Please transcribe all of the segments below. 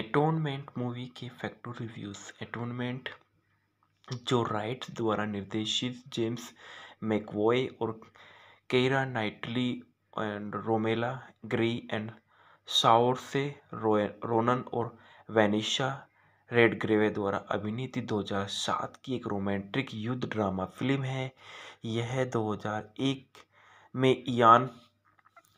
एटोनमेंट movie के फैक्टो reviews Atonement जो राइट द्वारा निर्देशित जेम्स मैकवॉय और Keira Knightley and Romola Garai and Saoirse Ronan और वैनिशा रेडग्रेवे द्वारा अभिनीत 2007 की एक रोमांटिक युद्ध ड्रामा फिल्म है यह 2001 में इयान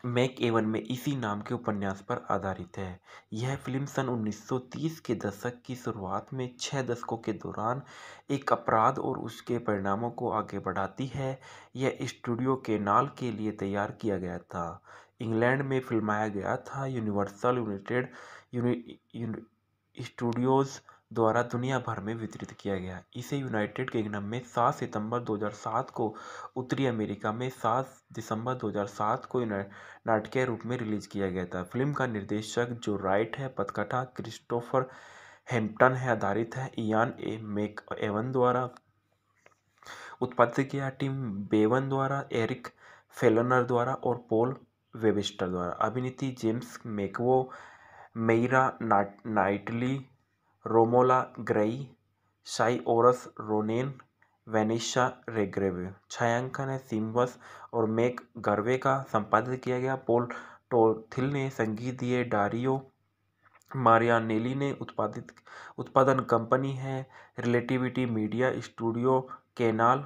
मैक एवन में इसी नाम के उपन्यास पर आधारित है यह फिल्म सन 1930 के दशक की शुरुआत में छः दशकों के दौरान एक अपराध और उसके परिणामों को आगे बढ़ाती है यह स्टूडियो के नाल के लिए तैयार किया गया था इंग्लैंड में फिल्माया गया था यूनिवर्सल यूनाइटेड स्टूडियोज़ द्वारा दुनिया भर में वितरित किया गया इसे यूनाइटेड किंगडम में 7 सितंबर 2007 को उत्तरी अमेरिका में 7 दिसंबर 2007 को नाटकीय रूप में रिलीज किया गया था फिल्म का निर्देशक जो राइट है पथकथा क्रिस्टोफर हेम्पटन है आधारित है इयान ए मेक एवन द्वारा उत्पादित किया टीम बेवन द्वारा एरिक फेलनर द्वारा और पोल वेबिस्टर द्वारा अभिनेत्री जेम्स मेकवो मेरा नाइटली रोमोला ग्रेई ओरस रोनेन वेनिशा रेग्रेवे छायांकन है सीमवस और मेक गर्वे का संपादित किया गया पोल टोथिल ने संगीत दिए डारियो मारियानेली ने उत्पादित उत्पादन कंपनी है रिलेटिविटी मीडिया स्टूडियो केनाल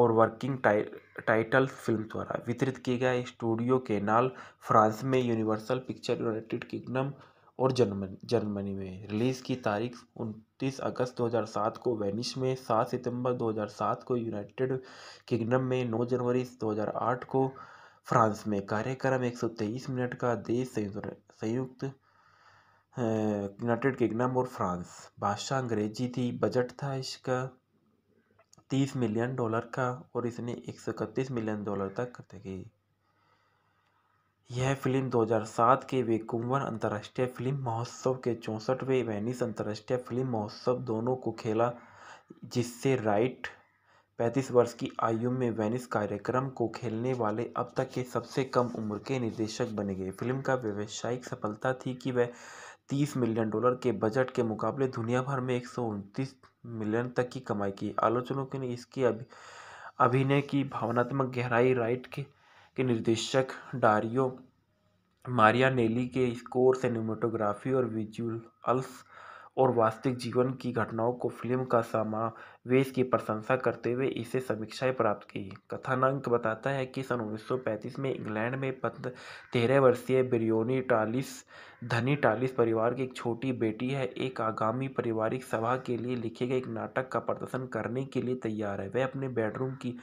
और वर्किंग टाइ, टाइटल फिल्म द्वारा वितरित किया गया स्टूडियो केनाल फ्रांस में यूनिवर्सल पिक्चर यूनाइटेड किंगडम और जर्मन जर्मनी में रिलीज़ की तारीख उनतीस अगस्त 2007 को वेनिस में 7 सितंबर 2007 को यूनाइटेड किंगडम में 9 जनवरी 2008 को फ्रांस में कार्यक्रम 123 मिनट का देश संयुक्त संयुक्त यूनाइटेड किंगडम और फ्रांस भाषा अंग्रेजी थी बजट था इसका 30 मिलियन डॉलर का और इसने एक मिलियन डॉलर तक तक यह फ़िल्म 2007 के वैंकूवर अंतर्राष्ट्रीय फ़िल्म महोत्सव के चौंसठवें वेनिस अंतर्राष्ट्रीय फ़िल्म महोत्सव दोनों को खेला जिससे राइट पैंतीस वर्ष की आयु में वेनिस कार्यक्रम को खेलने वाले अब तक के सबसे कम उम्र के निर्देशक बन गए फिल्म का व्यावसायिक सफलता थी कि वह तीस मिलियन डॉलर के बजट के मुकाबले दुनिया भर में एक मिलियन तक की कमाई की आलोचकों ने इसकी अभिनय की भावनात्मक गहराई राइट के के निर्देशक डारियो मारिया नेली के स्कोर सिनेमाटोग्राफी और विजुअल्स और वास्तविक जीवन की घटनाओं को फिल्म का समावेश की प्रशंसा करते हुए इसे समीक्षाएं प्राप्त की कथानांक बताता है कि सन 1935 में इंग्लैंड में पद तेरह वर्षीय बिरियोनी टालिस धनी टालिस परिवार की एक छोटी बेटी है एक आगामी पारिवारिक सभा के लिए लिखे गए एक नाटक का प्रदर्शन करने के लिए तैयार है वह अपने बेडरूम की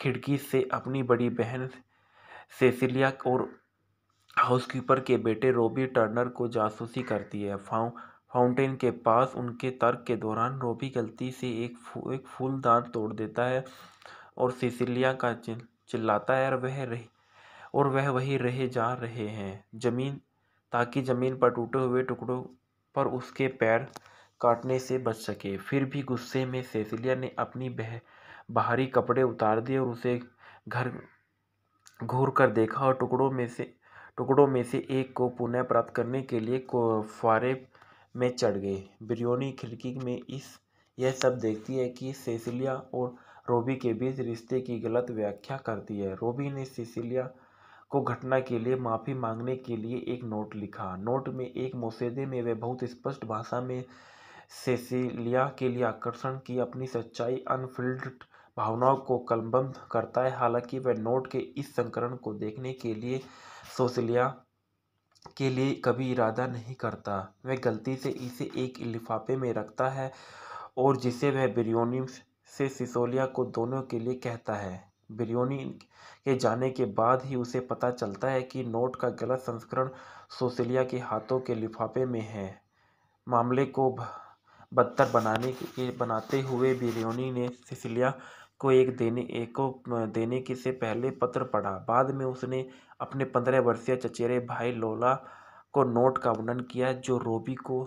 खिड़की से अपनी बड़ी बहन सेसिलिया और हाउसकीपर के बेटे रॉबी टर्नर को जासूसी करती है फाउ फाउंटेन के पास उनके तर्क के दौरान रॉबी गलती से एक फू, एक फूलदान तोड़ देता है और सिसिलिया का चिल, चिल्लाता है और वह रही और वह वही रहे जा रहे हैं जमीन ताकि ज़मीन पर टूटे हुए टुकड़ों पर उसके पैर काटने से बच सके फिर भी गुस्से में सेसिलिया ने अपनी बह बाहरी कपड़े उतार दिए और उसे घर घूर कर देखा और टुकड़ों में से टुकड़ों में से एक को पुनः प्राप्त करने के लिए फुहारे में चढ़ गए बिरयोनी खिड़की में इस यह सब देखती है कि सेसिलिया और रोबी के बीच रिश्ते की गलत व्याख्या करती है रोबी ने सेसिलिया को घटना के लिए माफ़ी मांगने के लिए एक नोट लिखा नोट में एक मौसेदे में वह बहुत स्पष्ट भाषा में सेसिलिया के लिए आकर्षण की अपनी सच्चाई अनफिल्ड भावनाओं को कलमबंद करता है हालांकि वह नोट के इस संकरण को देखने के लिए सोशलिया के लिए कभी इरादा नहीं करता वह गलती से इसे एक लिफाफे में रखता है और जिसे वह बिरयोनी से सिसोलिया को दोनों के लिए कहता है बिरयोनी के जाने के बाद ही उसे पता चलता है कि नोट का गलत संस्करण सोसिलिया के हाथों के लिफाफे में है मामले को बदतर बनाने के बनाते हुए बिरयोनी ने सिसिलिया को एक देने एक को देने के से पहले पत्र पढ़ा बाद में उसने अपने पंद्रह वर्षीय चचेरे भाई लोला को नोट का वर्णन किया जो रोबी को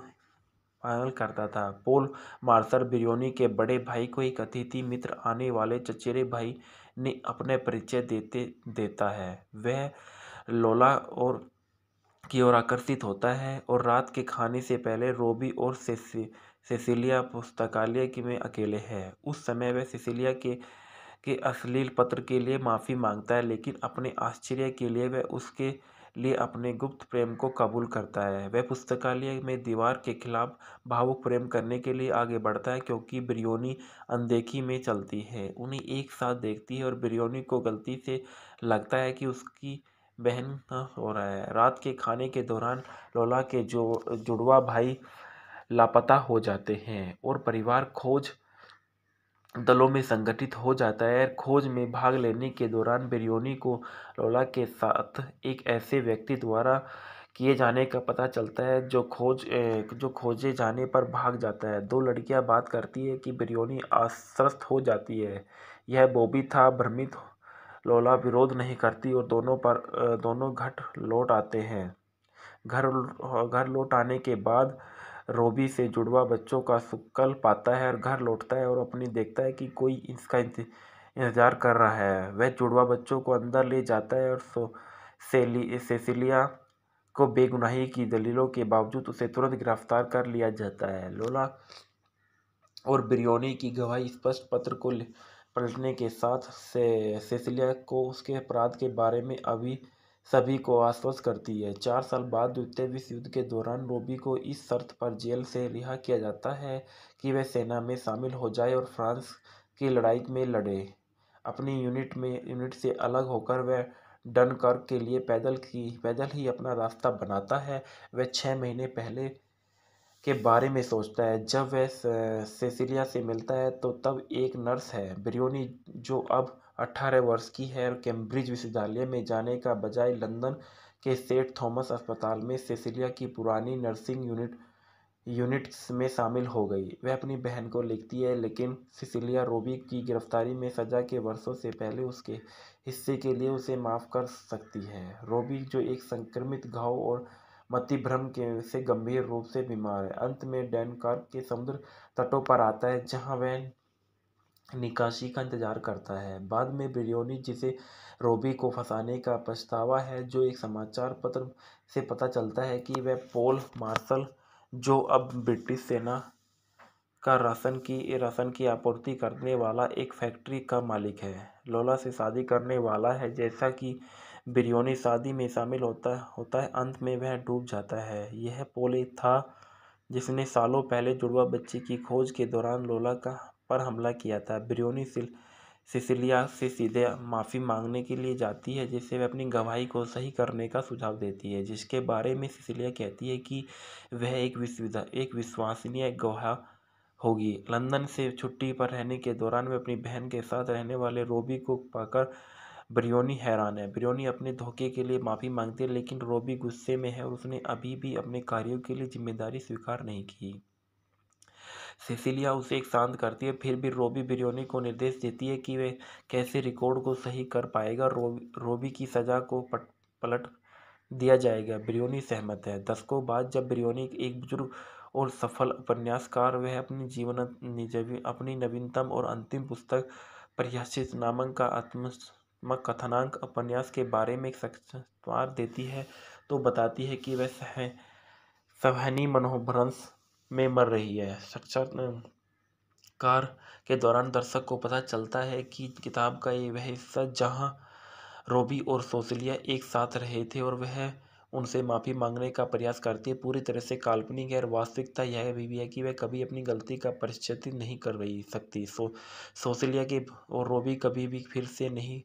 पायल करता था पोल मार्शल बिरयोनी के बड़े भाई को एक अतिथि मित्र आने वाले चचेरे भाई ने अपने परिचय देते देता है वह लोला और की ओर आकर्षित होता है और रात के खाने से पहले रोबी और सेसी सिसिलिया पुस्तकालय कि में अकेले है उस समय वह सिसिलिया के के अश्लील पत्र के लिए माफ़ी मांगता है लेकिन अपने आश्चर्य के लिए वह उसके लिए अपने गुप्त प्रेम को कबूल करता है वह पुस्तकालय में दीवार के खिलाफ भावुक प्रेम करने के लिए आगे बढ़ता है क्योंकि बिरयोनी अनदेखी में चलती है उन्हें एक साथ देखती है और बिरयोनी को गलती से लगता है कि उसकी बहन हो रहा है रात के खाने के दौरान लोला के जो जुड़वा भाई लापता हो जाते हैं और परिवार खोज दलों में संगठित हो जाता है खोज में भाग लेने के दौरान बिरयोनी को लोला के साथ एक ऐसे व्यक्ति द्वारा किए जाने का पता चलता है जो खोज जो खोजे जाने पर भाग जाता है दो लड़कियां बात करती है कि बिरयोनी आश्वस्त हो जाती है यह बोबी था भ्रमित लोला विरोध नहीं करती और दोनों पर दोनों घट लौट आते हैं घर घर लौट आने के बाद रोबी से जुड़वा बच्चों का शक्ल पाता है और घर लौटता है और अपनी देखता है कि कोई इसका इंतज़ार कर रहा है वह जुड़वा बच्चों को अंदर ले जाता है और सो सेसिलिया को बेगुनाही की दलीलों के बावजूद उसे तुरंत गिरफ्तार कर लिया जाता है लोला और बिरयोनी की गवाही स्पष्ट पत्र को पलटने के साथ से सेसिलिया को उसके अपराध के बारे में अभी सभी को आश्वस्त करती है चार साल बाद द्वितीय विश्व युद्ध के दौरान रोबी को इस शर्त पर जेल से रिहा किया जाता है कि वह सेना में शामिल हो जाए और फ्रांस की लड़ाई में लड़े अपनी यूनिट में यूनिट से अलग होकर वह डनकर्क के लिए पैदल की पैदल ही अपना रास्ता बनाता है वह छः महीने पहले के बारे में सोचता है जब वह सेसिलिया से मिलता है तो तब एक नर्स है ब्रियोनी जो अब अट्ठारह वर्ष की है और कैम्ब्रिज विश्वविद्यालय में जाने का बजाय लंदन के सेंट थॉमस अस्पताल में सेसिलिया की पुरानी नर्सिंग यूनिट यूनिट्स में शामिल हो गई वह अपनी बहन को लिखती है लेकिन सिसिलिया रोबी की गिरफ्तारी में सजा के वर्षों से पहले उसके हिस्से के लिए उसे माफ़ कर सकती है रोबी जो एक संक्रमित घाव और मतिभ्रम भ्रम के से गंभीर रूप से बीमार है अंत में डेनकार्क के समुद्र तटों पर आता है जहां वह निकासी का इंतज़ार करता है बाद में ब्रियोनी जिसे रोबी को फंसाने का पछतावा है जो एक समाचार पत्र से पता चलता है कि वह पोल मार्शल जो अब ब्रिटिश सेना का राशन की राशन की आपूर्ति करने वाला एक फैक्ट्री का मालिक है लोला से शादी करने वाला है जैसा कि बिरयोनी शादी में शामिल होता होता है अंत में वह डूब जाता है यह पोल था जिसने सालों पहले जुड़वा बच्ची की खोज के दौरान लोला का पर हमला किया था ब्रियोनी सिल सिसिलिया से सीधे माफ़ी मांगने के लिए जाती है जिससे वह अपनी गवाही को सही करने का सुझाव देती है जिसके बारे में सिसिलिया कहती है कि वह एक विश्व एक विश्वसनीय गवाह होगी लंदन से छुट्टी पर रहने के दौरान वह अपनी बहन के साथ रहने वाले रोबी को पाकर ब्रियोनी हैरान है ब्रियोनी अपने धोखे के लिए माफ़ी मांगती है लेकिन रोबी गुस्से में है और उसने अभी भी अपने कार्यों के लिए जिम्मेदारी स्वीकार नहीं की सिसिलिया उसे एक शांत करती है फिर भी रोबी बिरयोनी को निर्देश देती है कि वे कैसे रिकॉर्ड को सही कर पाएगा रोबी रोबी की सज़ा को पट पलट दिया जाएगा बिरयोनी सहमत है दशकों बाद जब बिरयोनी एक बुजुर्ग और सफल उपन्यासकार वह अपनी जीवन अपनी नवीनतम और अंतिम पुस्तक प्रयाशित नामक का आत्म कथनांक उपन्यास के बारे में एक सक्षार देती है तो बताती है कि वह सह सहनी मनोभ्रंश में मर रही है कार के दौरान दर्शक को पता चलता है कि किताब का ये वह हिस्सा जहाँ रोबी और सोसिलिया एक साथ रहे थे और वह उनसे माफ़ी मांगने का प्रयास करती है पूरी तरह से काल्पनिक है और वास्तविकता यह भी, भी है कि वह कभी अपनी गलती का परिचित नहीं कर रही सकती सो सोसिलिया के और रोबी कभी भी फिर से नहीं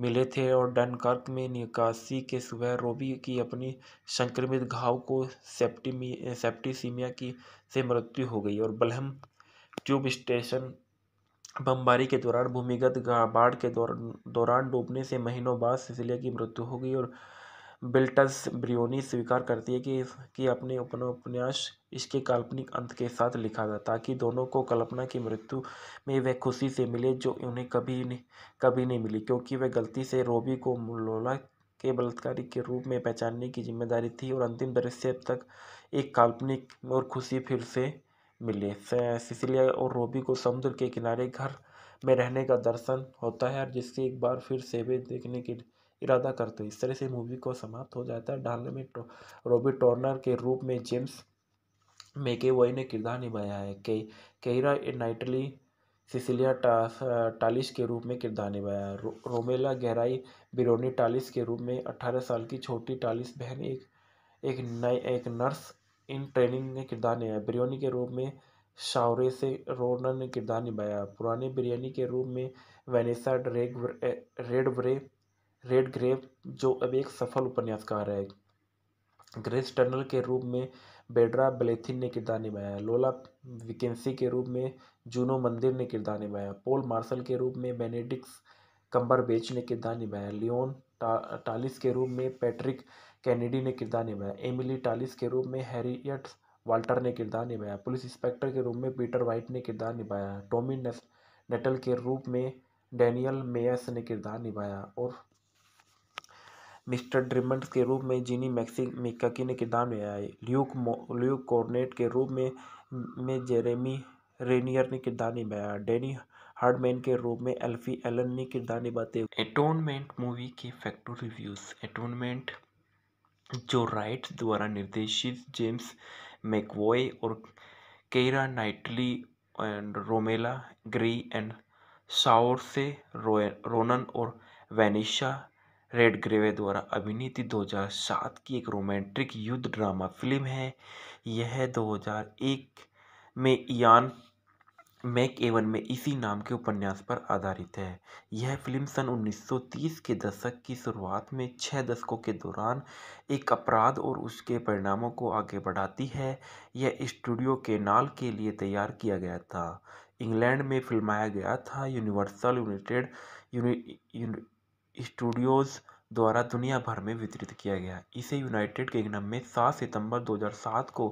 मिले थे और डनकर्क में निकासी के सुबह रोबी की अपनी संक्रमित घाव को सेप्टीमी सेप्टीसीमिया की से मृत्यु हो गई और बलहम ट्यूब स्टेशन बमबारी के दौरान भूमिगत बाढ़ के दौरान डूबने से महीनों बाद सिसिलिया की मृत्यु हो गई और बिल्टस ब्रियोनी स्वीकार करती है कि कि अपने उपन्यास इसके काल्पनिक अंत के साथ लिखा था ताकि दोनों को कल्पना की मृत्यु में वह खुशी से मिले जो उन्हें कभी नहीं कभी नहीं मिली क्योंकि वह गलती से रोबी को लोला के बलात्कारी के रूप में पहचानने की जिम्मेदारी थी और अंतिम दृश्य तक एक काल्पनिक और खुशी फिर से मिले सिसिलिया और रोबी को समुद्र के किनारे घर में रहने का दर्शन होता है और जिससे एक बार फिर से वे देखने की इरादा करते हो इस तरह से मूवी को समाप्त हो जाता है डालने में तो, रॉबी टॉर्नर के रूप में जेम्स मेके ने किरदार निभाया है के केरा नाइटली सिसिलिया टा, टालिश के रूप में किरदार निभाया है रो, रोमेला गहराई बिरोनी टालिस के रूप में अट्ठारह साल की छोटी टालिस बहन एक एक नए एक नर्स इन ट्रेनिंग ने किरदार निभाया बिरयोनी के रूप में शावरे से रोनर ने किरदार निभाया पुराने बिरयानी के रूप में वेनेसा ड्रेग रेड ब्रे रेड ग्रेव जो अब एक सफल उपन्यासकार है ग्रेस टर्नर के रूप में बेड्रा बलेथिन ने किरदार निभाया लोला विकेंसी के रूप में जूनो मंदिर ने किरदार निभाया पोल मार्शल के रूप में बेनेडिक्स बेच ने किरदार निभाया लियोन टा, टालिस के रूप में पैट्रिक कैनेडी ने किरदार निभाया एमिली टालिस के रूप में हैरियट वाल्टर ने किरदार निभाया पुलिस इंस्पेक्टर के रूप में पीटर वाइट ने किरदार निभाया टॉमी नेटल के रूप में डैनियल मेयस ने किरदार निभाया और मिस्टर ड्रिमंड के रूप में जिनी मैक्की ने किरदार निभाया ल्यूक ल्यूक कॉर्नेट के रूप में में जेरेमी रेनियर ने किरदार निभाया डेनी हार्डमैन के रूप में एल्फी एलन ने किरदार निभाते हुए एटोनमेंट मूवी के फैक्टो रिव्यूज़ एटोनमेंट जो राइट द्वारा निर्देशित जेम्स मैकवॉय और Keira Knightley and Romola Garai and Saoirse Ronan और वैनिशा रेड ग्रेवे द्वारा अभिनीत 2007 की एक रोमांटिक युद्ध ड्रामा फिल्म है यह 2001 में इयान मैक एवन में इसी नाम के उपन्यास पर आधारित है यह फिल्म सन 1930 के दशक की शुरुआत में छः दशकों के दौरान एक अपराध और उसके परिणामों को आगे बढ़ाती है यह स्टूडियो के नाल के लिए तैयार किया गया था इंग्लैंड में फिल्माया गया था यूनिवर्सल यूनाइटेड स्टूडियोज़ द्वारा दुनिया भर में वितरित किया गया इसे यूनाइटेड किंगडम में 7 सितंबर 2007 को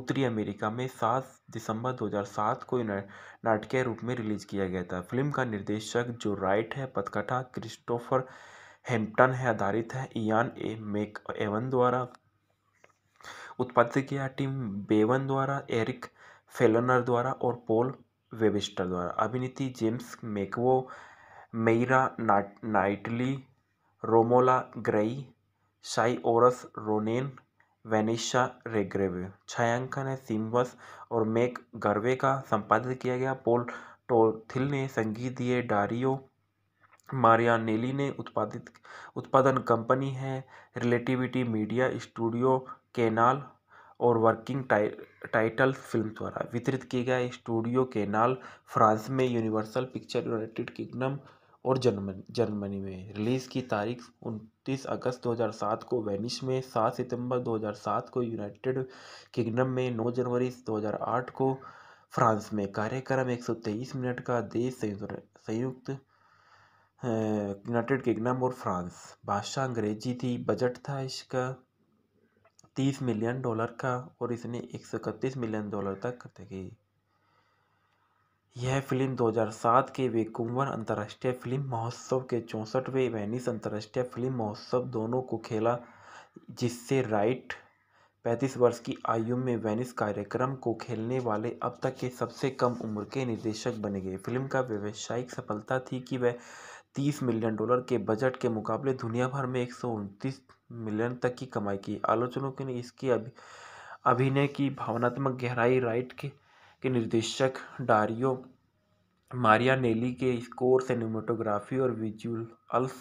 उत्तरी अमेरिका में 7 दिसंबर 2007 को नाटकीय रूप में रिलीज़ किया गया था फिल्म का निर्देशक जो राइट है पथकथा क्रिस्टोफर हेम्पटन है आधारित है इयान ए मेक एवन द्वारा उत्पादित किया टीम बेवन द्वारा एरिक फेलनर द्वारा और पोल वेबिस्टर द्वारा अभिनेत्री जेम्स मेकवो मेरा नाट नाइटली रोमोला ग्रेई ओरस रोनेन वेनिशा रेग्रेवे छायांकन है सिम्बस और मेक गर्वे का संपादित किया गया पोल टोथिल ने संगीत दिए डारियो मारियानेली ने उत्पादित उत्पादन कंपनी है रिलेटिविटी मीडिया स्टूडियो केनाल और वर्किंग टाइ टाइटल फिल्म द्वारा वितरित किया गया स्टूडियो केनाल फ्रांस में यूनिवर्सल पिक्चर यूनाइटेड किंगडम और जर्मन जर्मनी में रिलीज़ की तारीख उनतीस अगस्त 2007 को वेनिस में 7 सितंबर 2007 को यूनाइटेड किंगडम में 9 जनवरी 2008 को फ्रांस में कार्यक्रम 123 मिनट का देश संयुक्त संयुक्त यूनाइटेड किंगडम और फ्रांस भाषा अंग्रेजी थी बजट था इसका 30 मिलियन डॉलर का और इसने एक मिलियन डॉलर तक तकी यह फ़िल्म 2007 के वैंकूवर अंतर्राष्ट्रीय फ़िल्म महोत्सव के चौंसठवें वेनिस अंतर्राष्ट्रीय फ़िल्म महोत्सव दोनों को खेला जिससे राइट पैंतीस वर्ष की आयु में वेनिस कार्यक्रम को खेलने वाले अब तक के सबसे कम उम्र के निर्देशक बन गए फिल्म का व्यावसायिक सफलता थी कि वह तीस मिलियन डॉलर के बजट के मुकाबले दुनिया भर में एक मिलियन तक की कमाई की आलोचकों ने इसकी अभिनय की भावनात्मक गहराई राइट के के निर्देशक डारियो मारिया नेली के स्कोर सिनेमाटोग्राफी और विजुअल्स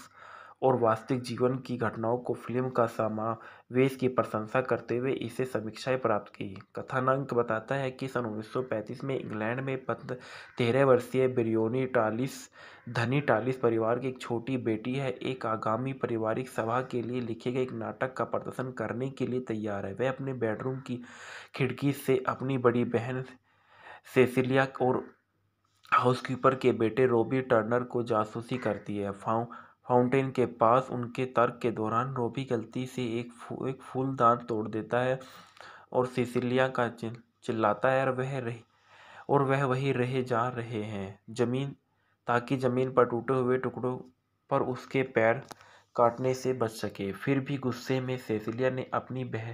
और वास्तविक जीवन की घटनाओं को फिल्म का समावेश की प्रशंसा करते हुए इसे समीक्षाएं प्राप्त की कथानांक बताता है कि सन 1935 में इंग्लैंड में पद तेरह वर्षीय बिरियोनी टालिस धनी टालिस परिवार की एक छोटी बेटी है एक आगामी पारिवारिक सभा के लिए लिखे गए एक नाटक का प्रदर्शन करने के लिए तैयार है वह अपने बेडरूम की खिड़की से अपनी बड़ी बहन सेसिलिया और हाउसकीपर के बेटे रॉबी टर्नर को जासूसी करती है फाउ फाउंटेन के पास उनके तर्क के दौरान रॉबी गलती से एक फू, एक फूलदान तोड़ देता है और सिसिलिया का चिल्लाता है और वह रही और वह वही रहे जा रहे हैं जमीन ताकि ज़मीन पर टूटे हुए टुकड़ों पर उसके पैर काटने से बच सके फिर भी गुस्से में सेसिलिया ने अपनी बह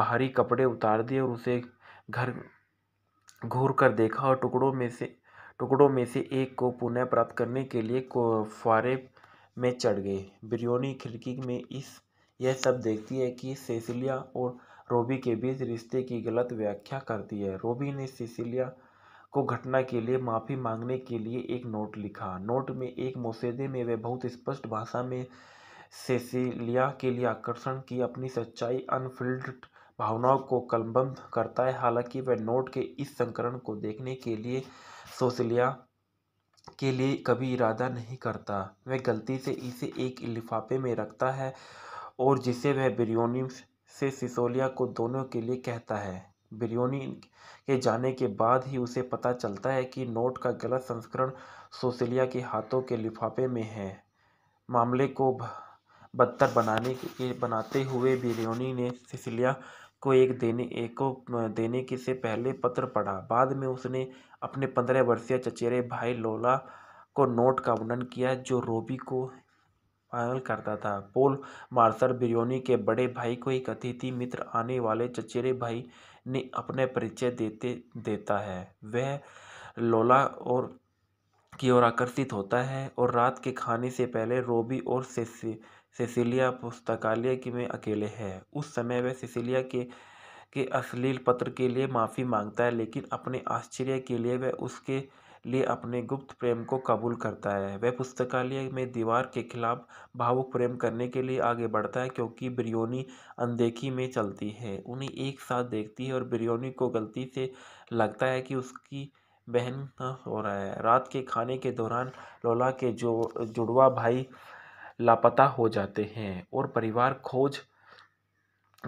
बाहरी कपड़े उतार दिए और उसे घर घूर कर देखा और टुकड़ों में से टुकड़ों में से एक को पुनः प्राप्त करने के लिए फुहारे में चढ़ गए बिरयोनी खिड़की में इस यह सब देखती है कि सेसिलिया और रोबी के बीच रिश्ते की गलत व्याख्या करती है रोबी ने सेसिलिया को घटना के लिए माफ़ी मांगने के लिए एक नोट लिखा नोट में एक मौसेदे में वह बहुत स्पष्ट भाषा में सेसिलिया के लिए आकर्षण की अपनी सच्चाई अनफिल्ड भावनाओं को कलमबंद करता है हालांकि वह नोट के इस संकरण को देखने के लिए सोशलिया के लिए कभी इरादा नहीं करता वह गलती से इसे एक लिफाफे में रखता है और जिसे वह बिरयोनी से सिसोलिया को दोनों के लिए कहता है बिरयोनी के जाने के बाद ही उसे पता चलता है कि नोट का गलत संस्करण सोसिलिया के हाथों के लिफाफे में है मामले को बदतर बनाने के बनाते हुए बिरयोनी ने सिसिलिया को एक देने एक को देने के से पहले पत्र पढ़ा बाद में उसने अपने पंद्रह वर्षीय चचेरे भाई लोला को नोट का वर्णन किया जो रोबी को पायल करता था पोल मार्शल बिरयोनी के बड़े भाई को एक अतिथि मित्र आने वाले चचेरे भाई ने अपने परिचय देते देता है वह लोला और की ओर आकर्षित होता है और रात के खाने से पहले रोबी और सेसी सिसिलिया पुस्तकालय कि में अकेले है उस समय वह सिसिलिया के के अश्लील पत्र के लिए माफ़ी मांगता है लेकिन अपने आश्चर्य के लिए वह उसके लिए अपने गुप्त प्रेम को कबूल करता है वह पुस्तकालय में दीवार के खिलाफ भावुक प्रेम करने के लिए आगे बढ़ता है क्योंकि बिरयोनी अनदेखी में चलती है उन्हें एक साथ देखती है और बिरयोनी को गलती से लगता है कि उसकी बहन हो रहा है रात के खाने के दौरान लोला के जो जुड़वा भाई लापता हो जाते हैं और परिवार खोज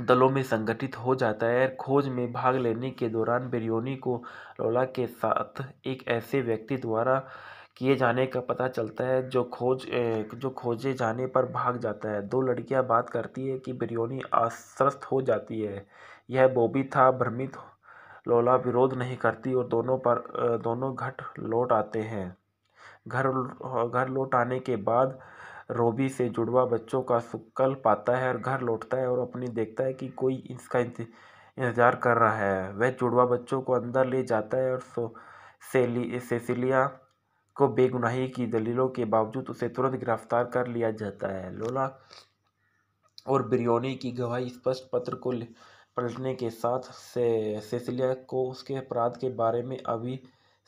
दलों में संगठित हो जाता है खोज में भाग लेने के दौरान बिरयोनी को लोला के साथ एक ऐसे व्यक्ति द्वारा किए जाने का पता चलता है जो खोज जो खोजे जाने पर भाग जाता है दो लड़कियां बात करती है कि बिरयोनी आश्वस्त हो जाती है यह बोबी था भ्रमित लोला विरोध नहीं करती और दोनों पर दोनों घट लौट आते हैं घर घर लौट आने के बाद रोबी से जुड़वा बच्चों का सुकल पाता है और घर लौटता है और अपनी देखता है कि कोई इसका इंतज़ार कर रहा है वह जुड़वा बच्चों को अंदर ले जाता है और सो सेसिलिया को बेगुनाही की दलीलों के बावजूद उसे तुरंत गिरफ्तार कर लिया जाता है लोला और बिरयोनी की गवाही स्पष्ट पत्र को पलटने के साथ से सेसिलिया को उसके अपराध के बारे में अभी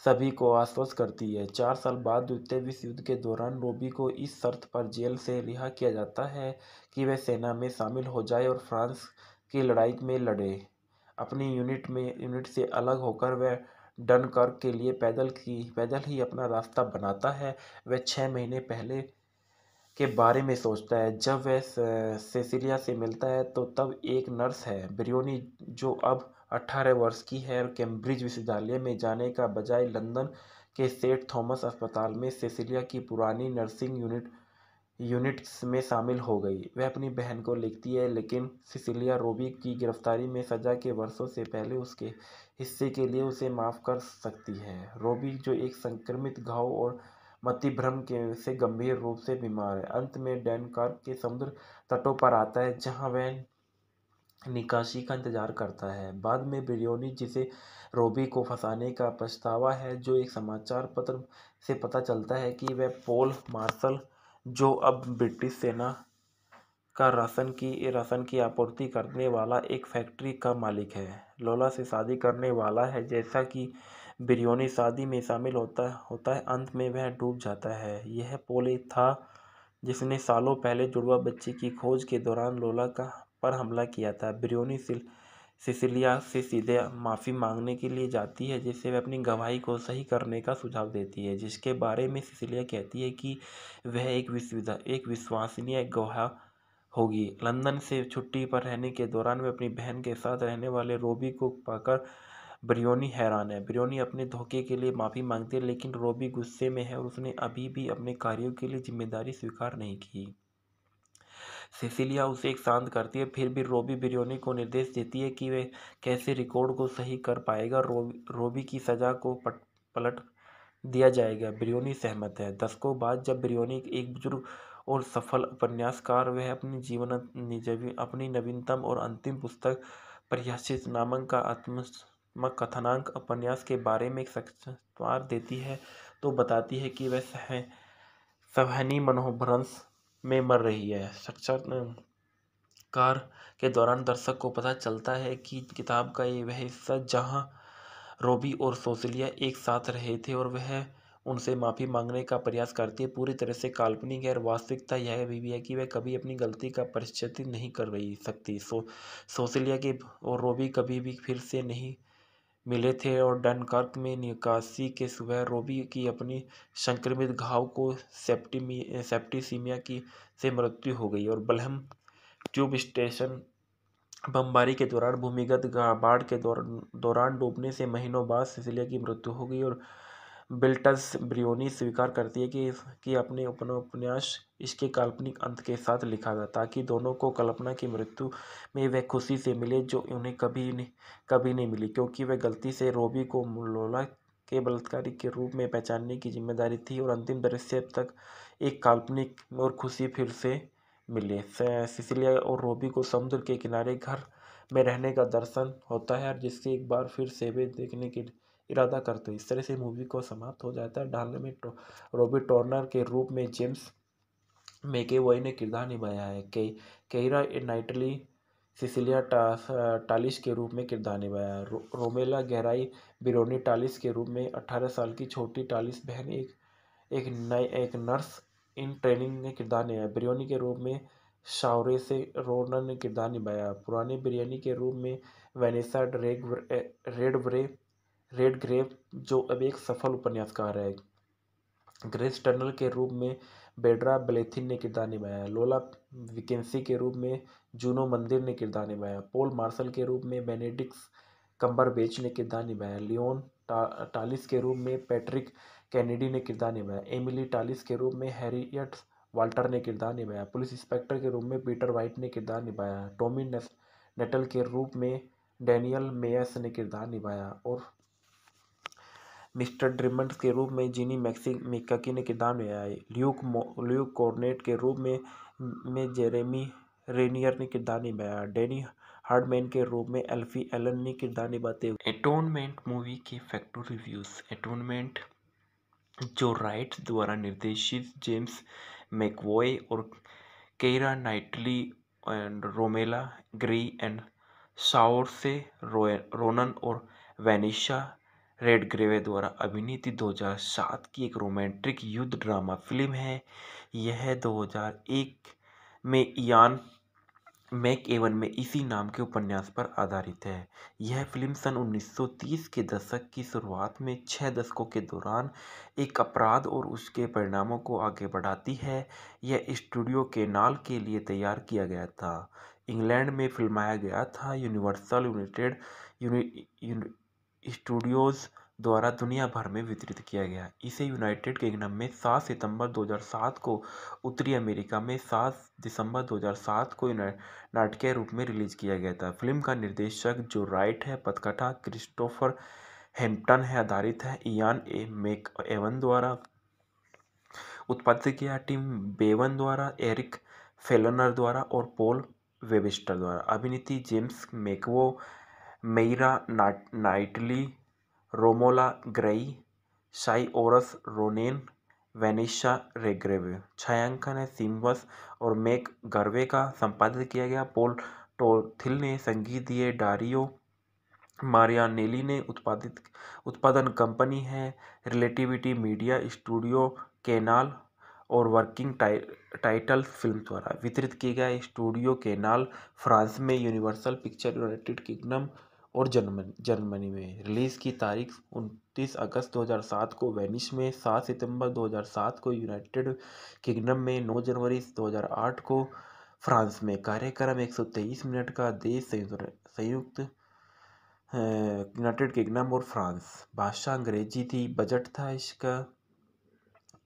सभी को आश्वस्त करती है चार साल बाद द्वितीय विश्व युद्ध के दौरान रोबी को इस शर्त पर जेल से रिहा किया जाता है कि वह सेना में शामिल हो जाए और फ्रांस की लड़ाई में लड़े अपनी यूनिट में यूनिट से अलग होकर वह डनकर्क के लिए पैदल की पैदल ही अपना रास्ता बनाता है वह छः महीने पहले के बारे में सोचता है जब वह सेसिलिया से मिलता है तो तब एक नर्स है ब्रियोनी जो अब अट्ठारह वर्ष की है और कैम्ब्रिज विश्वविद्यालय में जाने का बजाय लंदन के सेंट थॉमस अस्पताल में सेसिलिया की पुरानी नर्सिंग यूनिट यूनिट्स में शामिल हो गई वह अपनी बहन को लिखती है लेकिन सिसिलिया रोबी की गिरफ्तारी में सजा के वर्षों से पहले उसके हिस्से के लिए उसे माफ़ कर सकती है रोबी जो एक संक्रमित घाव और मतिभ्रम के से गंभीर रूप से बीमार है अंत में डेनकार्क के समुद्र तटों पर आता है जहां वह निकासी का इंतज़ार करता है बाद में ब्रियोनी जिसे रोबी को फंसाने का पछतावा है जो एक समाचार पत्र से पता चलता है कि वह पोल मार्शल जो अब ब्रिटिश सेना का राशन की राशन की आपूर्ति करने वाला एक फैक्ट्री का मालिक है लोला से शादी करने वाला है जैसा कि बिरयोनी शादी में शामिल होता होता है अंत में वह डूब जाता है यह पोल था जिसने सालों पहले जुड़वा बच्चे की खोज के दौरान लोला का पर हमला किया था ब्रियोनी सिल सिसिलिया से सीधे माफ़ी मांगने के लिए जाती है जिससे वह अपनी गवाही को सही करने का सुझाव देती है जिसके बारे में सिसिलिया कहती है कि वह एक विश्व एक विश्वसनीय गवाह होगी लंदन से छुट्टी पर रहने के दौरान वह अपनी बहन के साथ रहने वाले रोबी को पाकर ब्रियोनी हैरान है ब्रियोनी अपने धोखे के लिए माफ़ी मांगती है लेकिन रोबी गुस्से में है और उसने अभी भी अपने कार्यों के लिए जिम्मेदारी स्वीकार नहीं की सिसिलिया उसे एक शांत करती है फिर भी रोबी बिरयोनी को निर्देश देती है कि वह कैसे रिकॉर्ड को सही कर पाएगा रोबी रोबी की सज़ा को पट पलट दिया जाएगा बिरयोनी सहमत है दशकों बाद जब बिरयोनी एक बुजुर्ग और सफल उपन्यासकार वह अपनी जीवन अपनी नवीनतम और अंतिम पुस्तक प्रयाशित नामक का आत्म कथनांक उपन्यास के बारे में एक सक्षार देती है तो बताती है कि वह सह सहनी मनोभ्रंश में मर रही है कार के दौरान दर्शक को पता चलता है कि किताब का ये वह हिस्सा जहाँ रोबी और सोसिलिया एक साथ रहे थे और वह उनसे माफ़ी मांगने का प्रयास करती है पूरी तरह से काल्पनिक है और वास्तविकता यह भी, भी है कि वह कभी अपनी गलती का परिचित नहीं कर रही सकती सो सोसिलिया के और रोबी कभी भी फिर से नहीं मिले थे और डनकर्क में निकासी के सुबह रोबी की अपनी संक्रमित घाव को सेप्टीमी सेप्टीसीमिया की से मृत्यु हो गई और बलहम ट्यूब स्टेशन बमबारी के दौरान भूमिगत बाढ़ के दौरान डूबने से महीनों बाद सिसिलिया की मृत्यु हो गई और बिल्टस ब्रियोनी स्वीकार करती है कि कि अपने उपन्यास इसके काल्पनिक अंत के साथ लिखा था ताकि दोनों को कल्पना की मृत्यु में वह खुशी से मिले जो उन्हें कभी नहीं कभी नहीं मिली क्योंकि वह गलती से रोबी को लोला के बलात्कारी के रूप में पहचानने की जिम्मेदारी थी और अंतिम दृश्य तक एक काल्पनिक और खुशी फिर से मिले सिसिलिया और रोबी को समुद्र के किनारे घर में रहने का दर्शन होता है और जिससे एक बार फिर से वे देखने के इरादा करते हो इस तरह से मूवी को समाप्त हो जाता है डालने में टो, रॉबी टॉर्नर के रूप में जेम्स मेके ने किरदार निभाया है के केरा नाइटली सिसिलिया टा, टालिश के रूप में किरदार निभाया है रो, रोमेला गहराई बिरोनी टालिस के रूप में अट्ठारह साल की छोटी टालिस बहन एक एक नए एक नर्स इन ट्रेनिंग ने किरदार निभाया बिरोनी के रूप में शावरे से रोनर ने किरदार निभाया पुराने बिरयानी के रूप में वेनेसा ड्रेग रेड ब्रे रेड ग्रेव जो अब एक सफल उपन्यासकार है ग्रेस टर्नर के रूप में बेड्रा बलेथिन ने किरदार निभाया लोला विकेंसी के रूप में जूनो मंदिर ने किरदार निभाया पोल मार्शल के रूप में बेनेडिक्स बेच ने किरदार निभाया लियोन टा, टालिस के रूप में पैट्रिक कैनेडी ने किरदार निभाया एमिली टालिस के रूप में हैरियट वाल्टर ने किरदार निभाया पुलिस इंस्पेक्टर के रूप में पीटर वाइट ने किरदार निभाया टॉमी नेटल के रूप में डैनियल मेयस ने किरदार निभाया और मिस्टर ड्रिमंड के रूप में जिनी मैक्की ने किरदार निभाया ल्यूक ल्यूक कॉर्नेट के रूप में में जेरेमी रेनियर ने किरदार निभाया डेनी हार्डमैन के रूप में एल्फी एलन ने किरदार निभाते हुए एटोनमेंट मूवी के फैक्टू रिव्यूज़ एटोनमेंट जो राइट द्वारा निर्देशित जेम्स मैकवॉय और Keira Knightley and Romola Garai and Saoirse Ronan और वेनिशा रेड ग्रेवे द्वारा अभिनीत 2007 की एक रोमांटिक युद्ध ड्रामा फिल्म है यह 2001 में इयान मैक एवन में इसी नाम के उपन्यास पर आधारित है यह फिल्म सन 1930 के दशक की शुरुआत में छः दशकों के दौरान एक अपराध और उसके परिणामों को आगे बढ़ाती है यह स्टूडियो के नाल के लिए तैयार किया गया था इंग्लैंड में फिल्माया गया था यूनिवर्सल यूनाइटेड स्टूडियोज़ द्वारा दुनिया भर में वितरित किया गया इसे यूनाइटेड किंगडम में 7 सितंबर 2007 को उत्तरी अमेरिका में 7 दिसंबर 2007 को नाटकीय रूप में रिलीज़ किया गया था फिल्म का निर्देशक जो राइट है पथकथा क्रिस्टोफर हेम्पटन है आधारित है इयान ए मेक एवन द्वारा उत्पादित किया टीम बेवन द्वारा एरिक फेलनर द्वारा और पोल वेबिस्टर द्वारा अभिनेत्री जेम्स मेकवो मेरा नाट Knightley Romola Garai Saoirse Ronan Vanessa Redgrave छायांकन है सिम्बस और मेक गर्वे का संपादित किया गया पोल टोथिल ने संगीत दिए डारियो मारियानेली ने उत्पादित उत्पादन कंपनी है रिलेटिविटी मीडिया स्टूडियो केनाल और वर्किंग टाइ टाइटल फिल्म द्वारा वितरित किया गया स्टूडियो केनाल फ्रांस में यूनिवर्सल पिक्चर यूनाइटेड किंगडम और जर्मन जर्मनी में रिलीज़ की तारीख उनतीस अगस्त 2007 को वेनिस में 7 सितंबर 2007 को यूनाइटेड किंगडम में 9 जनवरी 2008 को फ्रांस में कार्यक्रम 123 मिनट का देश संयुक्त संयुक्त यूनाइटेड किंगडम और फ्रांस भाषा अंग्रेजी थी बजट था इसका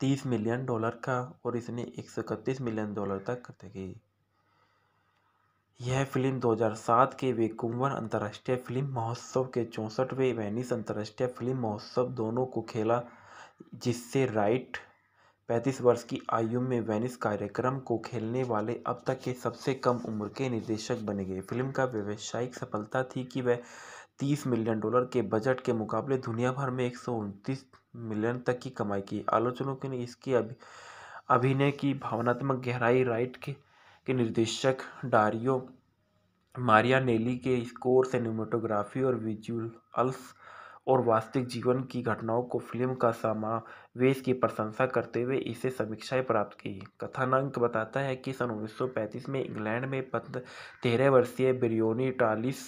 30 मिलियन डॉलर का और इसने एक मिलियन डॉलर तक तकी यह फ़िल्म 2007 के वैंकूवर अंतर्राष्ट्रीय फ़िल्म महोत्सव के चौंसठवें वेनिस अंतर्राष्ट्रीय फ़िल्म महोत्सव दोनों को खेला जिससे राइट पैंतीस वर्ष की आयु में वेनिस कार्यक्रम को खेलने वाले अब तक के सबसे कम उम्र के निर्देशक बन गए फिल्म का व्यावसायिक सफलता थी कि वह तीस मिलियन डॉलर के बजट के मुकाबले दुनिया भर में एक मिलियन तक की कमाई की आलोचकों ने इसकी अभिनय की भावनात्मक गहराई राइट के के निर्देशक डारियो मारिया नेली के स्कोर सिनेमाटोग्राफी और विजुअल्स और वास्तविक जीवन की घटनाओं को फिल्म का समावेश की प्रशंसा करते हुए इसे समीक्षाएं प्राप्त की कथानांक बताता है कि सन 1935 में इंग्लैंड में पद तेरह वर्षीय बिरियोनी टालिस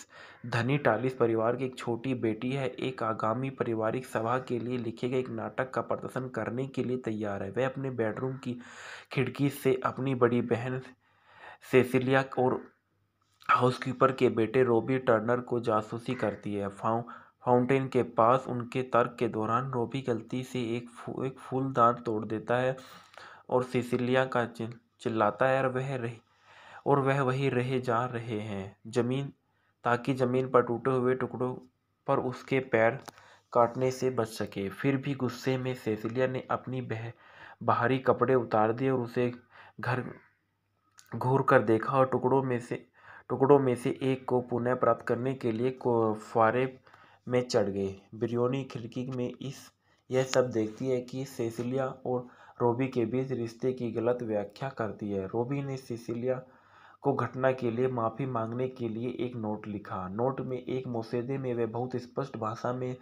धनी टालिस परिवार की एक छोटी बेटी है एक आगामी पारिवारिक सभा के लिए लिखे गए एक नाटक का प्रदर्शन करने के लिए तैयार है वह अपने बेडरूम की खिड़की से अपनी बड़ी बहन सेसिलिया और हाउसकीपर के बेटे रॉबी टर्नर को जासूसी करती है फाउ फाउंटेन के पास उनके तर्क के दौरान रॉबी गलती से एक फू, एक फूलदान तोड़ देता है और सिसिलिया का चिल्लाता है और वह रही और वह वही रहे जा रहे हैं जमीन ताकि ज़मीन पर टूटे हुए टुकड़ों पर उसके पैर काटने से बच सके फिर भी गुस्से में सेसिलिया ने अपनी बह बाहरी कपड़े उतार दिए और उसे घर घूर कर देखा और टुकड़ों में से टुकड़ों में से एक को पुनः प्राप्त करने के लिए फुहारे में चढ़ गए बिरयोनी खिड़की में इस यह सब देखती है कि सेसिलिया और रोबी के बीच रिश्ते की गलत व्याख्या करती है रोबी ने सेसिलिया को घटना के लिए माफ़ी मांगने के लिए एक नोट लिखा नोट में एक मौसेदे में वह बहुत स्पष्ट भाषा में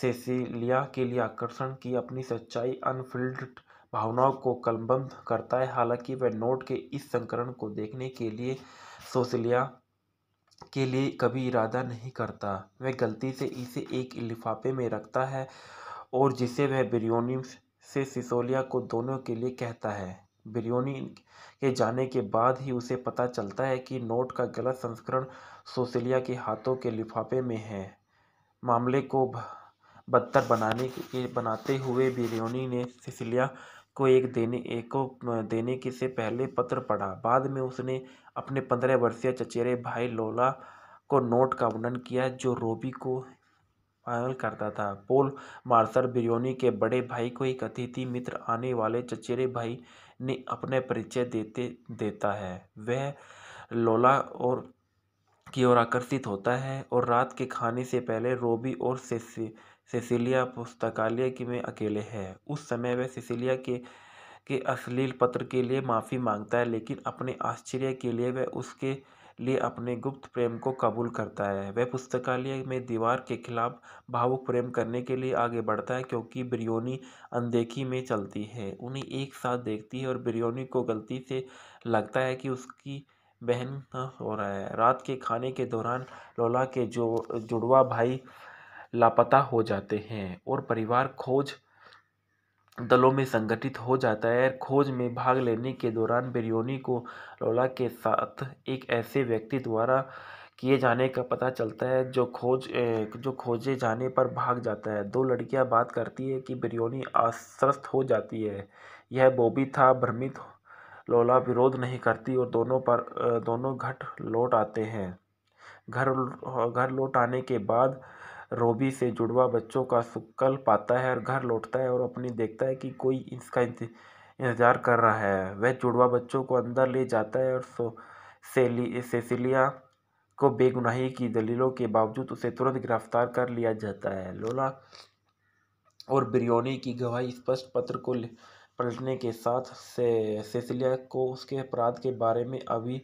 सेसिलिया के लिए आकर्षण की अपनी सच्चाई अनफिल्ड भावनाओं को कलमबंद करता है हालांकि वह नोट के इस संकरण को देखने के लिए सोशलिया के लिए कभी इरादा नहीं करता वह गलती से इसे एक लिफाफे में रखता है और जिसे वह बिरयोनी से सिसोलिया को दोनों के लिए कहता है बिरयोनी के जाने के बाद ही उसे पता चलता है कि नोट का गलत संस्करण सोशलिया के हाथों के लिफाफे में है मामले को बदतर बनाने के बनाते हुए बिरयोनी ने सिसिलिया को एक देने एक को देने के से पहले पत्र पढ़ा बाद में उसने अपने पंद्रह वर्षीय चचेरे भाई लोला को नोट का वर्णन किया जो रोबी को पायल करता था पोल मार्शल बिरयोनी के बड़े भाई को एक अतिथि मित्र आने वाले चचेरे भाई ने अपने परिचय देते देता है वह लोला और की ओर आकर्षित होता है और रात के खाने से पहले रोबी और सेसी सिसिलिया पुस्तकालय की में अकेले है उस समय वह सिसिलिया के के अश्लील पत्र के लिए माफ़ी मांगता है लेकिन अपने आश्चर्य के लिए वह उसके लिए अपने गुप्त प्रेम को कबूल करता है वह पुस्तकालय में दीवार के खिलाफ भावुक प्रेम करने के लिए आगे बढ़ता है क्योंकि बिरयोनी अनदेखी में चलती है उन्हें एक साथ देखती है और बिरयोनी को गलती से लगता है कि उसकी बहन हो रहा है रात के खाने के दौरान लोला के जो जुड़वा भाई लापता हो जाते हैं और परिवार खोज दलों में संगठित हो जाता है खोज में भाग लेने के दौरान बिरयोनी को लोला के साथ एक ऐसे व्यक्ति द्वारा किए जाने का पता चलता है जो खोज जो खोजे जाने पर भाग जाता है दो लड़कियां बात करती है कि बिरयोनी आश्वस्त हो जाती है यह बोबी था भ्रमित लोला विरोध नहीं करती और दोनों पर दोनों घट लौट आते हैं घर घर लौट आने के बाद रोबी से जुड़वा बच्चों का सुकल पाता है और घर लौटता है और अपनी देखता है कि कोई इसका इंतज़ार कर रहा है वह जुड़वा बच्चों को अंदर ले जाता है और सो सेसिलिया को बेगुनाही की दलीलों के बावजूद उसे तुरंत गिरफ्तार कर लिया जाता है लोला और बिरयोनी की गवाही स्पष्ट पत्र को पलटने के साथ से सेसिलिया को उसके अपराध के बारे में अभी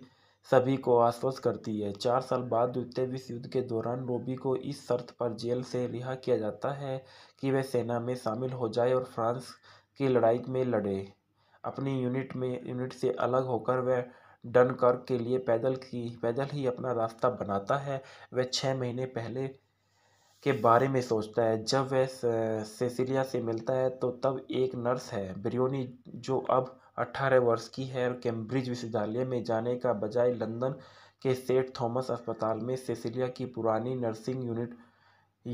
सभी को आश्वस्त करती है चार साल बाद द्वितीय विश्व युद्ध के दौरान रोबी को इस शर्त पर जेल से रिहा किया जाता है कि वह सेना में शामिल हो जाए और फ्रांस की लड़ाई में लड़े अपनी यूनिट में यूनिट से अलग होकर वह डनकर्क के लिए पैदल की पैदल ही अपना रास्ता बनाता है वह छः महीने पहले के बारे में सोचता है जब वह सेसिलिया से मिलता है तो तब एक नर्स है ब्रियोनी जो अब अट्ठारह वर्ष की है और कैम्ब्रिज विश्वविद्यालय में जाने का बजाय लंदन के सेंट थॉमस अस्पताल में सेसिलिया की पुरानी नर्सिंग यूनिट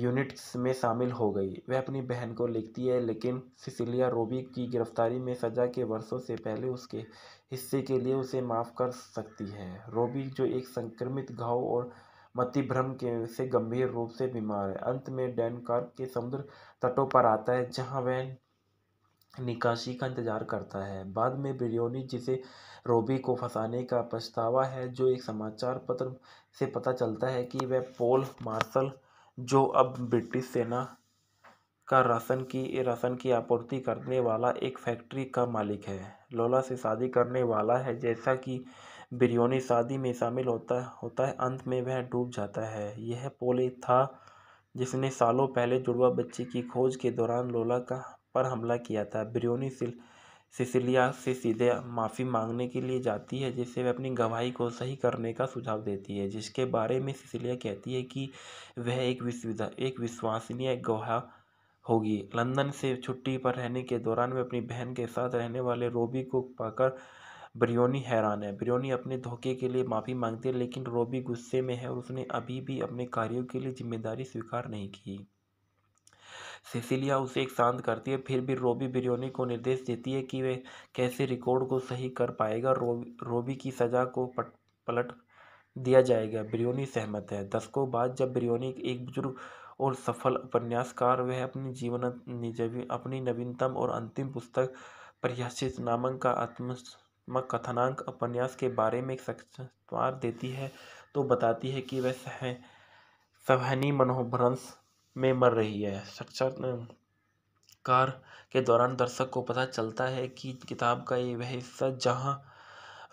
यूनिट्स में शामिल हो गई वह अपनी बहन को लिखती है लेकिन सिसिलिया रोबी की गिरफ्तारी में सजा के वर्षों से पहले उसके हिस्से के लिए उसे माफ़ कर सकती है रोबी जो एक संक्रमित घाव और मतिभ्रम के से गंभीर रूप से बीमार है अंत में डेनकार्क के समुद्र तटों पर आता है जहां वह निकासी का इंतज़ार करता है बाद में ब्रियोनी जिसे रोबी को फंसाने का पछतावा है जो एक समाचार पत्र से पता चलता है कि वह पोल मार्शल जो अब ब्रिटिश सेना का राशन की राशन की आपूर्ति करने वाला एक फैक्ट्री का मालिक है लोला से शादी करने वाला है जैसा कि बिरयोनी शादी में शामिल होता होता है अंत में वह डूब जाता है यह पोल था जिसने सालों पहले जुड़वा बच्चे की खोज के दौरान लोला का पर हमला किया था ब्रियोनी सिल सिसिलिया से सीधे माफ़ी मांगने के लिए जाती है जिससे वह अपनी गवाही को सही करने का सुझाव देती है जिसके बारे में सिसिलिया कहती है कि वह एक विश्व एक विश्वसनीय गवाह होगी लंदन से छुट्टी पर रहने के दौरान वह अपनी बहन के साथ रहने वाले रोबी को पाकर ब्रियोनी हैरान है ब्रियोनी अपने धोखे के लिए माफ़ी मांगती है लेकिन रोबी गुस्से में है और उसने अभी भी अपने कार्यों के लिए जिम्मेदारी स्वीकार नहीं की सिसिलिया उसे एक शांत करती है फिर भी रोबी बिरयोनी को निर्देश देती है कि वह कैसे रिकॉर्ड को सही कर पाएगा रो, रोबी की सज़ा को पट पलट दिया जाएगा बिरयोनी सहमत है दशकों बाद जब बिरयोनी एक बुजुर्ग और सफल उपन्यासकार वह अपनी जीवन अपनी नवीनतम और अंतिम पुस्तक प्रयाशित नामक का आत्म कथनांक उपन्यास के बारे में एक सक्षार देती है तो बताती है कि वह सह सहनी मनोभ्रंश में मर रही है कार के दौरान दर्शक को पता चलता है कि किताब का ये वह हिस्सा जहाँ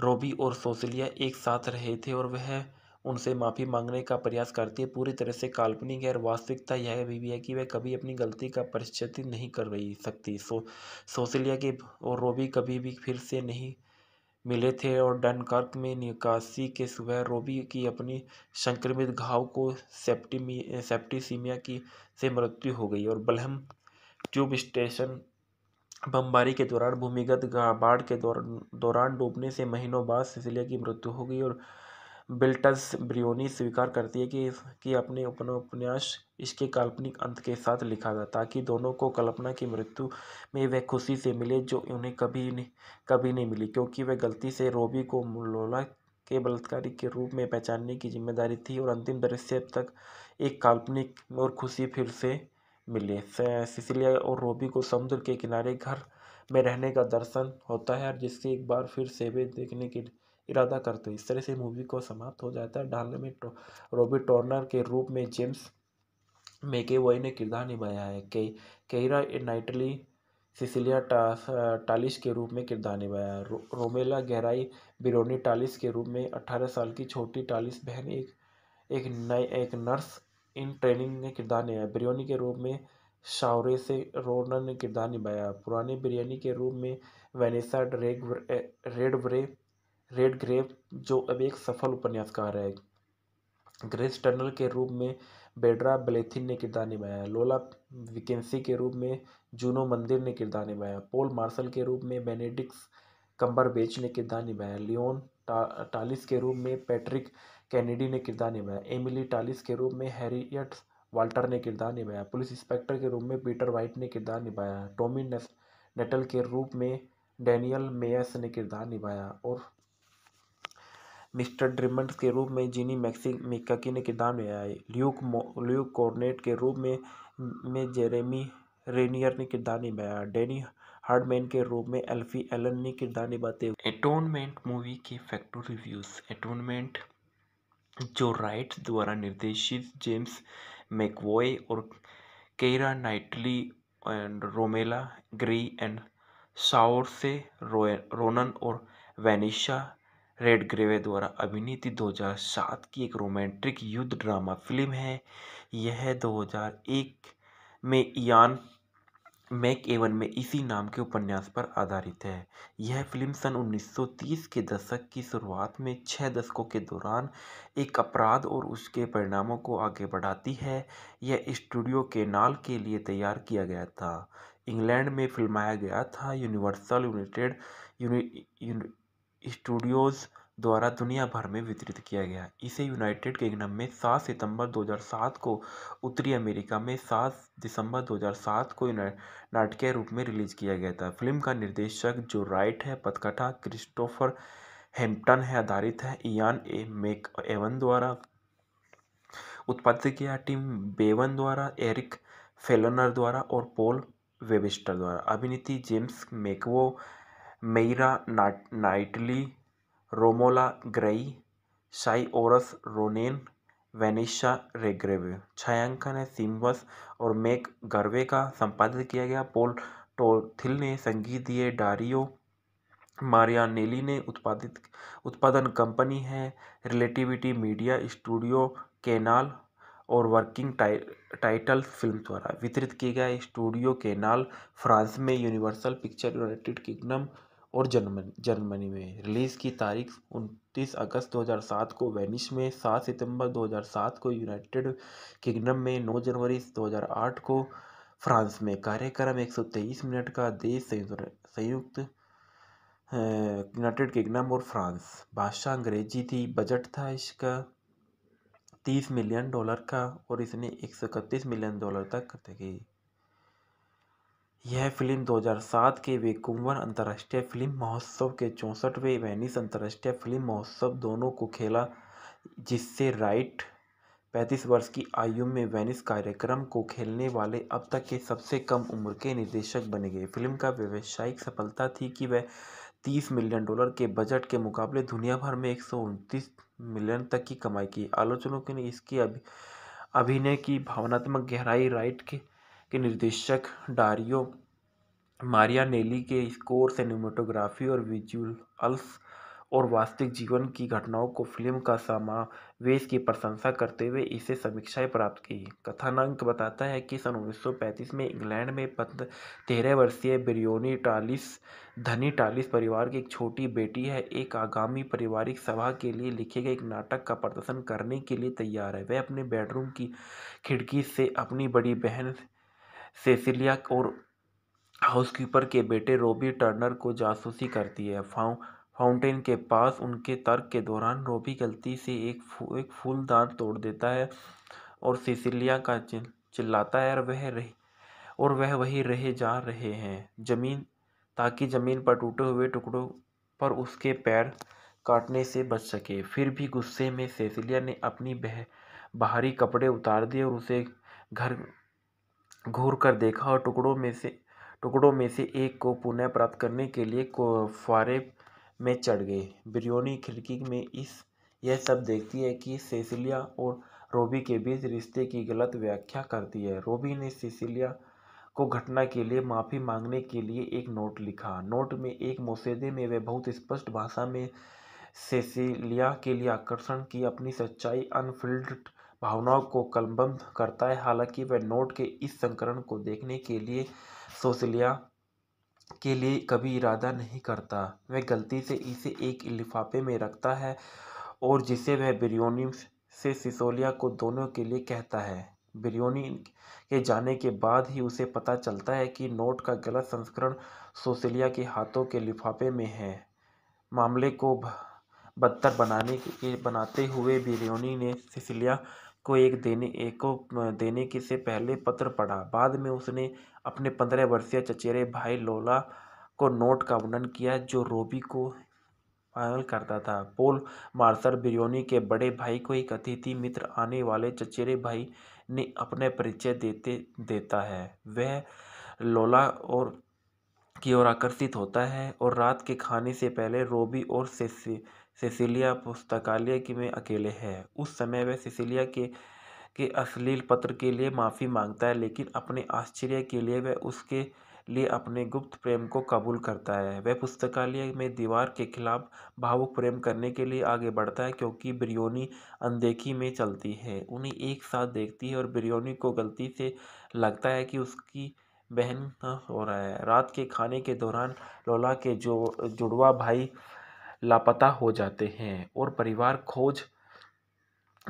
रोबी और सोसिलिया एक साथ रहे थे और वह उनसे माफ़ी मांगने का प्रयास करती है पूरी तरह से काल्पनिक है और वास्तविकता यह भी, भी है कि वह कभी अपनी गलती का परिचित नहीं कर रही सकती सो सोसिलिया के और रोबी कभी भी फिर से नहीं मिले थे और डनकर्क में निकासी के सुबह रोबी की अपनी संक्रमित घाव को सेप्टीमी सेप्टीसीमिया की से मृत्यु हो गई और बलहम ट्यूब स्टेशन बमबारी के दौरान भूमिगत बाढ़ के दौरान डूबने से महीनों बाद सिसिलिया की मृत्यु हो गई और बिल्टस ब्रियोनी स्वीकार करती है कि कि अपने उपन्यास इसके काल्पनिक अंत के साथ लिखा था ताकि दोनों को कल्पना की मृत्यु में वह खुशी से मिले जो उन्हें कभी नहीं कभी नहीं मिली क्योंकि वह गलती से रोबी को लोला के बलात्कारी के रूप में पहचानने की जिम्मेदारी थी और अंतिम दृश्य तक एक काल्पनिक और खुशी फिर से मिले सिसिलिया और रोबी को समुद्र के किनारे घर में रहने का दर्शन होता है और जिससे एक बार फिर से वे देखने की इरादा करते हो इस तरह से मूवी को समाप्त हो जाता है डालने में तो, रॉबी टॉर्नर के रूप में जेम्स मेके ने किरदार निभाया है के केरा नाइटली सिसिलिया टा, टालिश के रूप में किरदार निभाया है रो, रोमेला गहराई बिरोनी टालिस के रूप में अट्ठारह साल की छोटी टालिस बहन एक एक नए एक नर्स इन ट्रेनिंग ने किरदार निभाया बिरयोनी के रूप में शावरे से रोनर ने किरदार निभाया पुराने बिरयानी के रूप में वेनेसा ड्रेग रेड ब्रे रेड ग्रेव जो अब एक सफल उपन्यासकार है ग्रेस टर्नर के रूप में बेड्रा बलेथिन ने किरदार निभाया लोला विकेंसी के रूप में जूनो मंदिर ने किरदार निभाया पोल मार्शल के रूप में बेनेडिक्स बेच ने किरदार निभाया लियोन टा, टालिस के रूप में पैट्रिक कैनेडी ने किरदार निभाया एमिली टालिस के रूप में हैरियट वाल्टर ने किरदार निभाया पुलिस इंस्पेक्टर के रूप में पीटर वाइट ने किरदार निभाया टॉमी नेटल के रूप में डैनियल मेयस ने किरदार निभाया और मिस्टर ड्रिमंड के रूप में जिनी मैक्की ने किरदार निभाया ल्यूक ल्यूक कॉर्नेट के रूप में में जेरेमी रेनियर ने किरदार निभाया डेनी हार्डमैन के रूप में एल्फी एलन ने किरदार निभाते हुए एटोनमेंट मूवी के फैक्टो रिव्यूज़ एटोनमेंट जो राइट द्वारा निर्देशित जेम्स मैकवॉय और Keira Knightley and Romola Garai and Saoirse Ronan और वैनिशा रेड ग्रेवे द्वारा अभिनीत 2007 की एक रोमांटिक युद्ध ड्रामा फिल्म है यह 2001 में इयान मैक एवन में इसी नाम के उपन्यास पर आधारित है यह फिल्म सन 1930 के दशक की शुरुआत में छः दशकों के दौरान एक अपराध और उसके परिणामों को आगे बढ़ाती है यह स्टूडियो के नाल के लिए तैयार किया गया था इंग्लैंड में फिल्माया गया था यूनिवर्सल यूनाइटेड स्टूडियोज़ द्वारा दुनिया भर में वितरित किया गया इसे यूनाइटेड किंगडम में 7 सितंबर 2007 को उत्तरी अमेरिका में 7 दिसंबर 2007 को नाटकीय रूप में रिलीज़ किया गया था फिल्म का निर्देशक जो राइट है पथकथा क्रिस्टोफर हेम्पटन है आधारित है इयान ए मेक एवन द्वारा उत्पादित किया टीम बेवन द्वारा एरिक फेलनर द्वारा और पोल वेबिस्टर द्वारा अभिनेत्री जेम्स मेकवो मेरा नाट Knightley Romola Garai Saoirse Ronan Vanessa Redgrave छायांकन है सिम्बस और मेक गर्वे का संपादित किया गया पोल टोथिल ने संगीत दिए डारियो मारियानेली ने उत्पादित उत्पादन कंपनी है रिलेटिविटी मीडिया स्टूडियो केनाल और वर्किंग टाइ टाइटल फिल्म द्वारा वितरित किया गया स्टूडियो केनाल फ्रांस में यूनिवर्सल पिक्चर यूनाइटेड किंगडम और जर्मन जर्मनी में रिलीज़ की तारीख उनतीस अगस्त 2007 को वेनिस में 7 सितंबर 2007 को यूनाइटेड किंगडम में 9 जनवरी 2008 को फ्रांस में कार्यक्रम 123 मिनट का देश संयुक्त संयुक्त यूनाइटेड किंगडम और फ्रांस भाषा अंग्रेजी थी बजट था इसका 30 मिलियन डॉलर का और इसने एक मिलियन डॉलर तक तक यह फ़िल्म 2007 के वैंकूवर अंतर्राष्ट्रीय फ़िल्म महोत्सव के चौंसठवें वेनिस अंतर्राष्ट्रीय फ़िल्म महोत्सव दोनों को खेला जिससे राइट पैंतीस वर्ष की आयु में वेनिस कार्यक्रम को खेलने वाले अब तक के सबसे कम उम्र के निर्देशक बन गए फिल्म का व्यावसायिक सफलता थी कि वह तीस मिलियन डॉलर के बजट के मुकाबले दुनिया भर में एक मिलियन तक की कमाई की आलोचकों ने इसकी अभिनय की भावनात्मक गहराई राइट के के निर्देशक डारियो मारिया नेली के स्कोर सिनेमाटोग्राफी और विजुअल्स और वास्तविक जीवन की घटनाओं को फिल्म का समावेश की प्रशंसा करते हुए इसे समीक्षाएं प्राप्त की कथानांक बताता है कि सन 1935 में इंग्लैंड में पद तेरह वर्षीय बिरियोनी टालिस धनी टालिस परिवार की एक छोटी बेटी है एक आगामी पारिवारिक सभा के लिए लिखे गए एक नाटक का प्रदर्शन करने के लिए तैयार है वह अपने बेडरूम की खिड़की से अपनी बड़ी बहन सेसिलिया और हाउसकीपर के बेटे रॉबी टर्नर को जासूसी करती है फाउ फाउंटेन के पास उनके तर्क के दौरान रॉबी गलती से एक फू, एक फूलदान तोड़ देता है और सिसिलिया का चिल्लाता है और वह रही और वह वही रहे जा रहे हैं जमीन ताकि ज़मीन पर टूटे हुए टुकड़ों पर उसके पैर काटने से बच सके फिर भी गुस्से में सेसिलिया ने अपनी बह बाहरी कपड़े उतार दिए और उसे घर घूर कर देखा और टुकड़ों में से टुकड़ों में से एक को पुनः प्राप्त करने के लिए फुहारे में चढ़ गए बिरयोनी खिड़की में इस यह सब देखती है कि सेसिलिया और रोबी के बीच रिश्ते की गलत व्याख्या करती है रोबी ने सेसिलिया को घटना के लिए माफ़ी मांगने के लिए एक नोट लिखा नोट में एक मुसैदे में वह बहुत स्पष्ट भाषा में सेसिलिया के लिए आकर्षण की अपनी सच्चाई अनफिल्ड भावनाओं को कलमबंद करता है हालांकि वह नोट के इस संकरण को देखने के लिए सोशलिया के लिए कभी इरादा नहीं करता वह गलती से इसे एक लिफाफे में रखता है और जिसे वह बिरयोनी से सिसोलिया को दोनों के लिए कहता है बिरयोनी के जाने के बाद ही उसे पता चलता है कि नोट का गलत संस्करण सोसिलिया के हाथों के लिफाफे में है मामले को बदतर बनाने के बनाते हुए बिरयोनी ने सिसिलिया को एक देने एक को देने के से पहले पत्र पढ़ा बाद में उसने अपने पंद्रह वर्षीय चचेरे भाई लोला को नोट का वर्णन किया जो रोबी को पागल करता था पोल मार्शल बिरयोनी के बड़े भाई को एक अतिथि मित्र आने वाले चचेरे भाई ने अपने परिचय देते देता है वह लोला और की ओर आकर्षित होता है और रात के खाने से पहले रोबी और सेसी सिसिलिया पुस्तकालय कि में अकेले है उस समय वह सिसिलिया के के अश्लील पत्र के लिए माफ़ी मांगता है लेकिन अपने आश्चर्य के लिए वह उसके लिए अपने गुप्त प्रेम को कबूल करता है वह पुस्तकालय में दीवार के खिलाफ भावुक प्रेम करने के लिए आगे बढ़ता है क्योंकि बिरयोनी अनदेखी में चलती है उन्हें एक साथ देखती है और बिरयोनी को गलती से लगता है कि उसकी बहन हो रहा है रात के खाने के दौरान लोला के जो जुड़वा भाई लापता हो जाते हैं और परिवार खोज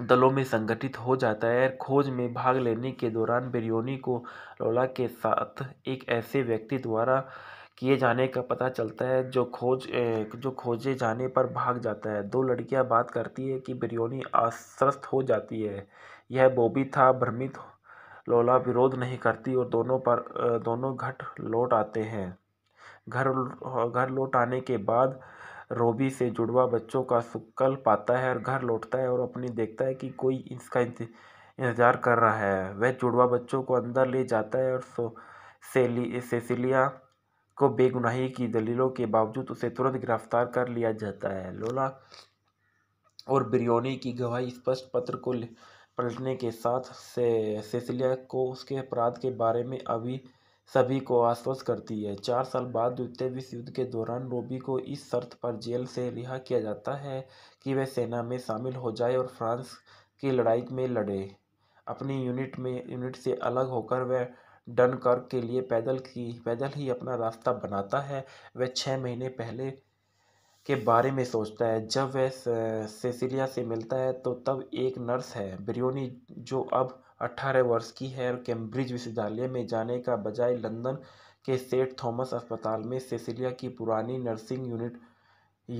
दलों में संगठित हो जाता है खोज में भाग लेने के दौरान बिरयोनी को लोला के साथ एक ऐसे व्यक्ति द्वारा किए जाने का पता चलता है जो खोज जो खोजे जाने पर भाग जाता है दो लड़कियां बात करती है कि बिरयोनी आश्वस्त हो जाती है यह बोबी था भ्रमित लोला विरोध नहीं करती और दोनों पर दोनों घट लौट आते हैं घर घर लौट आने के बाद रोबी से जुड़वा बच्चों का सुकल पाता है और घर लौटता है और अपनी देखता है कि कोई इसका इंतज़ार कर रहा है वह जुड़वा बच्चों को अंदर ले जाता है और सो सेसिलिया को बेगुनाही की दलीलों के बावजूद उसे तुरंत गिरफ्तार कर लिया जाता है लोला और बिरयोनी की गवाही स्पष्ट पत्र को पलटने के साथ से सेसिलिया को उसके अपराध के बारे में अभी सभी को आश्वस्त करती है चार साल बाद द्वितीय विश्व युद्ध के दौरान रोबी को इस शर्त पर जेल से रिहा किया जाता है कि वह सेना में शामिल हो जाए और फ्रांस की लड़ाई में लड़े अपनी यूनिट में यूनिट से अलग होकर वह डनकर्क के लिए पैदल की पैदल ही अपना रास्ता बनाता है वह छः महीने पहले के बारे में सोचता है जब वह सेसिलिया से मिलता है तो तब एक नर्स है ब्रियोनी जो अब अट्ठारह वर्ष की है और कैम्ब्रिज विश्वविद्यालय में जाने का बजाय लंदन के सेंट थॉमस अस्पताल में सेसिलिया की पुरानी नर्सिंग यूनिट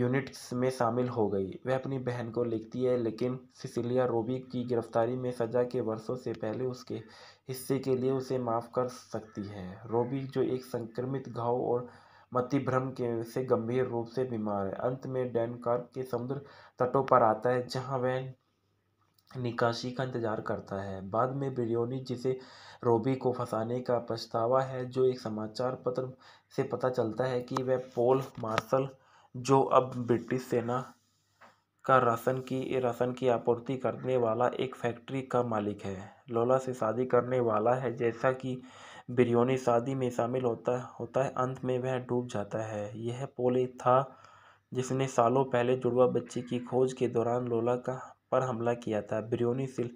यूनिट्स में शामिल हो गई वह अपनी बहन को लिखती है लेकिन सिसिलिया रोबी की गिरफ्तारी में सजा के वर्षों से पहले उसके हिस्से के लिए उसे माफ़ कर सकती है रोबी जो एक संक्रमित घाव और मतिभ्रम भ्रम के से गंभीर रूप से बीमार है अंत में डेनकार्क के समुद्र तटों पर आता है जहां वह निकासी का इंतज़ार करता है बाद में ब्रियोनी जिसे रोबी को फंसाने का पछतावा है जो एक समाचार पत्र से पता चलता है कि वह पोल मार्शल जो अब ब्रिटिश सेना का राशन की राशन की आपूर्ति करने वाला एक फैक्ट्री का मालिक है लोला से शादी करने वाला है जैसा कि बिरयोनी शादी में शामिल होता होता है अंत में वह डूब जाता है यह पोल था जिसने सालों पहले जुड़वा बच्ची की खोज के दौरान लोला का पर हमला किया था ब्रियोनी सिल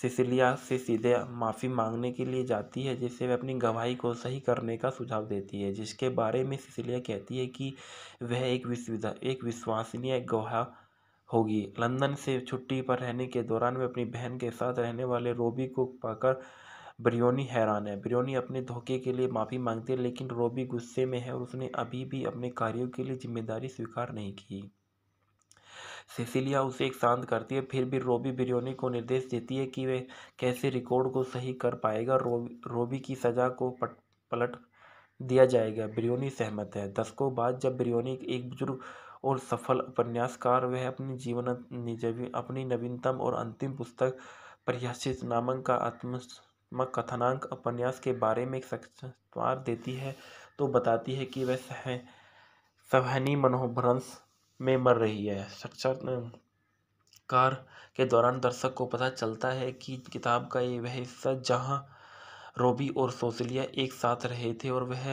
सिसिलिया से सीधे माफ़ी मांगने के लिए जाती है जिससे वह अपनी गवाही को सही करने का सुझाव देती है जिसके बारे में सिसिलिया कहती है कि वह एक विश्व एक विश्वसनीय गवाह होगी लंदन से छुट्टी पर रहने के दौरान वह अपनी बहन के साथ रहने वाले रोबी को पाकर ब्रियोनी हैरान है ब्रियोनी अपने धोखे के लिए माफ़ी मांगती है लेकिन रोबी गुस्से में है और उसने अभी भी अपने कार्यों के लिए जिम्मेदारी स्वीकार नहीं की सिसिलिया उसे एक शांत करती है फिर भी रोबी बिरयोनी को निर्देश देती है कि वह कैसे रिकॉर्ड को सही कर पाएगा रोबी रोबी की सज़ा को पट पलट दिया जाएगा बिरयोनी सहमत है दशकों बाद जब बिरयोनी एक बुजुर्ग और सफल उपन्यासकार वह अपनी जीवन अपनी नवीनतम और अंतिम पुस्तक प्रयाशित नामक का आत्म कथनांक उपन्यास के बारे में एक सक्षार देती है तो बताती है कि वह सह सहनी मनोभ्रंश में मर रही है कार के दौरान दर्शक को पता चलता है कि किताब का ये वह हिस्सा जहां रोबी और सोसिलिया एक साथ रहे थे और वह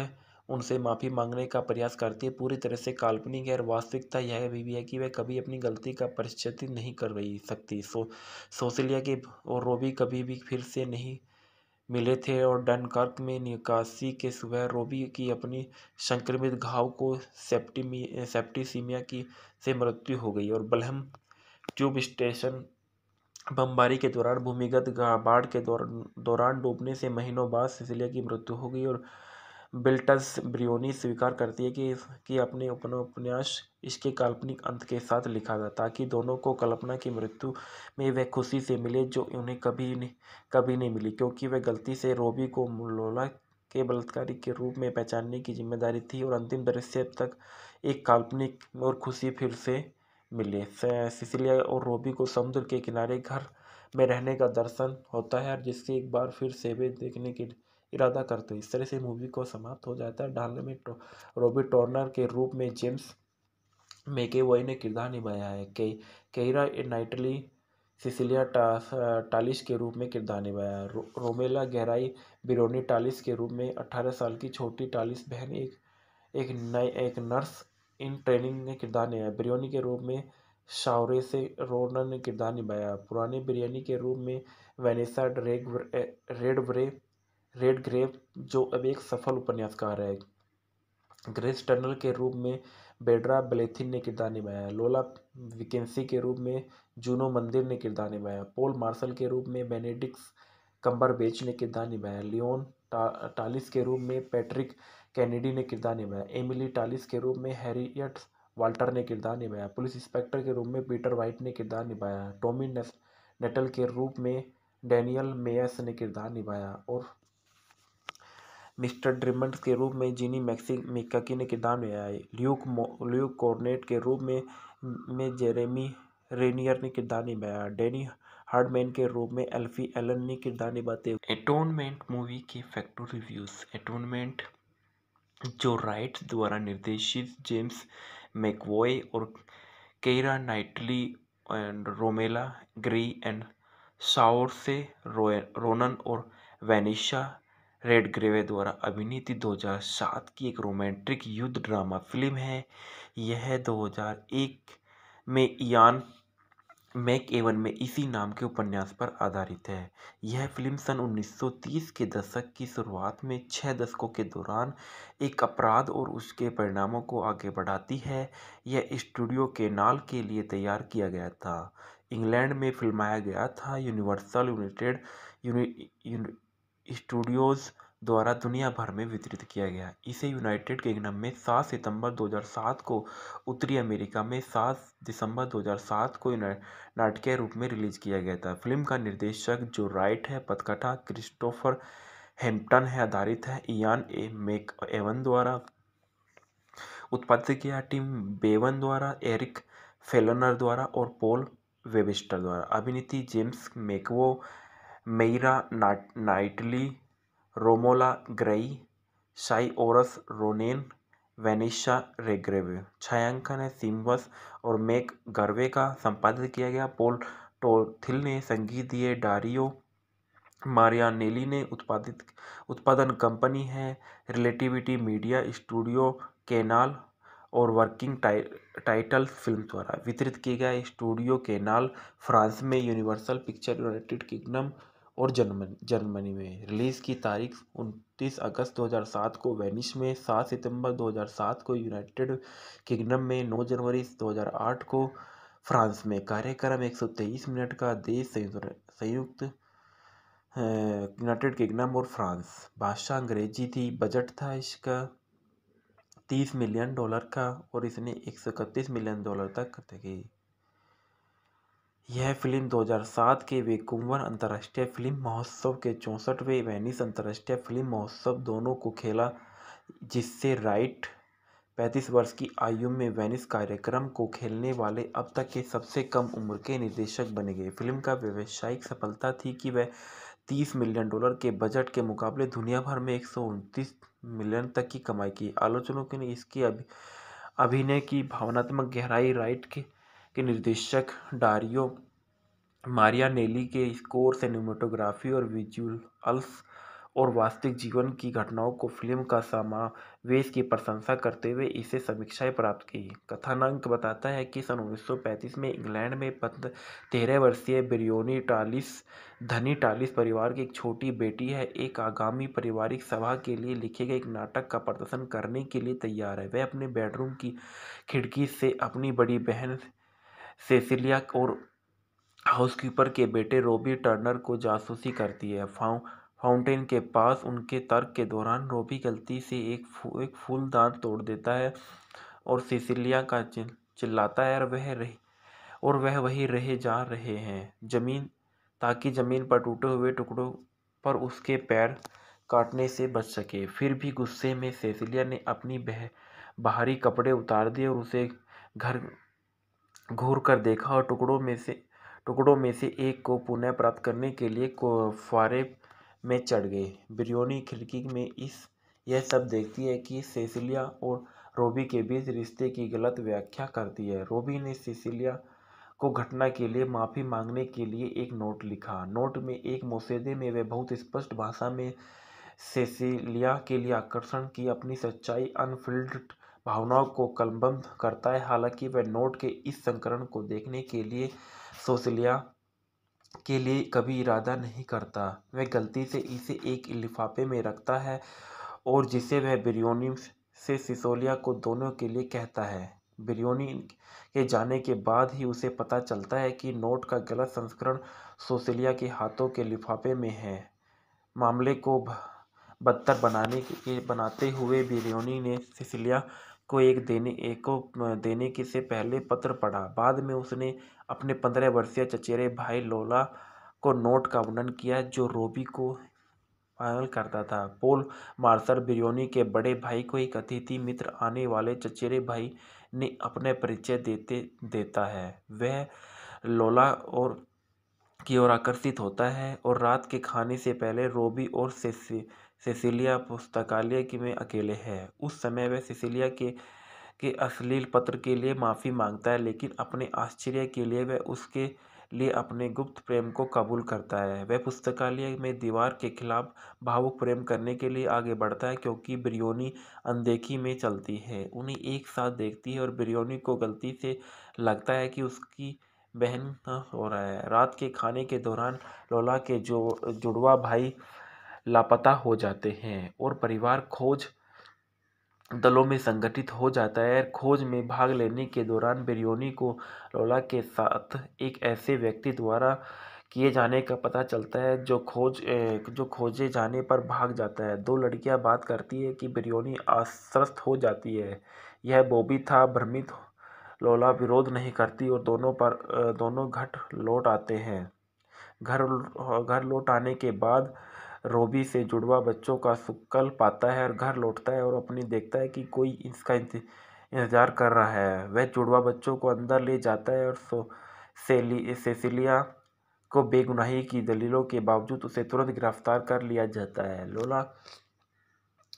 उनसे माफ़ी मांगने का प्रयास करती है पूरी तरह से काल्पनिक है और वास्तविकता यह भी, भी है कि वह कभी अपनी गलती का परिचित नहीं कर रही सकती सो सोसिलिया के और रोबी कभी भी फिर से नहीं मिले थे और डनकर्क में निकासी के सुबह रोबी की अपनी संक्रमित घाव को सेप्टीमी सेप्टीसीमिया की से मृत्यु हो गई और बलहम ट्यूब स्टेशन बमबारी के दौरान भूमिगत बाढ़ के दौरान डूबने से महीनों बाद सिसिलिया की मृत्यु हो गई और बिल्टस ब्रियोनी स्वीकार करती है कि कि अपने उपन्यास इसके काल्पनिक अंत के साथ लिखा था ताकि दोनों को कल्पना की मृत्यु में वह खुशी से मिले जो उन्हें कभी नहीं कभी नहीं मिली क्योंकि वह गलती से रोबी को मुलोला के बलात्कारी के रूप में पहचानने की जिम्मेदारी थी और अंतिम दृश्य तक एक काल्पनिक और खुशी फिर से मिले सिसिलिया और रोबी को समुद्र के किनारे घर में रहने का दर्शन होता है और जिससे एक बार फिर से वे देखने की इरादा करते हो इस तरह से मूवी को समाप्त हो जाता है डालने में तो, रॉबी टॉर्नर के रूप में जेम्स मेके ने किरदार निभाया है के केरा नाइटली सिसिलिया टा, टालिश के रूप में किरदार निभाया है रो, रोमेला गहराई बिरोनी टालिस के रूप में अट्ठारह साल की छोटी टालिस बहन एक एक नए एक नर्स इन ट्रेनिंग ने किरदार निभाया बिरयोनी के रूप में शावरे से रोनर ने किरदार निभाया पुराने बिरयानी के रूप में वेनेसा ड्रेग रेड ब्रे रेड ग्रेव जो अब एक सफल उपन्यासकार है ग्रेस टर्नर के रूप में बेड्रा बलेथिन ने किरदार निभाया लोला विकेंसी के रूप में जूनो मंदिर ने किरदार निभाया पोल मार्शल के रूप में बेनेडिक्स बेच ने किरदार निभाया लियोन टा, टालिस के रूप में पैट्रिक कैनेडी ने किरदार निभाया एमिली टालिस के रूप में हैरियट वाल्टर ने किरदार निभाया पुलिस इंस्पेक्टर के रूप में पीटर वाइट ने किरदार निभाया टॉमी नेटल के रूप में डैनियल मेयस ने किरदार निभाया और मिस्टर ड्रिमंड के रूप में जिनी मैक्की ने किरदार निभाया ल्यूक ल्यूक कॉर्नेट के रूप में में जेरेमी रेनियर ने किरदार निभाया डेनी हार्डमैन के रूप में एल्फी एलन ने किरदार निभाते हुए एटोनमेंट मूवी के फैक्टो रिव्यूज़ एटोनमेंट जो राइट द्वारा निर्देशित जेम्स मैकवॉय और Keira Knightley and Romola Garai and Saoirse Ronan और वैनिशा रेड ग्रेवे द्वारा अभिनीत 2007 की एक रोमांटिक युद्ध ड्रामा फिल्म है यह 2001 में इयान मैक एवन में इसी नाम के उपन्यास पर आधारित है यह फिल्म सन 1930 के दशक की शुरुआत में छः दशकों के दौरान एक अपराध और उसके परिणामों को आगे बढ़ाती है यह स्टूडियो के नाल के लिए तैयार किया गया था इंग्लैंड में फिल्माया गया था यूनिवर्सल यूनाइटेड स्टूडियोज़ द्वारा दुनिया भर में वितरित किया गया इसे यूनाइटेड किंगडम में 7 सितंबर 2007 को उत्तरी अमेरिका में 7 दिसंबर 2007 को नाटकीय रूप में रिलीज़ किया गया था फिल्म का निर्देशक जो राइट है पथकथा क्रिस्टोफर हेम्पटन है आधारित है इयान ए मेक एवन द्वारा उत्पादित किया टीम बेवन द्वारा एरिक फेलनर द्वारा और पोल वेबिस्टर द्वारा अभिनेत्री जेम्स मेकवो मेरा नाट Knightley Romola Garai Saoirse Ronan Vanessa Redgrave छायांकन है सिम्बस और मेक गर्वे का संपादित किया गया पोल टोथिल ने संगीत दिए डारियो मारियानेली ने उत्पादित उत्पादन कंपनी है रिलेटिविटी मीडिया स्टूडियो केनाल और वर्किंग टाइ टाइटल फिल्म द्वारा वितरित किया गया स्टूडियो केनाल फ्रांस में यूनिवर्सल पिक्चर यूनाइटेड किंगडम और जर्मन जर्मनी में रिलीज़ की तारीख उनतीस अगस्त 2007 को वेनिस में 7 सितंबर 2007 को यूनाइटेड किंगडम में 9 जनवरी 2008 को फ्रांस में कार्यक्रम 123 मिनट का देश संयुक्त संयुक्त यूनाइटेड किंगडम और फ्रांस भाषा अंग्रेजी थी बजट था इसका 30 मिलियन डॉलर का और इसने एक मिलियन डॉलर तक तकी यह फ़िल्म 2007 के वैंकूवर अंतर्राष्ट्रीय फ़िल्म महोत्सव के चौंसठवें वेनिस अंतर्राष्ट्रीय फ़िल्म महोत्सव दोनों को खेला जिससे राइट पैंतीस वर्ष की आयु में वेनिस कार्यक्रम को खेलने वाले अब तक के सबसे कम उम्र के निर्देशक बन गए फिल्म का व्यावसायिक सफलता थी कि वह तीस मिलियन डॉलर के बजट के मुकाबले दुनिया भर में एक मिलियन तक की कमाई की आलोचकों ने इसकी अभिनय की भावनात्मक गहराई राइट के के निर्देशक डारियो मारिया नेली के स्कोर सिनेमाटोग्राफी और विजुअल्स और वास्तविक जीवन की घटनाओं को फिल्म का समावेश की प्रशंसा करते हुए इसे समीक्षाएं प्राप्त की कथानांक बताता है कि सन 1935 में इंग्लैंड में पद तेरह वर्षीय बिरियोनी टालिस धनी टालिस परिवार की एक छोटी बेटी है एक आगामी पारिवारिक सभा के लिए लिखे गए एक नाटक का प्रदर्शन करने के लिए तैयार है वह अपने बेडरूम की खिड़की से अपनी बड़ी बहन सेसिलिया और हाउसकीपर के बेटे रॉबी टर्नर को जासूसी करती है फाउ फाउंटेन के पास उनके तर्क के दौरान रॉबी गलती से एक फू, एक फूलदान तोड़ देता है और सिसिलिया का चिल्लाता है और वह रही और वह वही रहे जा रहे हैं जमीन ताकि ज़मीन पर टूटे हुए टुकड़ों पर उसके पैर काटने से बच सके फिर भी गुस्से में सेसिलिया ने अपनी बह बाहरी कपड़े उतार दिए और उसे घर घूर कर देखा और टुकड़ों में से टुकड़ों में से एक को पुनः प्राप्त करने के लिए फुहारे में चढ़ गए बिरयोनी खिड़की में इस यह सब देखती है कि सेसिलिया और रोबी के बीच रिश्ते की गलत व्याख्या करती है रोबी ने सेसिलिया को घटना के लिए माफ़ी मांगने के लिए एक नोट लिखा नोट में एक मौसेदे में वह बहुत स्पष्ट भाषा में सेसिलिया के लिए आकर्षण की अपनी सच्चाई अनफिल्ड भावनाओं को कलमबंद करता है हालांकि वह नोट के इस संकरण को देखने के लिए सोशलिया के लिए कभी इरादा नहीं करता वह गलती से इसे एक लिफाफे में रखता है और जिसे वह बिरयोनी से सिसोलिया को दोनों के लिए कहता है बिरयोनी के जाने के बाद ही उसे पता चलता है कि नोट का गलत संस्करण सोसिलिया के हाथों के लिफाफे में है मामले को बदतर बनाने के बनाते हुए बिरयोनी ने सिसिलिया को एक देने एक को देने के से पहले पत्र पढ़ा बाद में उसने अपने पंद्रह वर्षीय चचेरे भाई लोला को नोट का वर्णन किया जो रोबी को पागल करता था पोल मार्शल बिरयोनी के बड़े भाई को एक अतिथि मित्र आने वाले चचेरे भाई ने अपने परिचय देते देता है वह लोला और की ओर आकर्षित होता है और रात के खाने से पहले रोबी और सेसी सिसिलिया पुस्तकालय कि में अकेले है उस समय वह सिसिलिया के के अश्लील पत्र के लिए माफ़ी मांगता है लेकिन अपने आश्चर्य के लिए वह उसके लिए अपने गुप्त प्रेम को कबूल करता है वह पुस्तकालय में दीवार के खिलाफ भावुक प्रेम करने के लिए आगे बढ़ता है क्योंकि बिरयोनी अनदेखी में चलती है उन्हें एक साथ देखती है और बिरयोनी को गलती से लगता है कि उसकी बहन हो रहा है रात के खाने के दौरान लोला के जो जुड़वा भाई लापता हो जाते हैं और परिवार खोज दलों में संगठित हो जाता है खोज में भाग लेने के दौरान बिरयोनी को लोला के साथ एक ऐसे व्यक्ति द्वारा किए जाने का पता चलता है जो खोज जो खोजे जाने पर भाग जाता है दो लड़कियां बात करती है कि बिरयोनी आश्वस्त हो जाती है यह बोबी था भ्रमित लोला विरोध नहीं करती और दोनों पर दोनों घट लौट आते हैं घर घर लौट आने के बाद रोबी से जुड़वा बच्चों का सुक्कल पाता है और घर लौटता है और अपनी देखता है कि कोई इसका इंतज़ार कर रहा है वह जुड़वा बच्चों को अंदर ले जाता है और सो सेसिलिया को बेगुनाही की दलीलों के बावजूद उसे तुरंत गिरफ्तार कर लिया जाता है लोला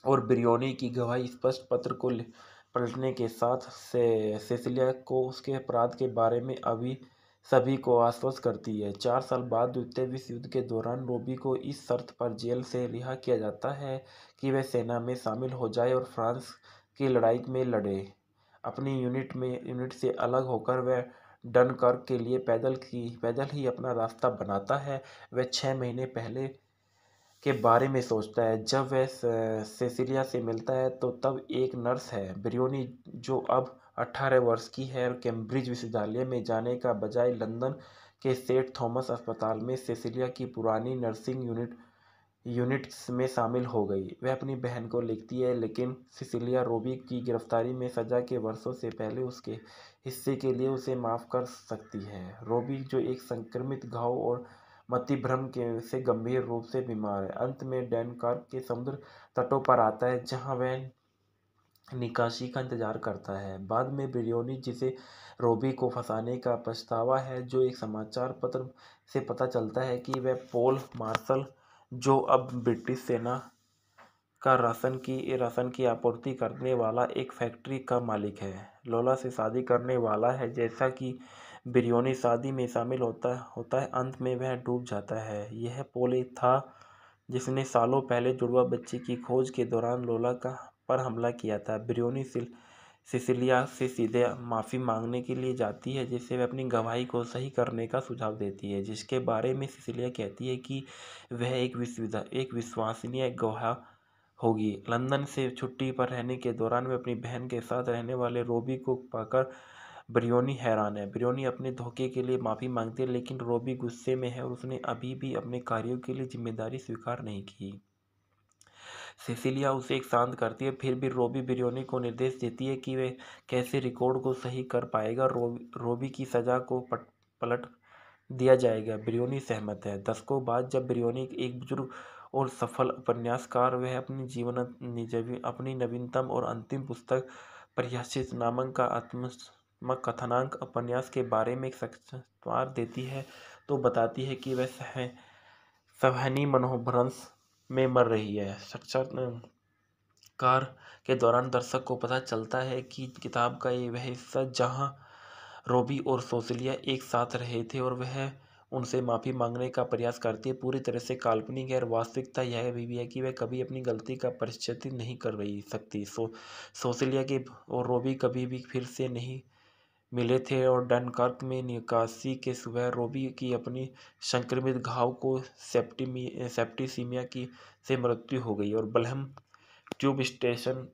और बिरयोनी की गवाही स्पष्ट पत्र को पलटने के साथ से सेसिलिया को उसके अपराध के बारे में अभी सभी को आश्वस्त करती है चार साल बाद द्वितीय विश्व युद्ध के दौरान रोबी को इस शर्त पर जेल से रिहा किया जाता है कि वह सेना में शामिल हो जाए और फ्रांस की लड़ाई में लड़े अपनी यूनिट में यूनिट से अलग होकर वह डनकर्क के लिए पैदल की पैदल ही अपना रास्ता बनाता है वह छः महीने पहले के बारे में सोचता है जब वह सेसिलिया से मिलता है तो तब एक नर्स है ब्रियोनी जो अब अट्ठारह वर्ष की है और कैम्ब्रिज विश्वविद्यालय में जाने का बजाय लंदन के सेंट थॉमस अस्पताल में सेसिलिया की पुरानी नर्सिंग यूनिट यूनिट्स में शामिल हो गई वह अपनी बहन को लिखती है लेकिन सिसिलिया रोबी की गिरफ्तारी में सजा के वर्षों से पहले उसके हिस्से के लिए उसे माफ़ कर सकती है रोबी जो एक संक्रमित घाव और मतिभ्रम भ्रम के से गंभीर रूप से बीमार है अंत में डेनकार्क के समुद्र तटों पर आता है जहां वह निकासी का इंतज़ार करता है बाद में ब्रियोनी जिसे रोबी को फंसाने का पछतावा है जो एक समाचार पत्र से पता चलता है कि वह पोल मार्शल जो अब ब्रिटिश सेना का राशन की राशन की आपूर्ति करने वाला एक फैक्ट्री का मालिक है लोला से शादी करने वाला है जैसा कि बिरयोनी शादी में शामिल होता होता है अंत में वह डूब जाता है यह पोल था जिसने सालों पहले जुड़वा बच्चे की खोज के दौरान लोला का पर हमला किया था ब्रियोनी सिल सिसिलिया से सीधे माफ़ी मांगने के लिए जाती है जिससे वह अपनी गवाही को सही करने का सुझाव देती है जिसके बारे में सिसिलिया कहती है कि वह एक विश्वविदा एक विश्वसनीय गवाह होगी लंदन से छुट्टी पर रहने के दौरान वह अपनी बहन के साथ रहने वाले रोबी को पाकर ब्रियोनी हैरान है ब्रियोनी अपने धोखे के लिए माफ़ी मांगती है लेकिन रोबी गुस्से में है और उसने अभी भी अपने कार्यों के लिए जिम्मेदारी स्वीकार नहीं की सिसिलिया उसे एक शांत करती है फिर भी रोबी बिरयोनी को निर्देश देती है कि वह कैसे रिकॉर्ड को सही कर पाएगा रोबी रोबी की सज़ा को पट पलट दिया जाएगा बिरयोनी सहमत है दशकों बाद जब बिरयोनी एक बुजुर्ग और सफल उपन्यासकार वह अपनी जीवन अपनी नवीनतम और अंतिम पुस्तक प्रयाशित नामक का आत्म कथनांक उपन्यास के बारे में एक सक्षार देती है तो बताती है कि वह सह सहनी मनोभ्रंश में मर रही है कार के दौरान दर्शक को पता चलता है कि किताब का ये वह हिस्सा जहां रोबी और सोसिलिया एक साथ रहे थे और वह उनसे माफ़ी मांगने का प्रयास करती है पूरी तरह से काल्पनिक है और वास्तविकता यह भी, भी है कि वह कभी अपनी गलती का परिचित नहीं कर रही सकती सो सोसिलिया के और रोबी कभी भी फिर से नहीं मिले थे और डनकर्क में निकासी के सुबह रोबी की अपनी संक्रमित घाव को सेप्टीमी सेप्टीसीमिया की से मृत्यु हो गई और बलहम ट्यूब स्टेशन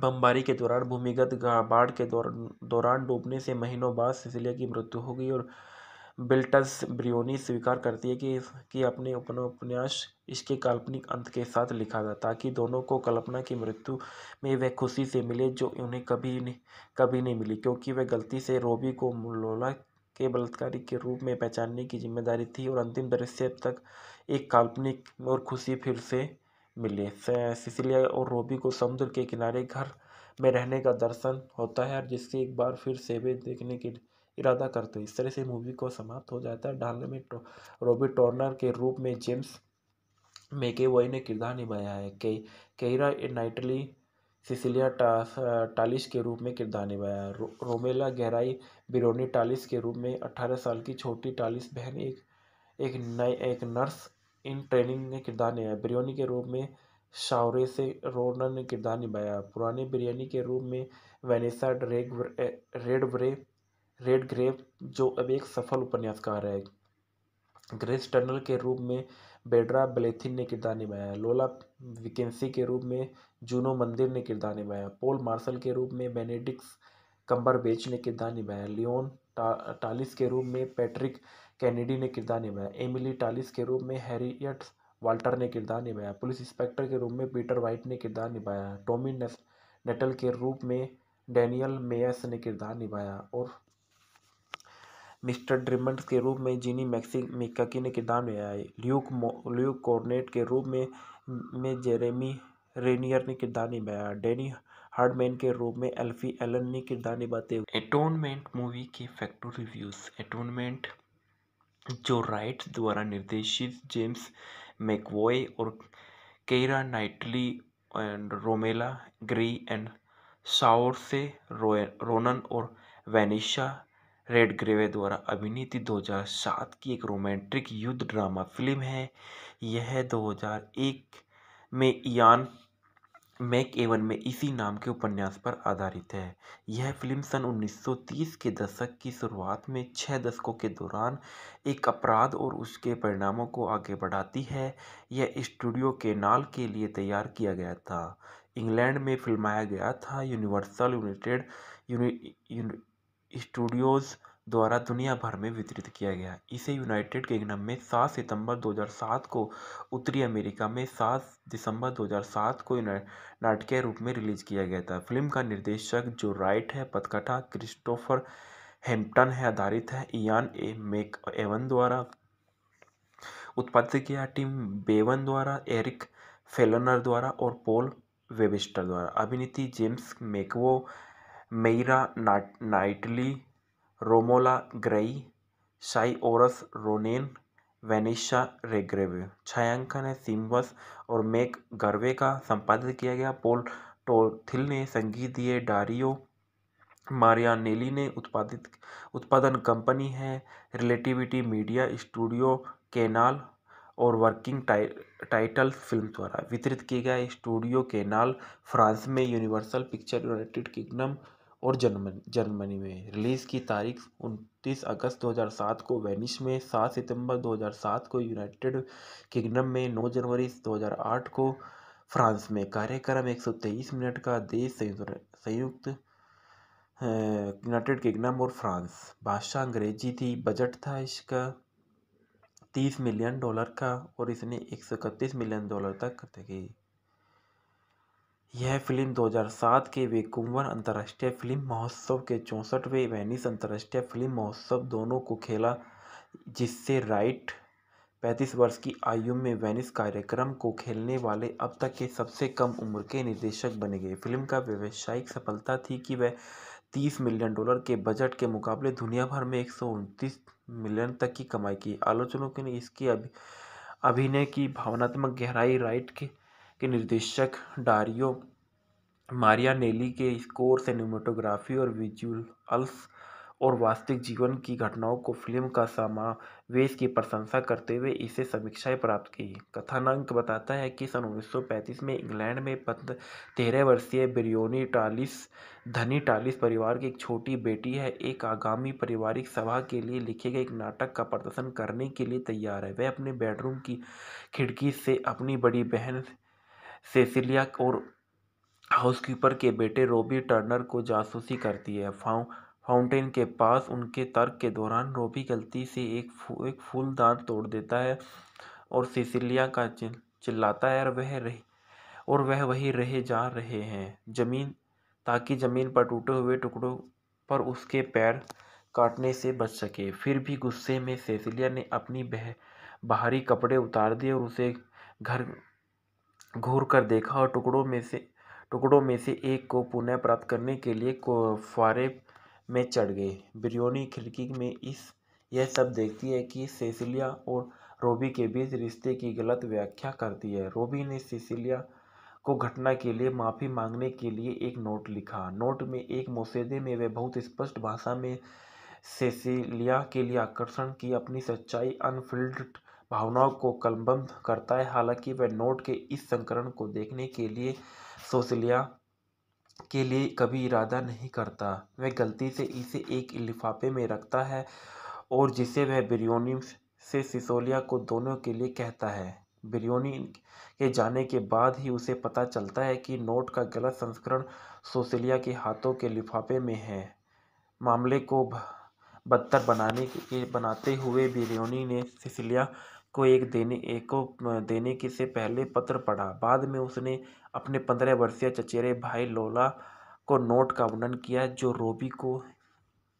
बमबारी के दौरान भूमिगत बाढ़ के दौरान डूबने से महीनों बाद सिसिलिया की मृत्यु हो गई और बिल्टस ब्रियोनी स्वीकार करती है कि कि अपने उपन्यास इसके काल्पनिक अंत के साथ लिखा था ताकि दोनों को कल्पना की मृत्यु में वह खुशी से मिले जो उन्हें कभी नहीं कभी नहीं मिली क्योंकि वह गलती से रोबी को लोला के बलात्कारी के रूप में पहचानने की जिम्मेदारी थी और अंतिम दृश्य तक एक काल्पनिक और खुशी फिर से मिले सिसिलिया और रोबी को समुद्र के किनारे घर में रहने का दर्शन होता है और जिससे एक बार फिर से वे देखने की इरादा करते हो इस तरह से मूवी को समाप्त हो जाता है डालने में तो, रॉबी टॉर्नर के रूप में जेम्स मेके ने किरदार निभाया है के केरा नाइटली सिसिलिया टा, टालिश के रूप में किरदार निभाया है रो, रोमेला गहराई बिरोनी टालिस के रूप में अट्ठारह साल की छोटी टालिस बहन एक एक नए एक नर्स इन ट्रेनिंग ने किरदार निभाया बिरयोनी के रूप में शावरे से रोनर ने किरदार निभाया पुराने बिरयानी के रूप में वेनेसा ड्रेग रेड ब्रे रेड ग्रेव जो अब एक सफल उपन्यासकार है ग्रेस टर्नल के रूप में बेड्रा बलेथिन ने किरदार निभाया लोला विकेंसी के रूप में जूनो मंदिर ने किरदार निभाया पोल मार्शल के रूप में बेनेडिक्स बेच ने किरदार निभाया लियोन टा, टालिस के रूप में पैट्रिक कैनेडी ने किरदार निभाया एमिली टालिस के रूप में हैरियट वाल्टर ने किरदार निभाया पुलिस इंस्पेक्टर के रूप में पीटर वाइट ने किरदार निभाया टॉमी नेटल के रूप में डैनियल मेयस ने किरदार निभाया और मिस्टर ड्रिमंड के रूप में जिनी मैक्की ने किरदार निभाया ल्यूक ल्यूक कॉर्नेट के रूप में में जेरेमी रेनियर ने किरदार निभाया डेनी हार्डमैन के रूप में एल्फी एलन ने किरदार निभाते हुए एटोनमेंट मूवी के फैक्टू रिव्यूज़ एटोनमेंट जो राइट द्वारा निर्देशित जेम्स मैकवॉय और Keira Knightley and Romola Garai and Saoirse Ronan और वैनिशा रेड ग्रेवे द्वारा अभिनीत 2007 की एक रोमांटिक युद्ध ड्रामा फिल्म है यह 2001 में इयान मैक एवन में इसी नाम के उपन्यास पर आधारित है यह फिल्म सन 1930 के दशक की शुरुआत में छः दशकों के दौरान एक अपराध और उसके परिणामों को आगे बढ़ाती है यह स्टूडियो के नाल के लिए तैयार किया गया था इंग्लैंड में फिल्माया गया था यूनिवर्सल यूनाइटेड स्टूडियोज़ द्वारा दुनिया भर में वितरित किया गया इसे यूनाइटेड किंगडम में 7 सितंबर 2007 को उत्तरी अमेरिका में 7 दिसंबर 2007 को नाटकीय रूप में रिलीज़ किया गया था फिल्म का निर्देशक जो राइट है पथकथा क्रिस्टोफर हेम्पटन है आधारित है इयान ए मेक एवन द्वारा उत्पादित किया टीम बेवन द्वारा एरिक फेलनर द्वारा और पोल वेबिस्टर द्वारा अभिनेत्री जेम्स मेकवो मेरा नाट Knightley Romola Garai Saoirse Ronan Vanessa Redgrave छायांकन है सिम्बस और मेक गर्वे का संपादित किया गया पोल टोथिल ने संगीत दिए डारियो मारियानेली ने उत्पादित उत्पादन कंपनी है रिलेटिविटी मीडिया स्टूडियो केनाल और वर्किंग टाइ टाइटल फिल्म द्वारा वितरित किया गया स्टूडियो केनाल फ्रांस में यूनिवर्सल पिक्चर यूनाइटेड किंगडम और जर्मन जर्मनी में रिलीज़ की तारीख उनतीस अगस्त 2007 को वेनिस में 7 सितंबर 2007 को यूनाइटेड किंगडम में 9 जनवरी 2008 को फ्रांस में कार्यक्रम 123 मिनट का देश संयुक्त संयुक्त यूनाइटेड किंगडम और फ्रांस भाषा अंग्रेजी थी बजट था इसका 30 मिलियन डॉलर का और इसने एक मिलियन डॉलर तक तकी यह फ़िल्म 2007 के वैंकूवर अंतर्राष्ट्रीय फ़िल्म महोत्सव के चौंसठवें वेनिस अंतर्राष्ट्रीय फ़िल्म महोत्सव दोनों को खेला जिससे राइट पैंतीस वर्ष की आयु में वेनिस कार्यक्रम को खेलने वाले अब तक के सबसे कम उम्र के निर्देशक बन गए फिल्म का व्यावसायिक सफलता थी कि वह तीस मिलियन डॉलर के बजट के मुकाबले दुनिया भर में एक मिलियन तक की कमाई की आलोचकों ने इसकी अभिनय की भावनात्मक गहराई राइट के के निर्देशक डारियो मारिया नेली के स्कोर सिनेमाटोग्राफी और विजुअल्स और वास्तविक जीवन की घटनाओं को फिल्म का समावेश की प्रशंसा करते हुए इसे समीक्षाएं प्राप्त की कथानांक बताता है कि सन 1935 में इंग्लैंड में पद तेरह वर्षीय बिरियोनी टालिस धनी टालिस परिवार की एक छोटी बेटी है एक आगामी पारिवारिक सभा के लिए लिखे गए एक नाटक का प्रदर्शन करने के लिए तैयार है वह अपने बेडरूम की खिड़की से अपनी बड़ी बहन सेसिलिया और हाउसकीपर के बेटे रॉबी टर्नर को जासूसी करती है फाउ फाउंटेन के पास उनके तर्क के दौरान रॉबी गलती से एक फू, एक फूलदान तोड़ देता है और सिसिलिया का चिल्लाता है और वह रही और वह वही रहे जा रहे हैं जमीन ताकि ज़मीन पर टूटे हुए टुकड़ों पर उसके पैर काटने से बच सके फिर भी गुस्से में सेसिलिया ने अपनी बह बाहरी कपड़े उतार दिए और उसे घर घूर कर देखा और टुकड़ों में से टुकड़ों में से एक को पुनः प्राप्त करने के लिए फुहारे में चढ़ गए बिरयोनी खिड़की में इस यह सब देखती है कि सेसिलिया और रोबी के बीच रिश्ते की गलत व्याख्या करती है रोबी ने सेसिलिया को घटना के लिए माफ़ी मांगने के लिए एक नोट लिखा नोट में एक मौसेदे में वह बहुत स्पष्ट भाषा में सेसिलिया के लिए आकर्षण की अपनी सच्चाई अनफिल्ड भावनाओं को कलमबंद करता है हालांकि वह नोट के इस संकरण को देखने के लिए सोशलिया के लिए कभी इरादा नहीं करता वह गलती से इसे एक लिफाफे में रखता है और जिसे वह बिरयोनी से सिसोलिया को दोनों के लिए कहता है बिरयोनी के जाने के बाद ही उसे पता चलता है कि नोट का गलत संस्करण सोसिलिया के हाथों के लिफाफे में है मामले को बदतर बनाने के बनाते हुए बिरयोनी ने सिसिलिया को एक देने एक को देने के से पहले पत्र पढ़ा बाद में उसने अपने पंद्रह वर्षीय चचेरे भाई लोला को नोट का वर्णन किया जो रोबी को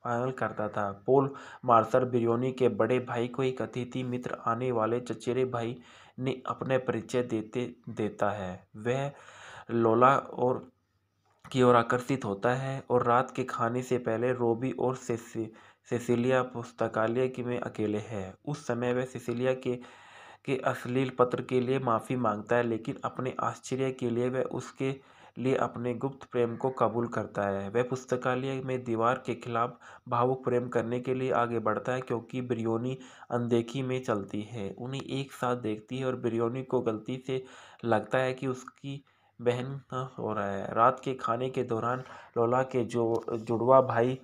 पागल करता था पोल मार्शल बिरयोनी के बड़े भाई को एक अतिथि मित्र आने वाले चचेरे भाई ने अपने परिचय देते देता है वह लोला और की ओर आकर्षित होता है और रात के खाने से पहले रोबी और सेसी सिसिलिया पुस्तकालय की में अकेले है उस समय वह सिसिलिया के के अश्लील पत्र के लिए माफ़ी मांगता है लेकिन अपने आश्चर्य के लिए वह उसके लिए अपने गुप्त प्रेम को कबूल करता है वह पुस्तकालय में दीवार के खिलाफ भावुक प्रेम करने के लिए आगे बढ़ता है क्योंकि बिरयोनी अनदेखी में चलती है उन्हें एक साथ देखती है और बिरयोनी को गलती से लगता है कि उसकी बहन हो रहा है रात के खाने के दौरान लोला के जो जुड़वा भाई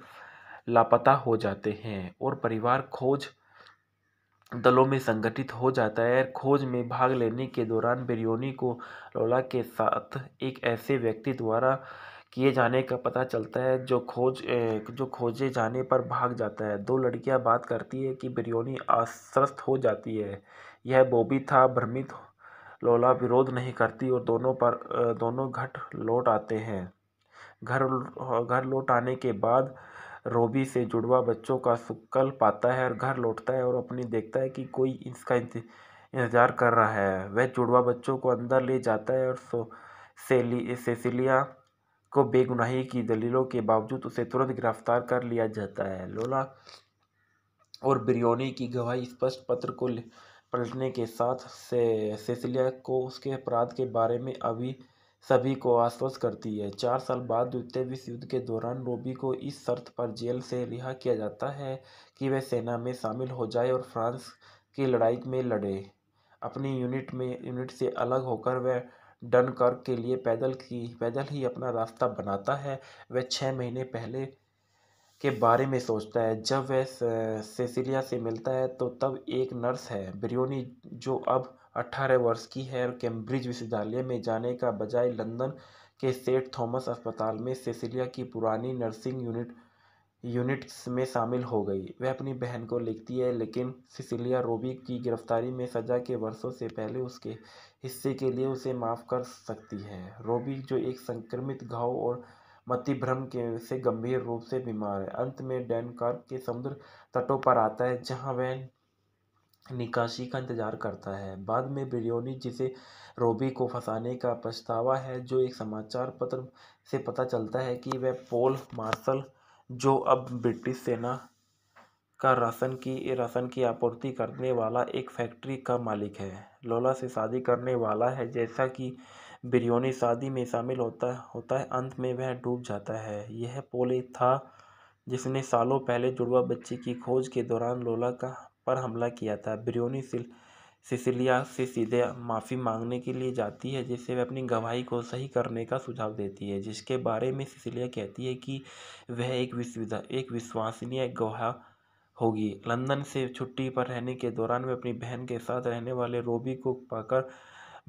लापता हो जाते हैं और परिवार खोज दलों में संगठित हो जाता है खोज में भाग लेने के दौरान बिरयोनी को लोला के साथ एक ऐसे व्यक्ति द्वारा किए जाने का पता चलता है जो खोज जो खोजे जाने पर भाग जाता है दो लड़कियां बात करती है कि बिरयोनी आश्वस्त हो जाती है यह बोबी था भ्रमित लोला विरोध नहीं करती और दोनों पर दोनों घट लौट आते हैं घर घर लौट आने के बाद रोबी से जुड़वा बच्चों का शक्ल पाता है और घर लौटता है और अपनी देखता है कि कोई इसका इंतज़ार कर रहा है वह जुड़वा बच्चों को अंदर ले जाता है और सो सेसिलिया को बेगुनाही की दलीलों के बावजूद उसे तुरंत गिरफ्तार कर लिया जाता है लोला और बिरयोनी की गवाही स्पष्ट पत्र को पलटने के साथ से सेसिलिया को उसके अपराध के बारे में अभी सभी को आश्वस्त करती है चार साल बाद द्वितीय विश्व युद्ध के दौरान रोबी को इस शर्त पर जेल से रिहा किया जाता है कि वह सेना में शामिल हो जाए और फ्रांस की लड़ाई में लड़े अपनी यूनिट में यूनिट से अलग होकर वह डनकर्क के लिए पैदल की पैदल ही अपना रास्ता बनाता है वह छः महीने पहले के बारे में सोचता है जब वह सेसिलिया से मिलता है तो तब एक नर्स है ब्रियोनी जो अब अट्ठारह वर्ष की है और कैम्ब्रिज विश्वविद्यालय में जाने का बजाय लंदन के सेंट थॉमस अस्पताल में सेसिलिया की पुरानी नर्सिंग यूनिट यूनिट्स में शामिल हो गई वह अपनी बहन को लिखती है लेकिन सिसिलिया रोबी की गिरफ्तारी में सजा के वर्षों से पहले उसके हिस्से के लिए उसे माफ़ कर सकती है रोबी जो एक संक्रमित घाव और मतिभ्रम भ्रम के से गंभीर रूप से बीमार है अंत में डेनकार्क के समुद्र तटों पर आता है जहां वह निकासी का इंतज़ार करता है बाद में ब्रियोनी जिसे रोबी को फंसाने का पछतावा है जो एक समाचार पत्र से पता चलता है कि वह पोल मार्शल जो अब ब्रिटिश सेना का राशन की राशन की आपूर्ति करने वाला एक फैक्ट्री का मालिक है लोला से शादी करने वाला है जैसा कि बिरयोनी शादी में शामिल होता होता है अंत में वह डूब जाता है यह पोल था जिसने सालों पहले जुड़वा बच्ची की खोज के दौरान लोला का पर हमला किया था ब्रियोनी सिल सिसिलिया से सीधे माफ़ी मांगने के लिए जाती है जिससे वह अपनी गवाही को सही करने का सुझाव देती है जिसके बारे में सिसिलिया कहती है कि वह एक विश्व एक विश्वसनीय गवाह होगी लंदन से छुट्टी पर रहने के दौरान वह अपनी बहन के साथ रहने वाले रोबी को पाकर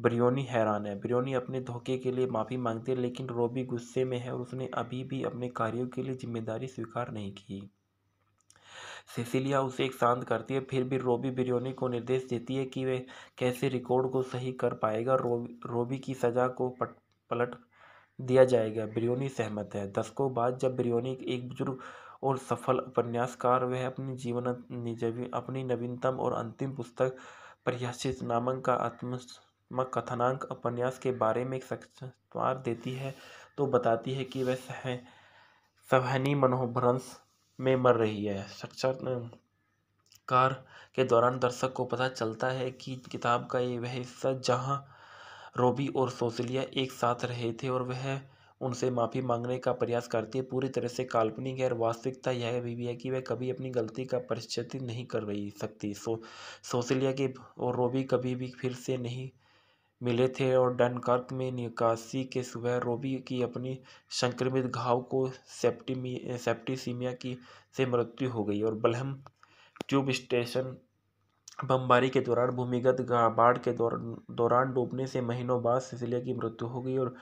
ब्रियोनी हैरान है ब्रियोनी अपने धोखे के लिए माफ़ी मांगती है लेकिन रोबी गुस्से में है और उसने अभी भी अपने कार्यों के लिए जिम्मेदारी स्वीकार नहीं की सिसिलिया उसे एक शांत करती है फिर भी रोबी बिरयोनी को निर्देश देती है कि वह कैसे रिकॉर्ड को सही कर पाएगा रोबी रोबी की सज़ा को पट पलट दिया जाएगा बिरयोनी सहमत है दशकों बाद जब बिरयोनी एक बुजुर्ग और सफल उपन्यासकार वह अपनी जीवन अपनी नवीनतम और अंतिम पुस्तक प्रयाशित नामक का आत्म कथनांक उपन्यास के बारे में एक सक्षार देती है तो बताती है कि वह सह सहनी मनोभ्रंश में मर रही है कार के दौरान दर्शक को पता चलता है कि किताब का ये वह हिस्सा जहाँ रोबी और सोसिलिया एक साथ रहे थे और वह उनसे माफ़ी मांगने का प्रयास करती है पूरी तरह से काल्पनिक है और वास्तविकता यह भी, भी है कि वह कभी अपनी गलती का परिचित नहीं कर रही सकती सो सोसिलिया के और रोबी कभी भी फिर से नहीं मिले थे और डनकर्क में निकासी के सुबह रोबी की अपनी संक्रमित घाव को सेप्टीमी सेप्टीसीमिया की से मृत्यु हो गई और बलहम ट्यूब स्टेशन बमबारी के दौरान भूमिगत बाढ़ के दौरान डूबने से महीनों बाद सिसिलिया की मृत्यु हो गई और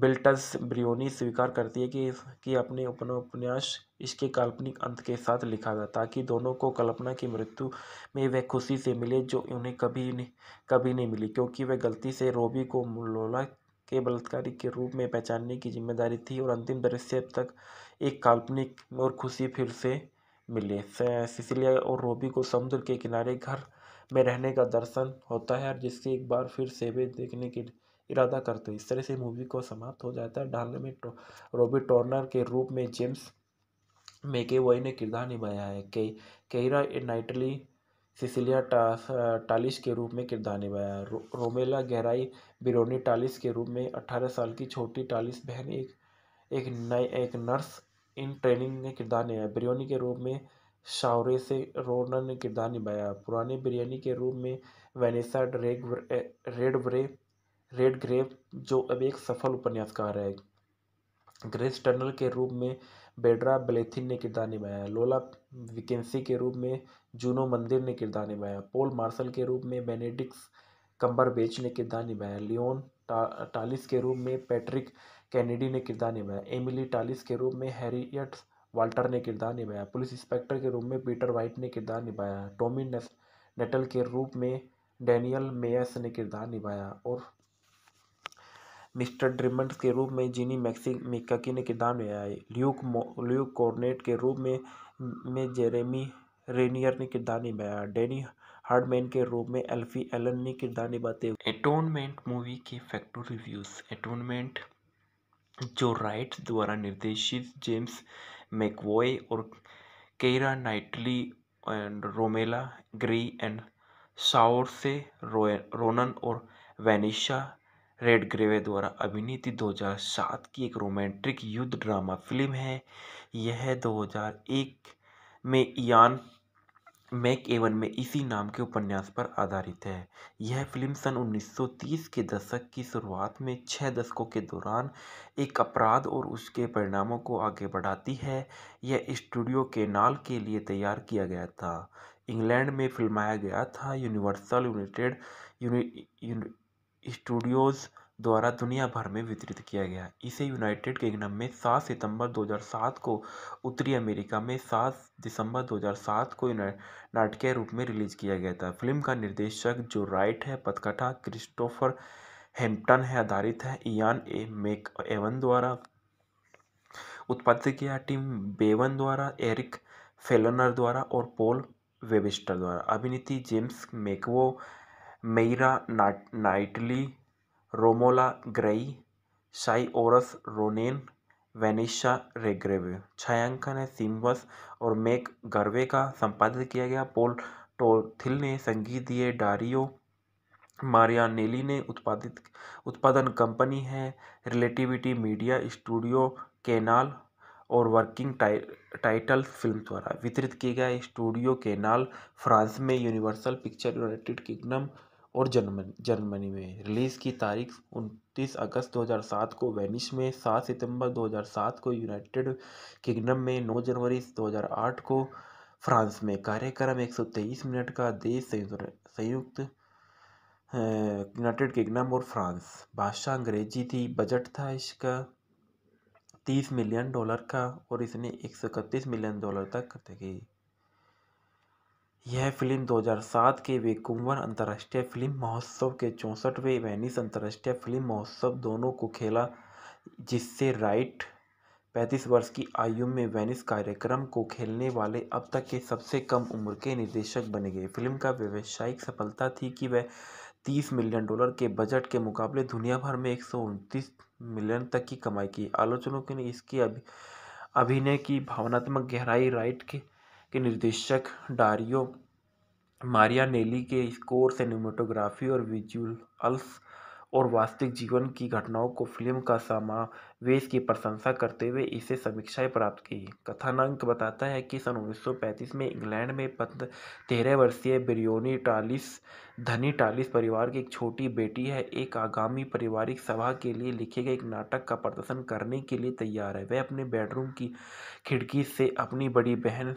बिल्टस ब्रियोनी स्वीकार करती है कि कि अपने उपन्यास इसके काल्पनिक अंत के साथ लिखा था ताकि दोनों को कल्पना की मृत्यु में वह खुशी से मिले जो उन्हें कभी नहीं कभी नहीं मिली क्योंकि वह गलती से रोबी को लोला के बलात्कारी के रूप में पहचानने की जिम्मेदारी थी और अंतिम दृश्य तक एक काल्पनिक और खुशी फिर से मिले सिसिलिया और रोबी को समुद्र के किनारे घर में रहने का दर्शन होता है और जिससे एक बार फिर से वे देखने की इरादा करते हो इस तरह से मूवी को समाप्त हो जाता है डालने में तो, रॉबी टॉर्नर के रूप में जेम्स मेके ने किरदार निभाया है के केरा नाइटली सिसिलिया टा, टालिश के रूप में किरदार निभाया है रो, रोमेला गहराई बिरोनी टालिस के रूप में अट्ठारह साल की छोटी टालिस बहन एक एक नए एक नर्स इन ट्रेनिंग ने किरदार निभाया बिरोनी के रूप में शावरे से रोनर ने किरदार निभाया पुराने बिरयानी के रूप में वेनेसा ड्रेग रेड ब्रे रेड ग्रेव जो अब एक सफल उपन्यासकार है ग्रेस टर्नर के रूप में बेड्रा बलेथिन ने किरदार निभाया लोला विकेंसी के रूप में जूनो मंदिर ने किरदार निभाया पोल मार्शल के रूप में बेनेडिक्स बेच ने किरदार निभाया लियोन टा, टालिस के रूप में पैट्रिक कैनेडी ने किरदार निभाया एमिली टालिस के रूप में हैरियट वाल्टर ने किरदार निभाया पुलिस इंस्पेक्टर के रूप में पीटर वाइट ने किरदार निभाया टॉमी नेटल के रूप में डैनियल मेयस ने किरदार निभाया और मिस्टर ड्रिमंड के रूप में जिनी मैक्की ने किरदार निभाया ल्यूक ल्यूक कॉर्नेट के रूप में में जेरेमी रेनियर ने किरदार निभाया डेनी हार्डमैन के रूप में एल्फी एलन ने किरदार निभाते हुए एटोनमेंट मूवी के फैक्टू रिव्यूज़ एटोनमेंट जो राइट द्वारा निर्देशित जेम्स मैकवॉय और Keira Knightley and Romola Garai and Saoirse Ronan और वैनिशा रेड ग्रेवे द्वारा अभिनीत 2007 की एक रोमांटिक युद्ध ड्रामा फिल्म है यह 2001 में इयान मैक एवन में इसी नाम के उपन्यास पर आधारित है यह फिल्म सन 1930 के दशक की शुरुआत में छः दशकों के दौरान एक अपराध और उसके परिणामों को आगे बढ़ाती है यह स्टूडियो के नाल के लिए तैयार किया गया था इंग्लैंड में फिल्माया गया था यूनिवर्सल यूनाइटेड स्टूडियोज़ द्वारा दुनिया भर में वितरित किया गया इसे यूनाइटेड किंगडम में 7 सितंबर 2007 को उत्तरी अमेरिका में 7 दिसंबर 2007 को नाटकीय रूप में रिलीज़ किया गया था फिल्म का निर्देशक जो राइट है पथकथा क्रिस्टोफर हेम्पटन है आधारित है इयान ए मेक एवन द्वारा उत्पादित किया टीम बेवन द्वारा एरिक फेलनर द्वारा और पोल वेबिस्टर द्वारा अभिनेत्री जेम्स मेकवो मेरा नाट Knightley Romola Garai Saoirse Ronan Vanessa Redgrave छायांकन है सिम्बस और मेक गर्वे का संपादित किया गया पोल टोथिल ने संगीत दिए डारियो मारियानेली ने उत्पादित उत्पादन कंपनी है रिलेटिविटी मीडिया स्टूडियो केनाल और वर्किंग टाइ, टाइटल फिल्म द्वारा वितरित किया गया स्टूडियो केनाल फ्रांस में यूनिवर्सल पिक्चर यूनाइटेड किंगडम और जर्मन जर्मनी में रिलीज़ की तारीख उनतीस अगस्त 2007 को वेनिस में 7 सितंबर 2007 को यूनाइटेड किंगडम में 9 जनवरी 2008 को फ्रांस में कार्यक्रम 123 मिनट का देश संयुक्त संयुक्त यूनाइटेड किंगडम और फ्रांस भाषा अंग्रेजी थी बजट था इसका 30 मिलियन डॉलर का और इसने एक मिलियन डॉलर तक तकी यह फ़िल्म 2007 के वैंकूवर अंतर्राष्ट्रीय फ़िल्म महोत्सव के चौंसठवें वेनिस अंतर्राष्ट्रीय फ़िल्म महोत्सव दोनों को खेला जिससे राइट पैंतीस वर्ष की आयु में वेनिस कार्यक्रम को खेलने वाले अब तक के सबसे कम उम्र के निर्देशक बन गए फिल्म का व्यावसायिक सफलता थी कि वह तीस मिलियन डॉलर के बजट के मुकाबले दुनिया भर में एक मिलियन तक की कमाई की आलोचकों ने इसकी अभिनय की भावनात्मक गहराई राइट के के निर्देशक डारियो मारिया नेली के स्कोर सिनेमाटोग्राफी और विजुअल्स और वास्तविक जीवन की घटनाओं को फिल्म का समावेश की प्रशंसा करते हुए इसे समीक्षाएं प्राप्त की कथानांक बताता है कि सन 1935 में इंग्लैंड में पद तेरह वर्षीय बिरियोनी टालिस धनी टालिस परिवार की एक छोटी बेटी है एक आगामी पारिवारिक सभा के लिए लिखे गए एक नाटक का प्रदर्शन करने के लिए तैयार है वह अपने बेडरूम की खिड़की से अपनी बड़ी बहन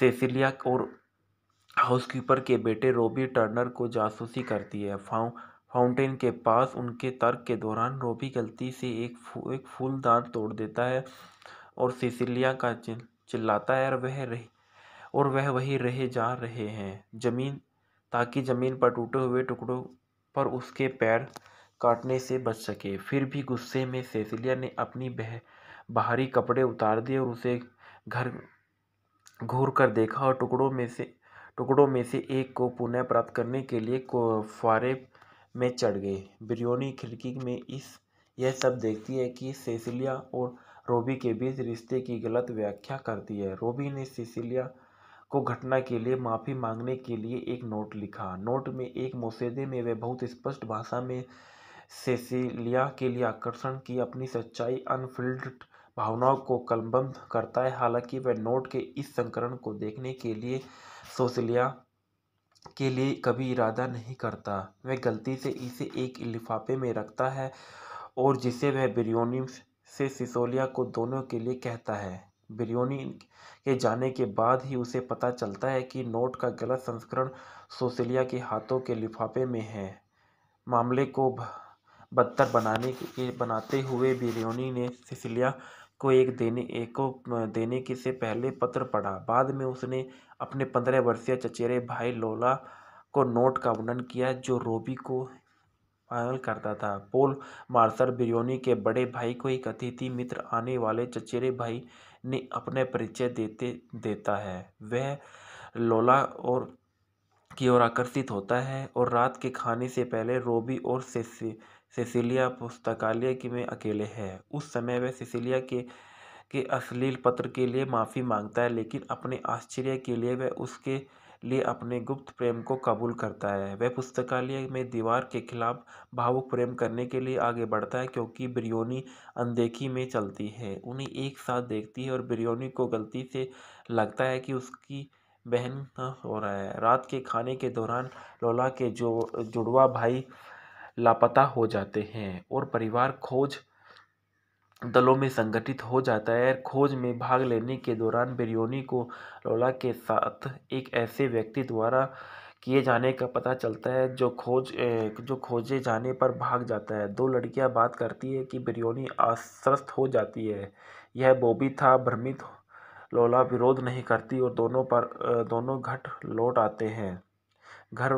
सेसिलिया और हाउसकीपर के बेटे रॉबी टर्नर को जासूसी करती है फाउ फाउंटेन के पास उनके तर्क के दौरान रॉबी गलती से एक फू, एक फूलदान तोड़ देता है और सिसिलिया का चिल्लाता है और वह रही और वह वही रहे जा रहे हैं जमीन ताकि ज़मीन पर टूटे हुए टुकड़ों पर उसके पैर काटने से बच सके फिर भी गुस्से में सेसिलिया ने अपनी बह बाहरी कपड़े उतार दिए और उसे घर घूर कर देखा और टुकड़ों में से टुकड़ों में से एक को पुनः प्राप्त करने के लिए फुहारे में चढ़ गए बिरयोनी खिड़की में इस यह सब देखती है कि सेसिलिया और रोबी के बीच रिश्ते की गलत व्याख्या करती है रोबी ने सेसिलिया को घटना के लिए माफ़ी मांगने के लिए एक नोट लिखा नोट में एक मुसैदे में वह बहुत स्पष्ट भाषा में सेसिलिया के लिए आकर्षण की अपनी सच्चाई अनफिल्ड भावनाओं को कलमबंद करता है हालांकि वह नोट के इस संकरण को देखने के लिए सोशलिया के लिए कभी इरादा नहीं करता वह गलती से इसे एक लिफाफे में रखता है और जिसे वह बिरयोनी से सिसोलिया को दोनों के लिए कहता है बिरयोनी के जाने के बाद ही उसे पता चलता है कि नोट का गलत संस्करण सोसिलिया के हाथों के लिफाफे में है मामले को बदतर बनाने के बनाते हुए बिरयोनी ने सिसिलिया को एक देने एक को देने के से पहले पत्र पढ़ा बाद में उसने अपने पंद्रह वर्षीय चचेरे भाई लोला को नोट का वर्णन किया जो रोबी को पायल करता था पोल मार्सल बिरयोनी के बड़े भाई को एक अतिथि मित्र आने वाले चचेरे भाई ने अपने परिचय देते देता है वह लोला और की ओर आकर्षित होता है और रात के खाने से पहले रोबी और सेसी सिसिलिया पुस्तकालय की में अकेले है उस समय वह सिसिलिया के के अश्लील पत्र के लिए माफ़ी मांगता है लेकिन अपने आश्चर्य के लिए वह उसके लिए अपने गुप्त प्रेम को कबूल करता है वह पुस्तकालय में दीवार के खिलाफ भावुक प्रेम करने के लिए आगे बढ़ता है क्योंकि बिरयोनी अनदेखी में चलती है उन्हें एक साथ देखती है और बिरयोनी को गलती से लगता है कि उसकी बहन हो रहा है रात के खाने के दौरान लोला के जो जुड़वा भाई लापता हो जाते हैं और परिवार खोज दलों में संगठित हो जाता है खोज में भाग लेने के दौरान बिरयोनी को लोला के साथ एक ऐसे व्यक्ति द्वारा किए जाने का पता चलता है जो खोज जो खोजे जाने पर भाग जाता है दो लड़कियां बात करती है कि बिरयोनी आश्वस्त हो जाती है यह बोबी था भ्रमित लोला विरोध नहीं करती और दोनों पर दोनों घट लौट आते हैं घर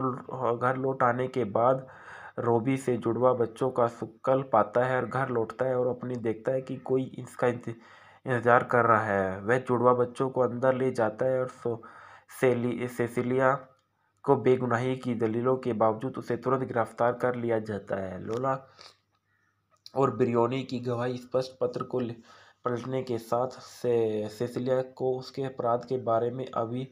घर लौट आने के बाद रोबी से जुड़वा बच्चों का शक्ल पाता है और घर लौटता है और अपनी देखता है कि कोई इसका इंतज़ार कर रहा है वह जुड़वा बच्चों को अंदर ले जाता है और सो सेसिलिया को बेगुनाही की दलीलों के बावजूद उसे तुरंत गिरफ्तार कर लिया जाता है लोला और बिरयोनी की गवाही स्पष्ट पत्र को पलटने के साथ से सेसिलिया को उसके अपराध के बारे में अभी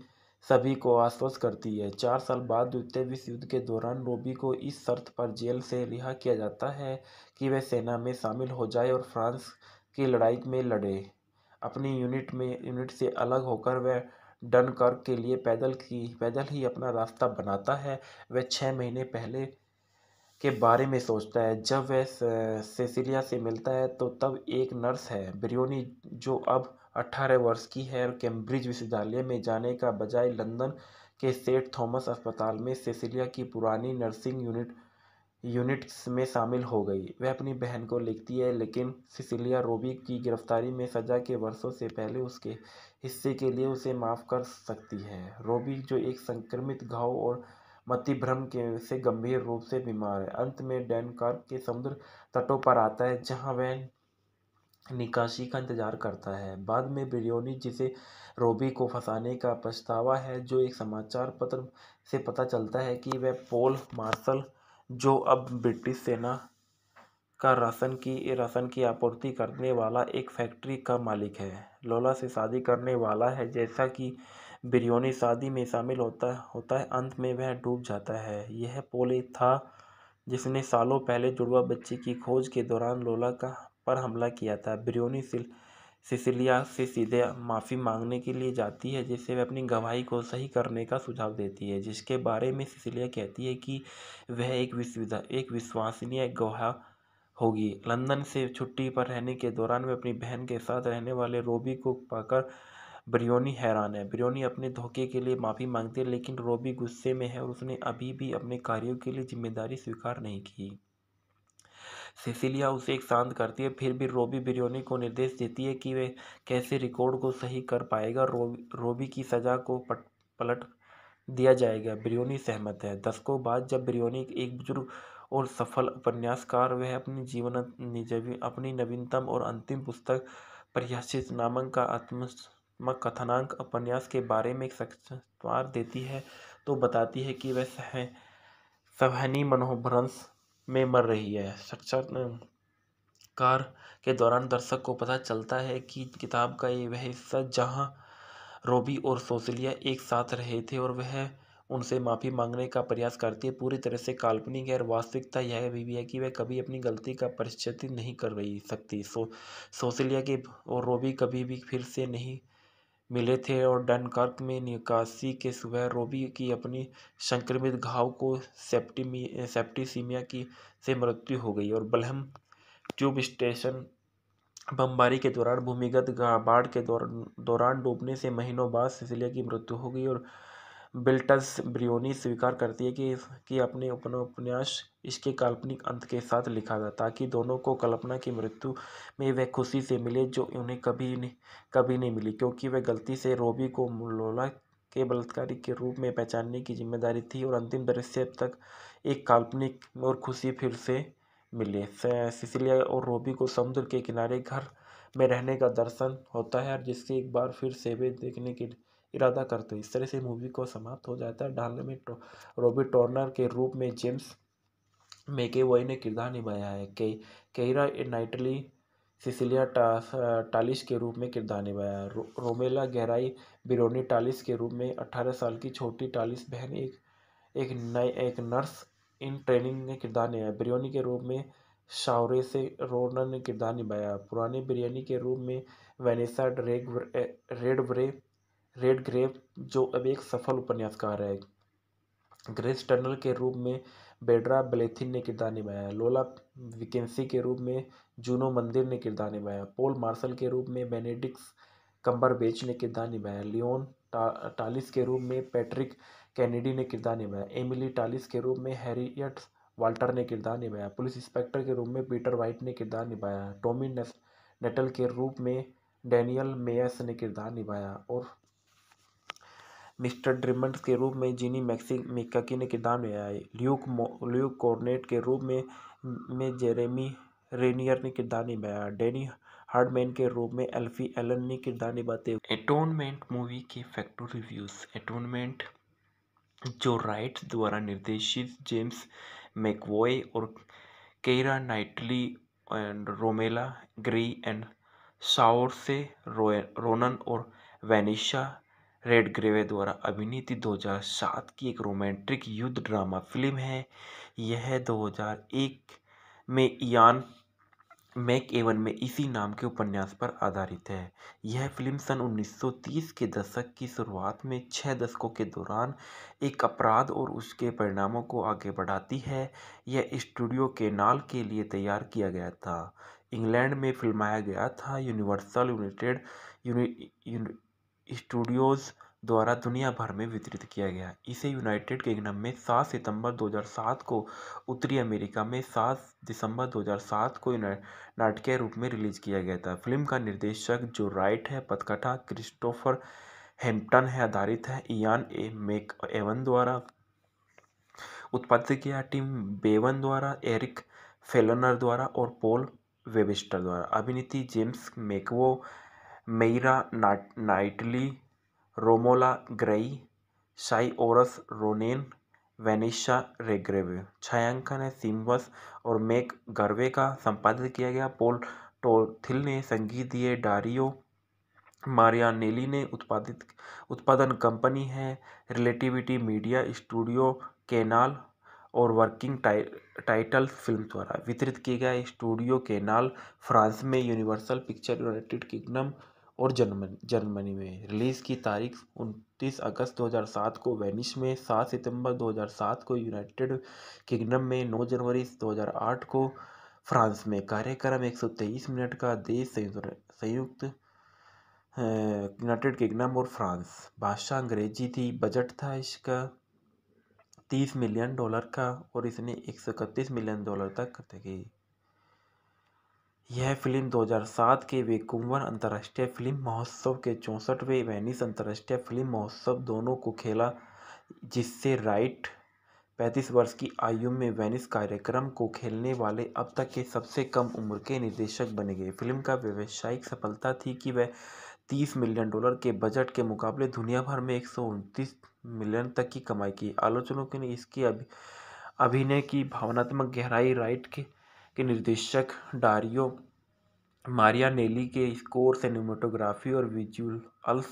सभी को आश्वस्त करती है चार साल बाद द्वितीय विश्व युद्ध के दौरान रोबी को इस शर्त पर जेल से रिहा किया जाता है कि वह सेना में शामिल हो जाए और फ्रांस की लड़ाई में लड़े अपनी यूनिट में यूनिट से अलग होकर वह डनकर्क के लिए पैदल की पैदल ही अपना रास्ता बनाता है वह छः महीने पहले के बारे में सोचता है जब वह सेसिलिया से मिलता है तो तब एक नर्स है ब्रियोनी जो अब अट्ठारह वर्ष की है और कैम्ब्रिज विश्वविद्यालय में जाने का बजाय लंदन के सेंट थॉमस अस्पताल में सेसिलिया की पुरानी नर्सिंग यूनिट यूनिट्स में शामिल हो गई वह अपनी बहन को लिखती है लेकिन सिसिलिया रोबी की गिरफ्तारी में सजा के वर्षों से पहले उसके हिस्से के लिए उसे माफ़ कर सकती है रोबी जो एक संक्रमित घाव और मतिभ्रम भ्रम के से गंभीर रूप से बीमार है अंत में डेनकार्क के समुद्र तटों पर आता है जहां वह निकासी का इंतज़ार करता है बाद में बिरयोनी जिसे रोबी को फंसाने का पछतावा है जो एक समाचार पत्र से पता चलता है कि वह पोल मार्शल जो अब ब्रिटिश सेना का राशन की राशन की आपूर्ति करने वाला एक फैक्ट्री का मालिक है लोला से शादी करने वाला है जैसा कि बिरयोनी शादी में शामिल होता होता है अंत में वह डूब जाता है यह पोल था जिसने सालों पहले जुड़वा बच्ची की खोज के दौरान लोला का पर हमला किया था ब्रियोनी सिल सिसिलिया से सीधे माफ़ी मांगने के लिए जाती है जिससे वह अपनी गवाही को सही करने का सुझाव देती है जिसके बारे में सिसिलिया कहती है कि वह एक विश्वविदा एक विश्वसनीय गवाह होगी लंदन से छुट्टी पर रहने के दौरान वह अपनी बहन के साथ रहने वाले रोबी को पाकर ब्रियोनी हैरान है ब्रियोनी अपने धोखे के लिए माफ़ी मांगती है लेकिन रोबी गुस्से में है और उसने अभी भी अपने कार्यों के लिए जिम्मेदारी स्वीकार नहीं की सिसिलिया उसे एक शांत करती है फिर भी रोबी बिरयोनी को निर्देश देती है कि वे कैसे रिकॉर्ड को सही कर पाएगा रोबी रोबी की सज़ा को पट पलट दिया जाएगा बिरयोनी सहमत है दशकों बाद जब बिरयोनी एक बुजुर्ग और सफल उपन्यासकार वह अपनी जीवन अपनी नवीनतम और अंतिम पुस्तक प्रयाशित नामक का आत्म कथनांक उपन्यास के बारे में एक सक्षार देती है तो बताती है कि वह सह सहनी मनोभ्रंश में मर रही है कार के दौरान दर्शक को पता चलता है कि किताब का ये वह हिस्सा जहां रोबी और सोसिलिया एक साथ रहे थे और वह उनसे माफ़ी मांगने का प्रयास करती है पूरी तरह से काल्पनिक है और वास्तविकता यह भी, भी है कि वह कभी अपनी गलती का परिचित नहीं कर रही सकती सो सोसिलिया के और रोबी कभी भी फिर से नहीं मिले थे और डनकर्क में निकासी के सुबह रोबी की अपनी संक्रमित घाव को सेप्टीमी सेप्टीसीमिया की से मृत्यु हो गई और बलहम ट्यूब स्टेशन बमबारी के दौरान भूमिगत बाढ़ के दौरान डूबने से महीनों बाद सिसिलिया की मृत्यु हो गई और बिल्टस ब्रियोनी स्वीकार करती है कि कि अपने उपन्यास इसके काल्पनिक अंत के साथ लिखा था ताकि दोनों को कल्पना की मृत्यु में वह खुशी से मिले जो उन्हें कभी नहीं कभी नहीं मिली क्योंकि वह गलती से रोबी को लोला के बलात्कारी के रूप में पहचानने की जिम्मेदारी थी और अंतिम दृश्य तक एक काल्पनिक और खुशी फिर से मिले सिसिलिया और रोबी को समुद्र के किनारे घर में रहने का दर्शन होता है और जिससे एक बार फिर से वे देखने के इरादा करते हो इस तरह से मूवी को समाप्त हो जाता है डालने में टो, रॉबी टॉर्नर के रूप में जेम्स मेके ने किरदार निभाया है के केरा नाइटली सिसिलिया टा, टालिश के रूप में किरदार निभाया है रो, रोमेला गहराई बिरोनी टालिस के रूप में अट्ठारह साल की छोटी टालिस बहन एक एक नए एक नर्स इन ट्रेनिंग ने किरदार निभाया बिरयोनी के रूप में शावरे से रोनर ने किरदार निभाया पुराने बिरयानी के रूप में वेनेसा ड्रेग रेड ब्रे रेड ग्रेव जो अब एक सफल उपन्यासकार है ग्रेस टर्नर के रूप में बेड्रा बलेथिन ने किरदार निभाया लोला विकेंसी के रूप में जूनो मंदिर ने किरदार निभाया पोल मार्शल के रूप में बेनेडिक्स बेच ने किरदार निभाया लियोन टा, टालिस के रूप में पैट्रिक कैनेडी ने किरदार निभाया एमिली टालिस के रूप में हैरियट वाल्टर ने किरदार निभाया पुलिस इंस्पेक्टर के रूप में पीटर वाइट ने किरदार निभाया टॉमी नेटल के रूप में डैनियल मेयस ने किरदार निभाया और मिस्टर ड्रिमंड के रूप में जिनी मैक्की ने किरदार निभाया ल्यूक ल्यूक कॉर्नेट के रूप में में जेरेमी रेनियर ने किरदार निभाया डेनी हार्डमैन के रूप में एल्फी एलन ने किरदार निभाते हुए एटोनमेंट मूवी के फैक्टो रिव्यूज़ एटोनमेंट जो राइट द्वारा निर्देशित जेम्स मैकवॉय और Keira Knightley and Romola Garai and Saoirse Ronan और वैनिशा रेड ग्रेवे द्वारा अभिनीत 2007 की एक रोमांटिक युद्ध ड्रामा फिल्म है यह 2001 में इयान मैक एवन में इसी नाम के उपन्यास पर आधारित है यह फिल्म सन 1930 के दशक की शुरुआत में छः दशकों के दौरान एक अपराध और उसके परिणामों को आगे बढ़ाती है यह स्टूडियो के नाल के लिए तैयार किया गया था इंग्लैंड में फिल्माया गया था यूनिवर्सल यूनाइटेड स्टूडियोज़ द्वारा दुनिया भर में वितरित किया गया इसे यूनाइटेड किंगडम में 7 सितंबर 2007 को उत्तरी अमेरिका में 7 दिसंबर 2007 को नाटकीय रूप में रिलीज़ किया गया था फिल्म का निर्देशक जो राइट है पथकथा क्रिस्टोफर हेम्पटन है आधारित है इयान ए मेक एवन द्वारा उत्पादित किया टीम बेवन द्वारा एरिक फेलनर द्वारा और पोल वेबिस्टर द्वारा अभिनेत्री जेम्स मेकवो मेरा नाट Knightley Romola Garai Saoirse Ronan Vanessa Redgrave छायांकन है सिम्बस और मेक गर्वे का संपादित किया गया पोल टोथिल ने संगीत दिए डारियो मारियानेली ने उत्पादित उत्पादन कंपनी है रिलेटिविटी मीडिया स्टूडियो केनाल और वर्किंग टाइ टाइटल फिल्म द्वारा वितरित किया गया स्टूडियो केनाल फ्रांस में यूनिवर्सल पिक्चर यूनाइटेड किंगडम और जर्मन जर्मनी में रिलीज़ की तारीख उनतीस अगस्त 2007 को वेनिस में 7 सितंबर 2007 को यूनाइटेड किंगडम में 9 जनवरी 2008 को फ्रांस में कार्यक्रम 123 मिनट का देश संयुक्त संयुक्त यूनाइटेड किंगडम और फ्रांस भाषा अंग्रेजी थी बजट था इसका 30 मिलियन डॉलर का और इसने एक मिलियन डॉलर तक तक यह फ़िल्म 2007 के वैंकूवर अंतर्राष्ट्रीय फ़िल्म महोत्सव के चौंसठवें वेनिस अंतर्राष्ट्रीय फ़िल्म महोत्सव दोनों को खेला जिससे राइट पैंतीस वर्ष की आयु में वेनिस कार्यक्रम को खेलने वाले अब तक के सबसे कम उम्र के निर्देशक बन गए फिल्म का व्यावसायिक सफलता थी कि वह तीस मिलियन डॉलर के बजट के मुकाबले दुनिया भर में एक मिलियन तक की कमाई की आलोचकों ने इसकी अभिनय की भावनात्मक गहराई राइट के के निर्देशक डारियो मारिया नेली के स्कोर सिनेमाटोग्राफी और विजुअल्स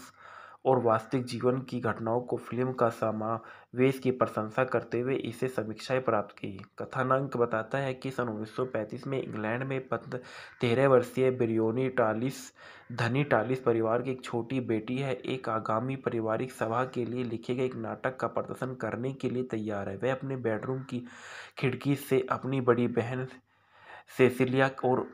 और वास्तविक जीवन की घटनाओं को फिल्म का समावेश की प्रशंसा करते हुए इसे समीक्षाएं प्राप्त की कथानांक बताता है कि सन 1935 में इंग्लैंड में पद तेरह वर्षीय बिरियोनी टालिस धनी टालिस परिवार की एक छोटी बेटी है एक आगामी पारिवारिक सभा के लिए लिखे गए एक नाटक का प्रदर्शन करने के लिए तैयार है वह अपने बेडरूम की खिड़की से अपनी बड़ी बहन सेसिलिया और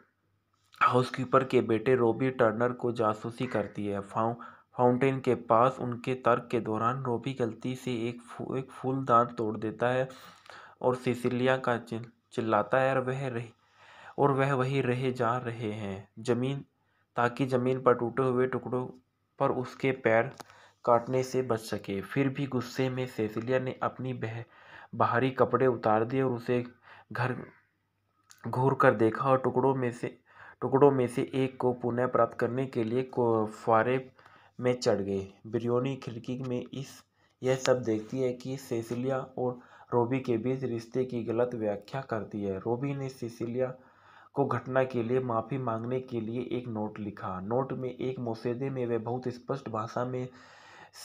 हाउसकीपर के बेटे रॉबी टर्नर को जासूसी करती है फाउ फाउंटेन के पास उनके तर्क के दौरान रॉबी गलती से एक फू, एक फूलदान तोड़ देता है और सिसिलिया का चिल्लाता है और वह रही और वह वही रहे जा रहे हैं जमीन ताकि ज़मीन पर टूटे हुए टुकड़ों पर उसके पैर काटने से बच सके फिर भी गुस्से में सेसिलिया ने अपनी बह बाहरी कपड़े उतार दिए और उसे घर घूर कर देखा और टुकड़ों में से टुकड़ों में से एक को पुनः प्राप्त करने के लिए फुहारे में चढ़ गए बिरयोनी खिड़की में इस यह सब देखती है कि सेसिलिया और रोबी के बीच रिश्ते की गलत व्याख्या करती है रोबी ने सेसिलिया को घटना के लिए माफ़ी मांगने के लिए एक नोट लिखा नोट में एक मौसेदे में वह बहुत स्पष्ट भाषा में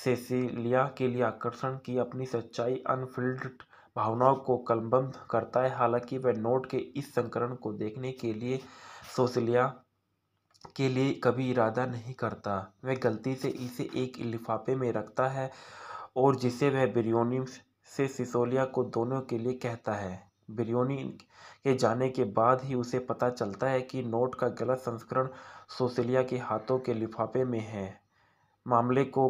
सेसिलिया के लिए आकर्षण की अपनी सच्चाई अनफिल्ड भावनाओं को कलमबंद करता है हालांकि वह नोट के इस संकरण को देखने के लिए सोशलिया के लिए कभी इरादा नहीं करता वह गलती से इसे एक लिफाफे में रखता है और जिसे वह बिरयोनी से सिसोलिया को दोनों के लिए कहता है बिरयोनी के जाने के बाद ही उसे पता चलता है कि नोट का गलत संस्करण सोसिलिया के हाथों के लिफाफे में है मामले को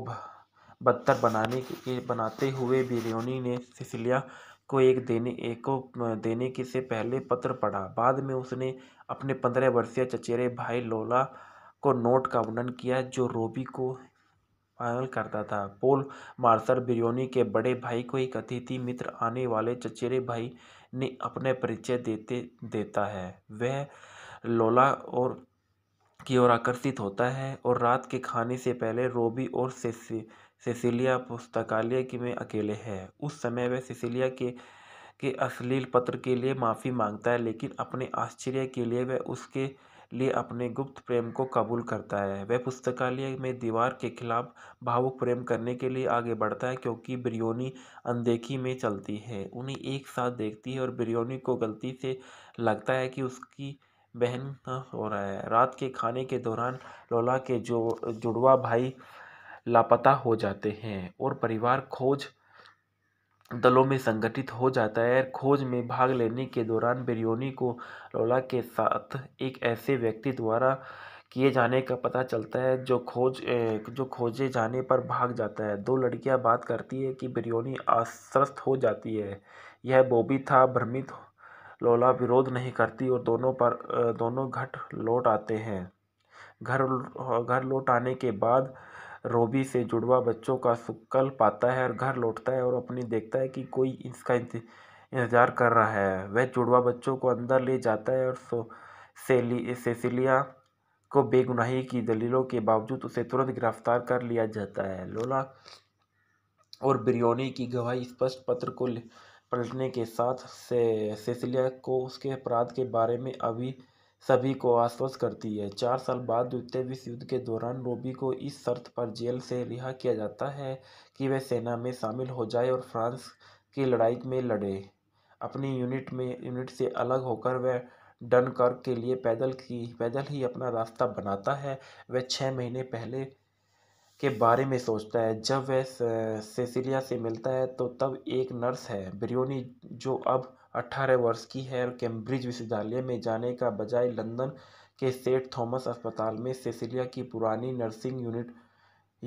बदतर बनाने के बनाते हुए बिरयोनी ने सिसिलिया को एक देने एक को देने के से पहले पत्र पढ़ा बाद में उसने अपने पंद्रह वर्षीय चचेरे भाई लोला को नोट का वर्णन किया जो रोबी को पागल करता था पोल मार्शल बिरयोनी के बड़े भाई को एक अतिथि मित्र आने वाले चचेरे भाई ने अपने परिचय देते देता है वह लोला और की ओर आकर्षित होता है और रात के खाने से पहले रोबी और सेसी सिसिलिया पुस्तकालय कि में अकेले है उस समय वह सिसिलिया के के अश्लील पत्र के लिए माफ़ी मांगता है लेकिन अपने आश्चर्य के लिए वह उसके लिए अपने गुप्त प्रेम को कबूल करता है वह पुस्तकालय में दीवार के खिलाफ भावुक प्रेम करने के लिए आगे बढ़ता है क्योंकि बिरयोनी अनदेखी में चलती है उन्हें एक साथ देखती है और बिरयोनी को गलती से लगता है कि उसकी बहन हो रहा है रात के खाने के दौरान लोला के जो जुड़वा भाई लापता हो जाते हैं और परिवार खोज दलों में संगठित हो जाता है खोज में भाग लेने के दौरान बिरयोनी को लोला के साथ एक ऐसे व्यक्ति द्वारा किए जाने का पता चलता है जो खोज जो खोजे जाने पर भाग जाता है दो लड़कियां बात करती है कि बिरयोनी आश्वस्त हो जाती है यह बोबी था भ्रमित लोला विरोध नहीं करती और दोनों पर दोनों घट लौट आते हैं घर घर लौट आने के बाद रोबी से जुड़वा बच्चों का सुकल पाता है और घर लौटता है और अपनी देखता है कि कोई इसका इंतज़ार कर रहा है वह जुड़वा बच्चों को अंदर ले जाता है और सो सेसिलिया को बेगुनाही की दलीलों के बावजूद उसे तुरंत गिरफ्तार कर लिया जाता है लोला और बिरयोनी की गवाही स्पष्ट पत्र को पलटने के साथ से सेसिलिया को उसके अपराध के बारे में अभी सभी को आश्वस्त करती है चार साल बाद द्वितीय विश्व युद्ध के दौरान रोबी को इस शर्त पर जेल से रिहा किया जाता है कि वह सेना में शामिल हो जाए और फ्रांस की लड़ाई में लड़े अपनी यूनिट में यूनिट से अलग होकर वह डनकर्क के लिए पैदल की पैदल ही अपना रास्ता बनाता है वह छः महीने पहले के बारे में सोचता है जब वह सेसिलिया से मिलता है तो तब एक नर्स है ब्रियोनी जो अब अट्ठारह वर्ष की है और कैम्ब्रिज विश्वविद्यालय में जाने का बजाय लंदन के सेंट थॉमस अस्पताल में सेसिलिया की पुरानी नर्सिंग यूनिट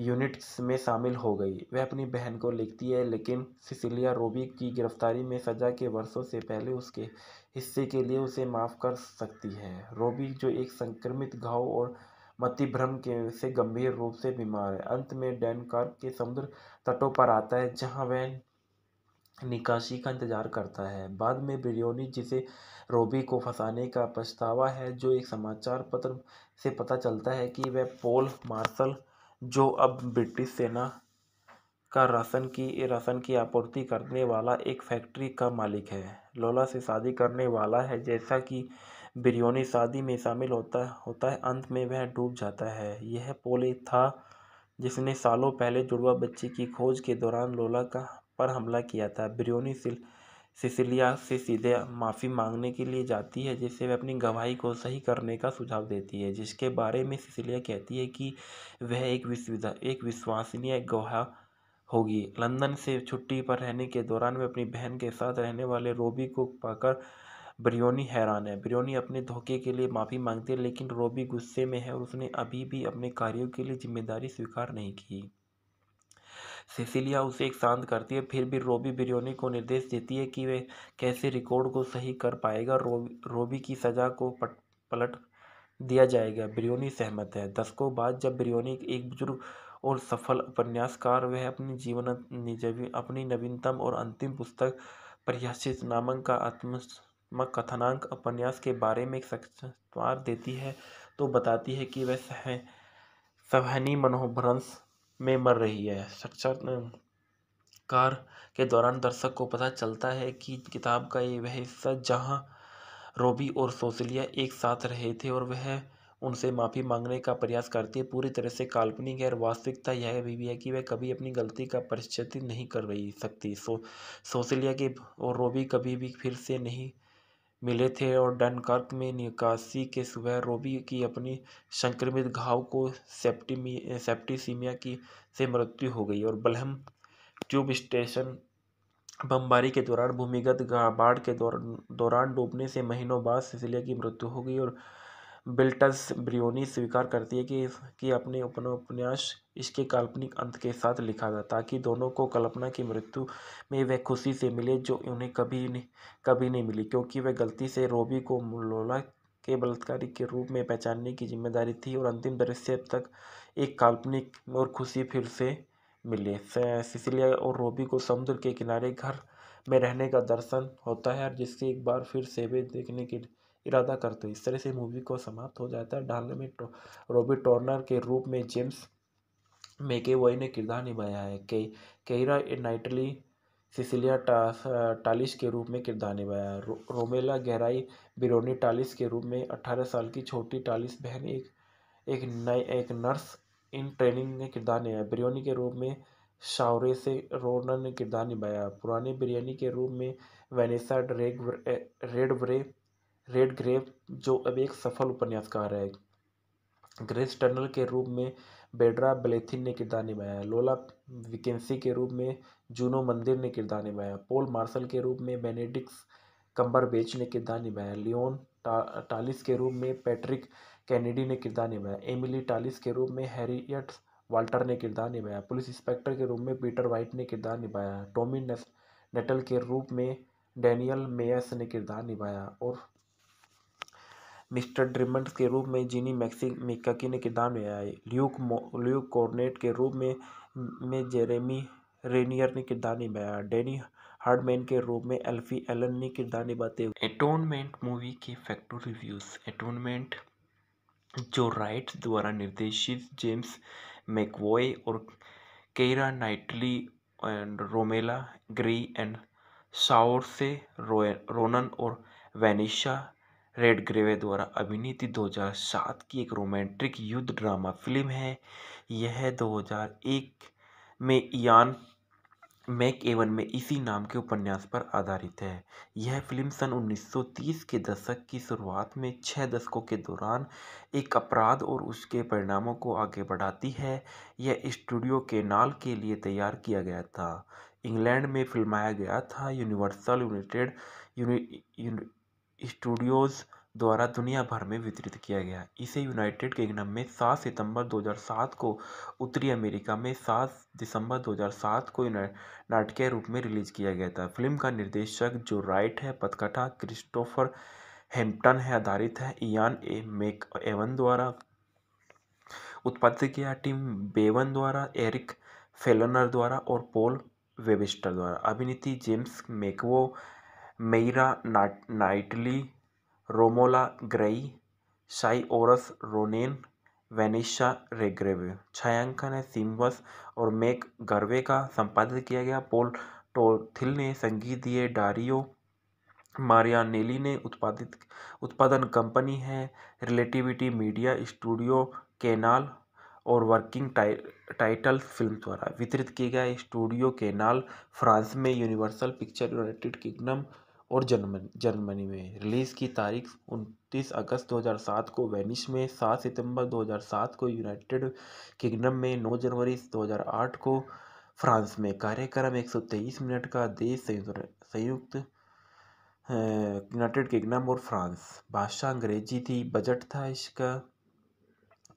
यूनिट्स में शामिल हो गई वह अपनी बहन को लिखती है लेकिन सिसिलिया रोबी की गिरफ्तारी में सजा के वर्षों से पहले उसके हिस्से के लिए उसे माफ़ कर सकती है रोबी जो एक संक्रमित घाव और मतिभ्रम भ्रम के से गंभीर रूप से बीमार है अंत में डेनकार्क के समुद्र तटों पर आता है जहां वह निकासी का इंतज़ार करता है बाद में ब्रियोनी जिसे रोबी को फंसाने का पछतावा है जो एक समाचार पत्र से पता चलता है कि वह पोल मार्शल जो अब ब्रिटिश सेना का राशन की राशन की आपूर्ति करने वाला एक फैक्ट्री का मालिक है लोला से शादी करने वाला है जैसा कि बिरयोनी शादी में शामिल होता होता है अंत में वह डूब जाता है यह पोल था जिसने सालों पहले जुड़वा बच्ची की खोज के दौरान लोला का पर हमला किया था ब्रियोनी सिल सिसिलिया से सीधे माफ़ी मांगने के लिए जाती है जिससे वह अपनी गवाही को सही करने का सुझाव देती है जिसके बारे में सिसिलिया कहती है कि वह एक विश्व एक विश्वसनीय गवाह होगी लंदन से छुट्टी पर रहने के दौरान वह अपनी बहन के साथ रहने वाले रोबी को पाकर ब्रियोनी हैरान है ब्रियोनी अपने धोखे के लिए माफ़ी मांगती है लेकिन रोबी गुस्से में है और उसने अभी भी अपने कार्यों के लिए जिम्मेदारी स्वीकार नहीं की सिसिलिया उसे एक शांत करती है फिर भी रोबी बिरयोनी को निर्देश देती है कि वह कैसे रिकॉर्ड को सही कर पाएगा रोबी रोबी की सज़ा को पट पलट दिया जाएगा बिरयोनी सहमत है दशकों बाद जब बिरयोनी एक बुजुर्ग और सफल उपन्यासकार वह अपनी जीवन अपनी नवीनतम और अंतिम पुस्तक प्रयाशित नामक का आत्म कथनांक उपन्यास के बारे में एक सक्षार देती है तो बताती है कि वह सह सहनी मनोभ्रंश में मर रही है कार के दौरान दर्शक को पता चलता है कि किताब का ये वह हिस्सा जहाँ रोबी और सोसिलिया एक साथ रहे थे और वह उनसे माफ़ी मांगने का प्रयास करती है पूरी तरह से काल्पनिक है और वास्तविकता यह भी, भी है कि वह कभी अपनी गलती का परिचित नहीं कर रही सकती सो सोसिलिया के और रोबी कभी भी फिर से नहीं मिले थे और डनकर्क में निकासी के सुबह रोबी की अपनी संक्रमित घाव को सेप्टीमी सेप्टीसीमिया की से मृत्यु हो गई और बलहम ट्यूब स्टेशन बमबारी के दौरान भूमिगत बाढ़ के दौरान डूबने से महीनों बाद सिसिलिया की मृत्यु हो गई और बिल्टस ब्रियोनी स्वीकार करती है कि कि अपने उपन्यास इसके काल्पनिक अंत के साथ लिखा था ताकि दोनों को कल्पना की मृत्यु में वह खुशी से मिले जो उन्हें कभी नहीं कभी नहीं मिली क्योंकि वह गलती से रोबी को लोला के बलात्कारी के रूप में पहचानने की जिम्मेदारी थी और अंतिम दृश्य तक एक काल्पनिक और खुशी फिर से मिले सिसिलिया और रोबी को समुद्र के किनारे घर में रहने का दर्शन होता है और जिससे एक बार फिर से वे देखने की इरादा करते हैं इस तरह से मूवी को समाप्त हो जाता है डालने में तो, रॉबी टॉर्नर के रूप में जेम्स मेके ने किरदार निभाया है के केरा नाइटली सिसिलिया टा, टालिश के रूप में किरदार निभाया है रो, रोमेला गहराई बिरोनी टालिस के रूप में अट्ठारह साल की छोटी टालिस बहन एक एक नए एक नर्स इन ट्रेनिंग ने किरदार निभाया बिरयोनी के रूप में शावरे से रोनर ने किरदार निभाया पुराने बिरयानी के रूप में वेनेसा ड्रेग रेड ब्रे रेड ग्रेव जो अब एक सफल उपन्यासकार है ग्रेस टर्नल के रूप में बेड्रा बलेथिन ने किरदार निभाया लोला विकेंसी के रूप में जूनो मंदिर ने किरदार निभाया पोल मार्शल के रूप में बेनेडिक्स बेच ने किरदार निभाया लियोन टा, टालिस के रूप में पैट्रिक कैनेडी ने किरदार निभाया एमिली टालिस के रूप में हैरियट वाल्टर ने किरदार निभाया पुलिस इंस्पेक्टर के रूप में पीटर वाइट ने किरदार निभाया टॉमी नेटल के रूप में डैनियल मेयस ने किरदार निभाया और मिस्टर ड्रिमंड के रूप में जिनी मैक्की ने किरदार निभाया ल्यूक ल्यूक कॉर्नेट के रूप में में जेरेमी रेनियर ने किरदार निभाया डेनी हार्डमैन के रूप में एल्फी एलन ने किरदार निभाते हुए एटोनमेंट मूवी के फैक्टू रिव्यूज़ एटोनमेंट जो राइट द्वारा निर्देशित जेम्स मैकवॉय और Keira Knightley and Romola Garai and Saoirse Ronan और वैनिशा रेड ग्रेवे द्वारा अभिनीत 2007 की एक रोमांटिक युद्ध ड्रामा फिल्म है यह 2001 में इयान मैक एवन में इसी नाम के उपन्यास पर आधारित है यह फिल्म सन 1930 के दशक की शुरुआत में छः दशकों के दौरान एक अपराध और उसके परिणामों को आगे बढ़ाती है यह स्टूडियो के नाल के लिए तैयार किया गया था इंग्लैंड में फिल्माया गया था यूनिवर्सल यूनाइटेड स्टूडियोज़ द्वारा दुनिया भर में वितरित किया गया इसे यूनाइटेड किंगडम में 7 सितंबर 2007 को उत्तरी अमेरिका में 7 दिसंबर 2007 को नाटकीय रूप में रिलीज़ किया गया था फिल्म का निर्देशक जो राइट है पथकथा क्रिस्टोफर हेम्पटन है आधारित है इयान ए मेक एवन द्वारा उत्पादित किया टीम बेवन द्वारा एरिक फेलनर द्वारा और पोल वेबिस्टर द्वारा अभिनेत्री जेम्स मेकवो मेरा नाट Knightley Romola Garai Saoirse Ronan Vanessa Redgrave छायांकन है सिम्बस और मेक गर्वे का संपादित किया गया पोल टोथिल ने संगीत दिए डारियो मारियानेली ने उत्पादित उत्पादन कंपनी है रिलेटिविटी मीडिया स्टूडियो केनाल और वर्किंग टाइ टाइटल फिल्म द्वारा वितरित किया गया स्टूडियो केनाल फ्रांस में यूनिवर्सल पिक्चर यूनाइटेड किंगडम और जर्मन जर्मनी में रिलीज़ की तारीख उनतीस अगस्त 2007 को वेनिस में 7 सितंबर 2007 को यूनाइटेड किंगडम में 9 जनवरी 2008 को फ्रांस में कार्यक्रम 123 मिनट का देश संयुक्त संयुक्त यूनाइटेड किंगडम और फ्रांस भाषा अंग्रेजी थी बजट था इसका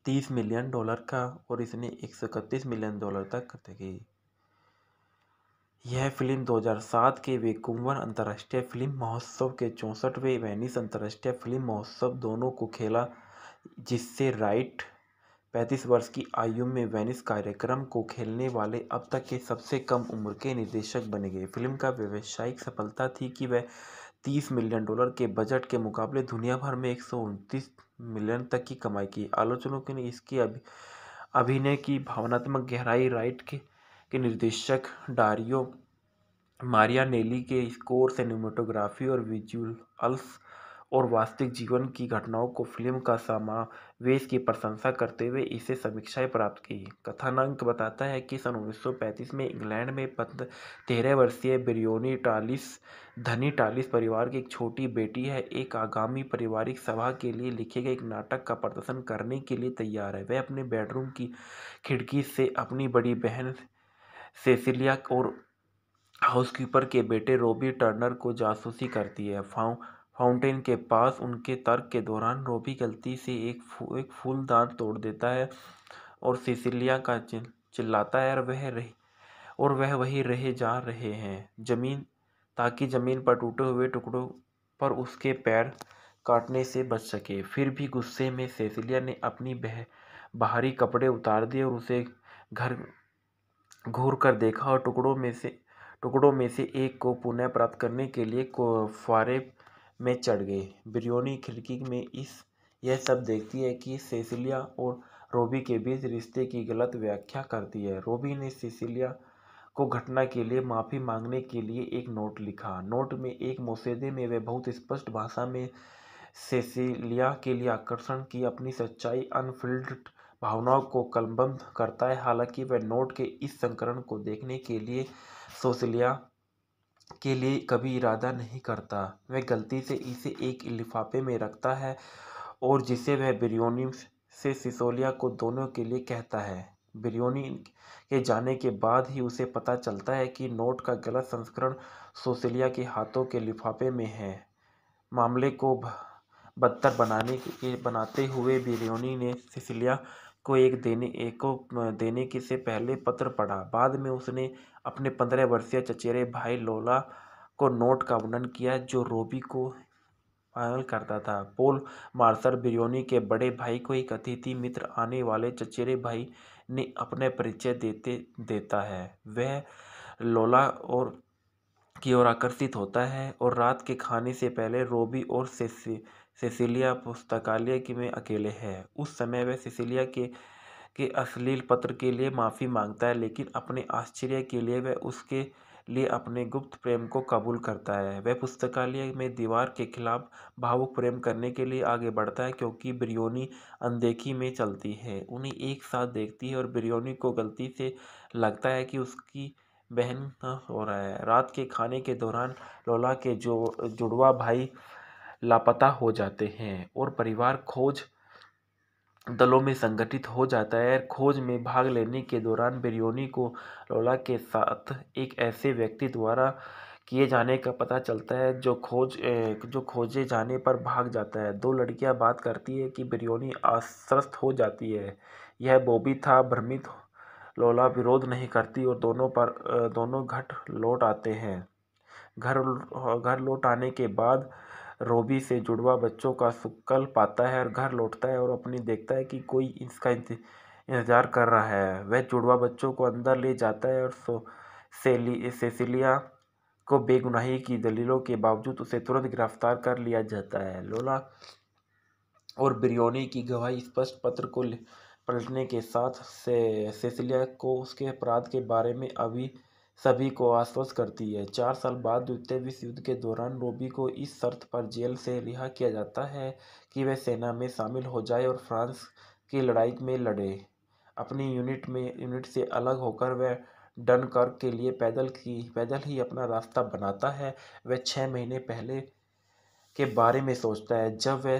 30 मिलियन डॉलर का और इसने एक मिलियन डॉलर तक तकी यह फ़िल्म 2007 के वैंकूवर अंतर्राष्ट्रीय फ़िल्म महोत्सव के चौंसठवें वेनिस अंतर्राष्ट्रीय फ़िल्म महोत्सव दोनों को खेला जिससे राइट पैंतीस वर्ष की आयु में वेनिस कार्यक्रम को खेलने वाले अब तक के सबसे कम उम्र के निर्देशक बन गए फिल्म का व्यावसायिक सफलता थी कि वह तीस मिलियन डॉलर के बजट के मुकाबले दुनिया भर में एक मिलियन तक की कमाई की आलोचकों ने इसकी अभिनय की भावनात्मक गहराई राइट के के निर्देशक डारियो मारिया नेली के स्कोर सिनेमाटोग्राफी और विजुअल्स और वास्तविक जीवन की घटनाओं को फिल्म का समावेश की प्रशंसा करते हुए इसे समीक्षाएं प्राप्त की कथानांक बताता है कि सन 1935 में इंग्लैंड में पद तेरह वर्षीय बिरियोनी टालिस धनी टालिस परिवार की एक छोटी बेटी है एक आगामी पारिवारिक सभा के लिए लिखे गए एक नाटक का प्रदर्शन करने के लिए तैयार है वह अपने बेडरूम की खिड़की से अपनी बड़ी बहन सेसिलिया और हाउसकीपर के बेटे रॉबी टर्नर को जासूसी करती है फाउ फाउंटेन के पास उनके तर्क के दौरान रॉबी गलती से एक फू, एक फूलदान तोड़ देता है और सिसिलिया का चिल्लाता है और वह रही और वह वही रहे जा रहे हैं जमीन ताकि ज़मीन पर टूटे हुए टुकड़ों पर उसके पैर काटने से बच सके फिर भी गुस्से में सेसिलिया ने अपनी बह बाहरी कपड़े उतार दिए और उसे घर घूर कर देखा और टुकड़ों में से टुकड़ों में से एक को पुनः प्राप्त करने के लिए फुहारे में चढ़ गए बिरयोनी खिड़की में इस यह सब देखती है कि सेसिलिया और रोबी के बीच रिश्ते की गलत व्याख्या करती है रोबी ने सेसिलिया को घटना के लिए माफ़ी मांगने के लिए एक नोट लिखा नोट में एक मौसेदे में वह बहुत स्पष्ट भाषा में सेसिलिया के लिए आकर्षण की अपनी सच्चाई अनफिल्ड भावनाओं को कलमबंद करता है हालांकि वह नोट के इस संकरण को देखने के लिए सोशलिया के लिए कभी इरादा नहीं करता वह गलती से इसे एक लिफाफे में रखता है और जिसे वह बिरयोनी से सिसोलिया को दोनों के लिए कहता है बिरयोनी के जाने के बाद ही उसे पता चलता है कि नोट का गलत संस्करण सोसिलिया के हाथों के लिफाफे में है मामले को बदतर बनाने के बनाते हुए बिरयोनी ने सिसिलिया को एक देने एक को देने के से पहले पत्र पढ़ा बाद में उसने अपने पंद्रह वर्षीय चचेरे भाई लोला को नोट का वर्णन किया जो रोबी को पागल करता था पोल मार्शल बिरयोनी के बड़े भाई को एक अतिथि मित्र आने वाले चचेरे भाई ने अपने परिचय देते देता है वह लोला और की ओर आकर्षित होता है और रात के खाने से पहले रोबी और सेसी सिसिलिया पुस्तकालय कि में अकेले है उस समय वह सिसिलिया के के अश्लील पत्र के लिए माफ़ी मांगता है लेकिन अपने आश्चर्य के लिए वह उसके लिए अपने गुप्त प्रेम को कबूल करता है वह पुस्तकालय में दीवार के खिलाफ भावुक प्रेम करने के लिए आगे बढ़ता है क्योंकि बिरयोनी अनदेखी में चलती है उन्हें एक साथ देखती है और बिरयोनी को गलती से लगता है कि उसकी बहन हो रहा है रात के खाने के दौरान लोला के जो जुड़वा भाई लापता हो जाते हैं और परिवार खोज दलों में संगठित हो जाता है खोज में भाग लेने के दौरान बिरयोनी को लोला के साथ एक ऐसे व्यक्ति द्वारा किए जाने का पता चलता है जो खोज जो खोजे जाने पर भाग जाता है दो लड़कियां बात करती है कि बिरयोनी आश्वस्त हो जाती है यह बोबी था भ्रमित लोला विरोध नहीं करती और दोनों पर दोनों घट लौट आते हैं घर घर लौट आने के बाद रोबी से जुड़वा बच्चों का शक्ल पाता है और घर लौटता है और अपनी देखता है कि कोई इसका इंतज़ार कर रहा है वह जुड़वा बच्चों को अंदर ले जाता है और सो सेसिलिया को बेगुनाही की दलीलों के बावजूद उसे तुरंत गिरफ्तार कर लिया जाता है लोला और बिरयोनी की गवाही स्पष्ट पत्र को पलटने के साथ से सेसिलिया को उसके अपराध के बारे में अभी सभी को आश्वस्त करती है चार साल बाद द्वितीय विश्व युद्ध के दौरान रोबी को इस शर्त पर जेल से रिहा किया जाता है कि वह सेना में शामिल हो जाए और फ्रांस की लड़ाई में लड़े अपनी यूनिट में यूनिट से अलग होकर वह डनकर्क के लिए पैदल की पैदल ही अपना रास्ता बनाता है वह छः महीने पहले के बारे में सोचता है जब वह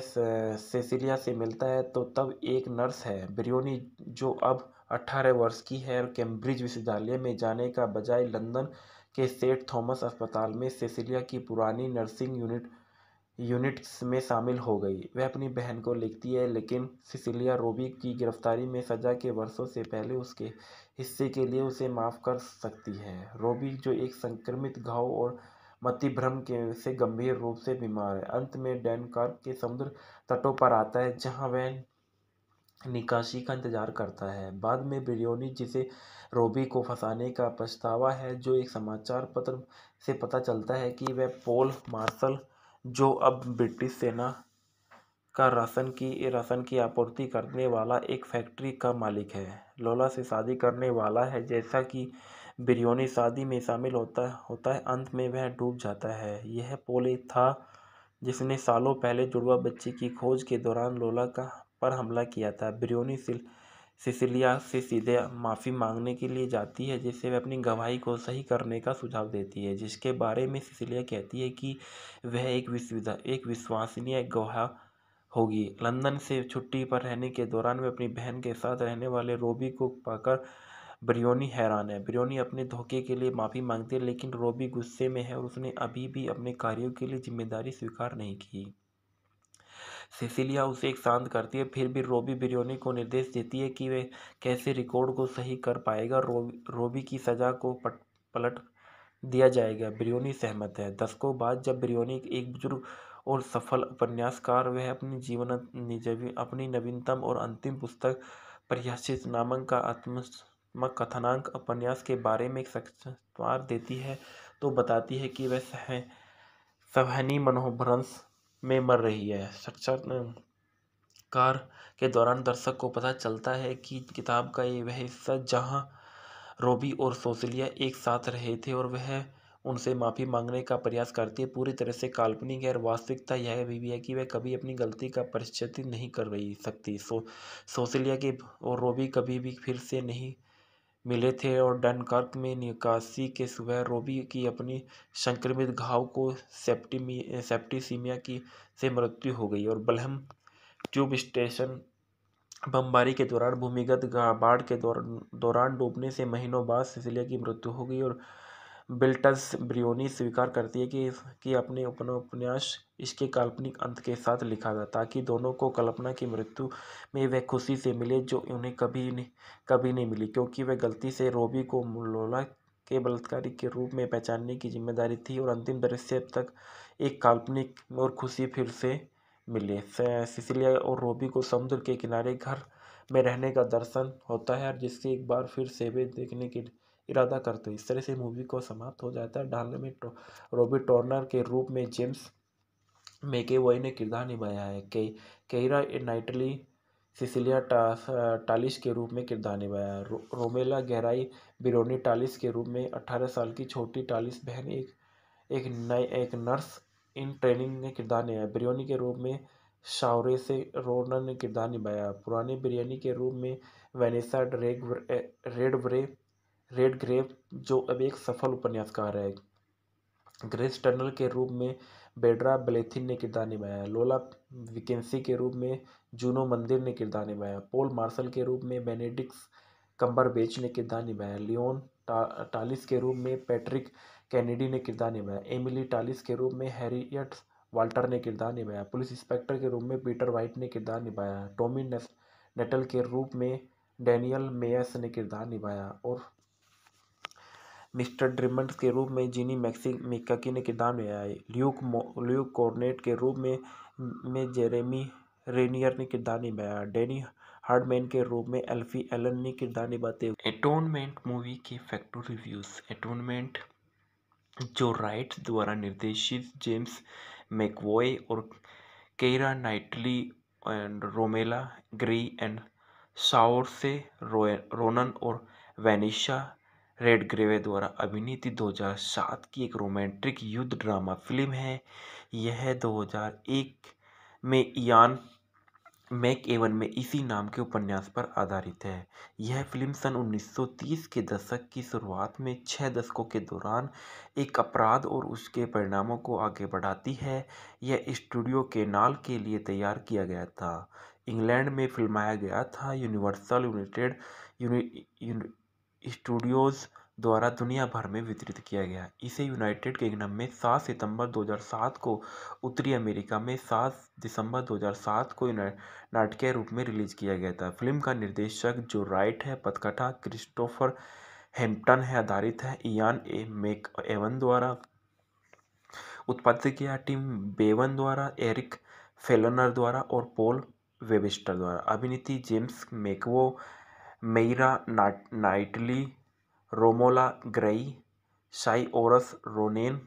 सेसिलिया से मिलता है तो तब एक नर्स है ब्रियोनी जो अब अट्ठारह वर्ष की है और कैम्ब्रिज विश्वविद्यालय में जाने का बजाय लंदन के सेंट थॉमस अस्पताल में सेसिलिया की पुरानी नर्सिंग यूनिट यूनिट्स में शामिल हो गई वह अपनी बहन को लिखती है लेकिन सिसिलिया रोबी की गिरफ्तारी में सजा के वर्षों से पहले उसके हिस्से के लिए उसे माफ़ कर सकती है रोबी जो एक संक्रमित घाव और मतिभ्रम भ्रम के से गंभीर रूप से बीमार है अंत में डेनकार्क के समुद्र तटों पर आता है जहां वह निकासी का इंतज़ार करता है बाद में ब्रियोनी जिसे रोबी को फंसाने का पछतावा है जो एक समाचार पत्र से पता चलता है कि वह पोल मार्शल जो अब ब्रिटिश सेना का राशन की राशन की आपूर्ति करने वाला एक फैक्ट्री का मालिक है लोला से शादी करने वाला है जैसा कि बिरयोनी शादी में शामिल होता होता है अंत में वह डूब जाता है यह पोल था जिसने सालों पहले जुड़वा बच्ची की खोज के दौरान लोला का पर हमला किया था ब्रियोनी सिल सिसिलिया से सीधे माफ़ी मांगने के लिए जाती है जिससे वह अपनी गवाही को सही करने का सुझाव देती है जिसके बारे में सिसिलिया कहती है कि वह एक विश्व एक विश्वसनीय गवाह होगी लंदन से छुट्टी पर रहने के दौरान वह अपनी बहन के साथ रहने वाले रोबी को पाकर ब्रियोनी हैरान है ब्रियोनी अपने धोखे के लिए माफ़ी मांगती है लेकिन रोबी गुस्से में है और उसने अभी भी अपने कार्यों के लिए जिम्मेदारी स्वीकार नहीं की सिसिलिया उसे एक शांत करती है फिर भी रोबी बिरयोनी को निर्देश देती है कि वह कैसे रिकॉर्ड को सही कर पाएगा रोबी रोबी की सज़ा को पट पलट दिया जाएगा बिरयोनी सहमत है दशकों बाद जब बिरयोनी एक बुजुर्ग और सफल उपन्यासकार वह अपनी जीवन अपनी नवीनतम और अंतिम पुस्तक प्रयाशित नामक का आत्म कथनांक उपन्यास के बारे में एक सक्षार देती है तो बताती है कि वह सह सहनी मनोभ्रंश में मर रही है कार के दौरान दर्शक को पता चलता है कि किताब का ये वह हिस्सा जहां रोबी और सोसिलिया एक साथ रहे थे और वह उनसे माफ़ी मांगने का प्रयास करती है पूरी तरह से काल्पनिक है और वास्तविकता यह भी, भी है कि वह कभी अपनी गलती का परिचित नहीं कर रही सकती सो सोसिलिया के और रोबी कभी भी फिर से नहीं मिले थे और डनकर्क में निकासी के सुबह रोबी की अपनी संक्रमित घाव को सेप्टीमी सेप्टीसीमिया की से मृत्यु हो गई और बलहम ट्यूब स्टेशन बमबारी के दौरान भूमिगत बाढ़ के दौरान डूबने से महीनों बाद सिसिलिया की मृत्यु हो गई और बिल्टस ब्रियोनी स्वीकार करती है कि कि अपने उपन्यास इसके काल्पनिक अंत के साथ लिखा था ताकि दोनों को कल्पना की मृत्यु में वह खुशी से मिले जो उन्हें कभी नहीं कभी नहीं मिली क्योंकि वह गलती से रोबी को मुलोला के बलात्कारी के रूप में पहचानने की जिम्मेदारी थी और अंतिम दृश्य तक एक काल्पनिक और खुशी फिर से मिले सिसिलिया और रोबी को समुद्र के किनारे घर में रहने का दर्शन होता है और जिससे एक बार फिर से वे देखने की इरादा करते हो इस तरह से मूवी को समाप्त हो जाता है डालने में टो, रॉबी टॉर्नर के रूप में जेम्स मेके ने किरदार निभाया है के केरा नाइटली सिसिलिया टा, टालिश के रूप में किरदार निभाया है रो, रोमेला गहराई बिरोनी टालिस के रूप में अट्ठारह साल की छोटी टालिस बहन एक एक नए एक नर्स इन ट्रेनिंग ने किरदार निभाया बिरोनी के रूप में शावरे से रोनर ने किरदार निभाया पुराने बिरयानी के रूप में वेनेसा ड्रेग रेड ब्रे रेड ग्रेव जो अब एक सफल उपन्यासकार है ग्रेस टर्नल के रूप में बेड्रा बलेथिन ने किरदार निभाया लोला विकेंसी के रूप में जूनो मंदिर ने किरदार निभाया पोल मार्शल के रूप में बेनेडिक्स बेच ने किरदार निभाया लियोन टा, टालिस के रूप में पैट्रिक कैनेडी ने किरदार निभाया एमिली टालिस के रूप में हैरियट वाल्टर ने किरदार निभाया पुलिस इंस्पेक्टर के रूप में पीटर वाइट ने किरदार निभाया टॉमी नेटल के रूप में डैनियल मेयस ने किरदार निभाया और मिस्टर ड्रिमंड के रूप में जिनी मैक्की ने किरदार निभाया ल्यूक ल्यूक कॉर्नेट के रूप में में जेरेमी रेनियर ने किरदार निभाया डेनी हार्डमैन के रूप में एल्फी एलन ने किरदार निभाते हुए एटोनमेंट मूवी के फैक्टू रिव्यूज़ एटोनमेंट जो राइट द्वारा निर्देशित जेम्स मैकवॉय और Keira Knightley and Romola Garai and Saoirse Ronan और वैनिशा रेड ग्रेवे द्वारा अभिनीत 2007 की एक रोमांटिक युद्ध ड्रामा फिल्म है यह 2001 में इयान मैक एवन में इसी नाम के उपन्यास पर आधारित है यह फिल्म सन 1930 के दशक की शुरुआत में छः दशकों के दौरान एक अपराध और उसके परिणामों को आगे बढ़ाती है यह स्टूडियो के नाल के लिए तैयार किया गया था इंग्लैंड में फिल्माया गया था यूनिवर्सल यूनाइटेड स्टूडियोज़ द्वारा दुनिया भर में वितरित किया गया इसे यूनाइटेड किंगडम में 7 सितंबर 2007 को उत्तरी अमेरिका में 7 दिसंबर 2007 को नाटकीय रूप में रिलीज़ किया गया था फिल्म का निर्देशक जो राइट है पथकथा क्रिस्टोफर हेम्पटन है आधारित है इयान ए मेक एवन द्वारा उत्पादित किया टीम बेवन द्वारा एरिक फेलनर द्वारा और पोल वेबिस्टर द्वारा अभिनेत्री जेम्स मेकवो मेरा नाट Knightley Romola Garai Saoirse Ronan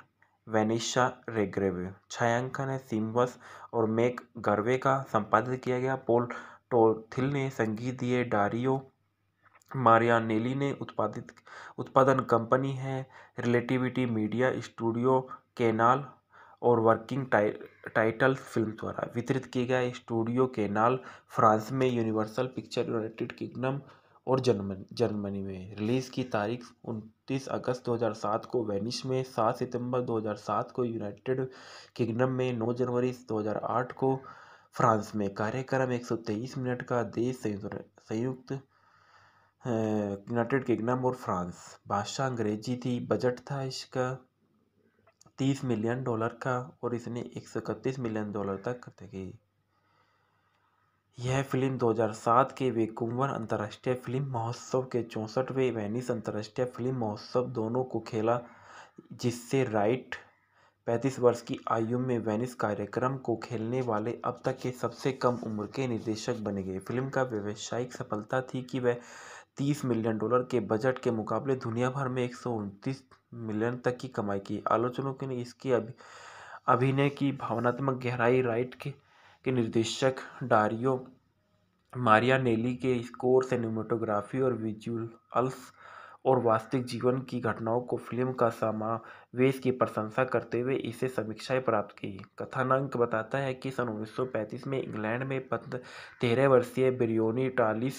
Vanessa Redgrave छायांकन है सिम्बस और मेक गर्वे का संपादित किया गया पोल टोथिल ने संगीत दिए डारियो मारियानेली ने उत्पादित उत्पादन कंपनी है रिलेटिविटी मीडिया स्टूडियो केनाल और वर्किंग टाइ टाइटल फिल्म द्वारा वितरित किया गया स्टूडियो केनाल फ्रांस में यूनिवर्सल पिक्चर यूनाइटेड किंगडम और जर्मन जर्मनी में रिलीज़ की तारीख उनतीस अगस्त 2007 को वेनिस में 7 सितंबर 2007 को यूनाइटेड किंगडम में 9 जनवरी 2008 को फ्रांस में कार्यक्रम 123 मिनट का देश संयुक्त संयुक्त यूनाइटेड किंगडम और फ्रांस भाषा अंग्रेजी थी बजट था इसका 30 मिलियन डॉलर का और इसने एक मिलियन डॉलर तक तक यह फ़िल्म 2007 के वैंकूवर अंतर्राष्ट्रीय फ़िल्म महोत्सव के चौंसठवें वेनिस अंतर्राष्ट्रीय फ़िल्म महोत्सव दोनों को खेला जिससे राइट पैंतीस वर्ष की आयु में वेनिस कार्यक्रम को खेलने वाले अब तक के सबसे कम उम्र के निर्देशक बन गए फिल्म का व्यावसायिक सफलता थी कि वह तीस मिलियन डॉलर के बजट के मुकाबले दुनिया भर में एक मिलियन तक की कमाई की आलोचकों ने इसकी अभिनय की भावनात्मक गहराई राइट के के निर्देशक डारियो मारिया नेली के स्कोर सिनेमाटोग्राफी और विजुअल्स और वास्तविक जीवन की घटनाओं को फिल्म का समावेश की प्रशंसा करते हुए इसे समीक्षाएं प्राप्त की कथानांक बताता है कि सन 1935 में इंग्लैंड में पद तेरह वर्षीय बिरियोनी टालिस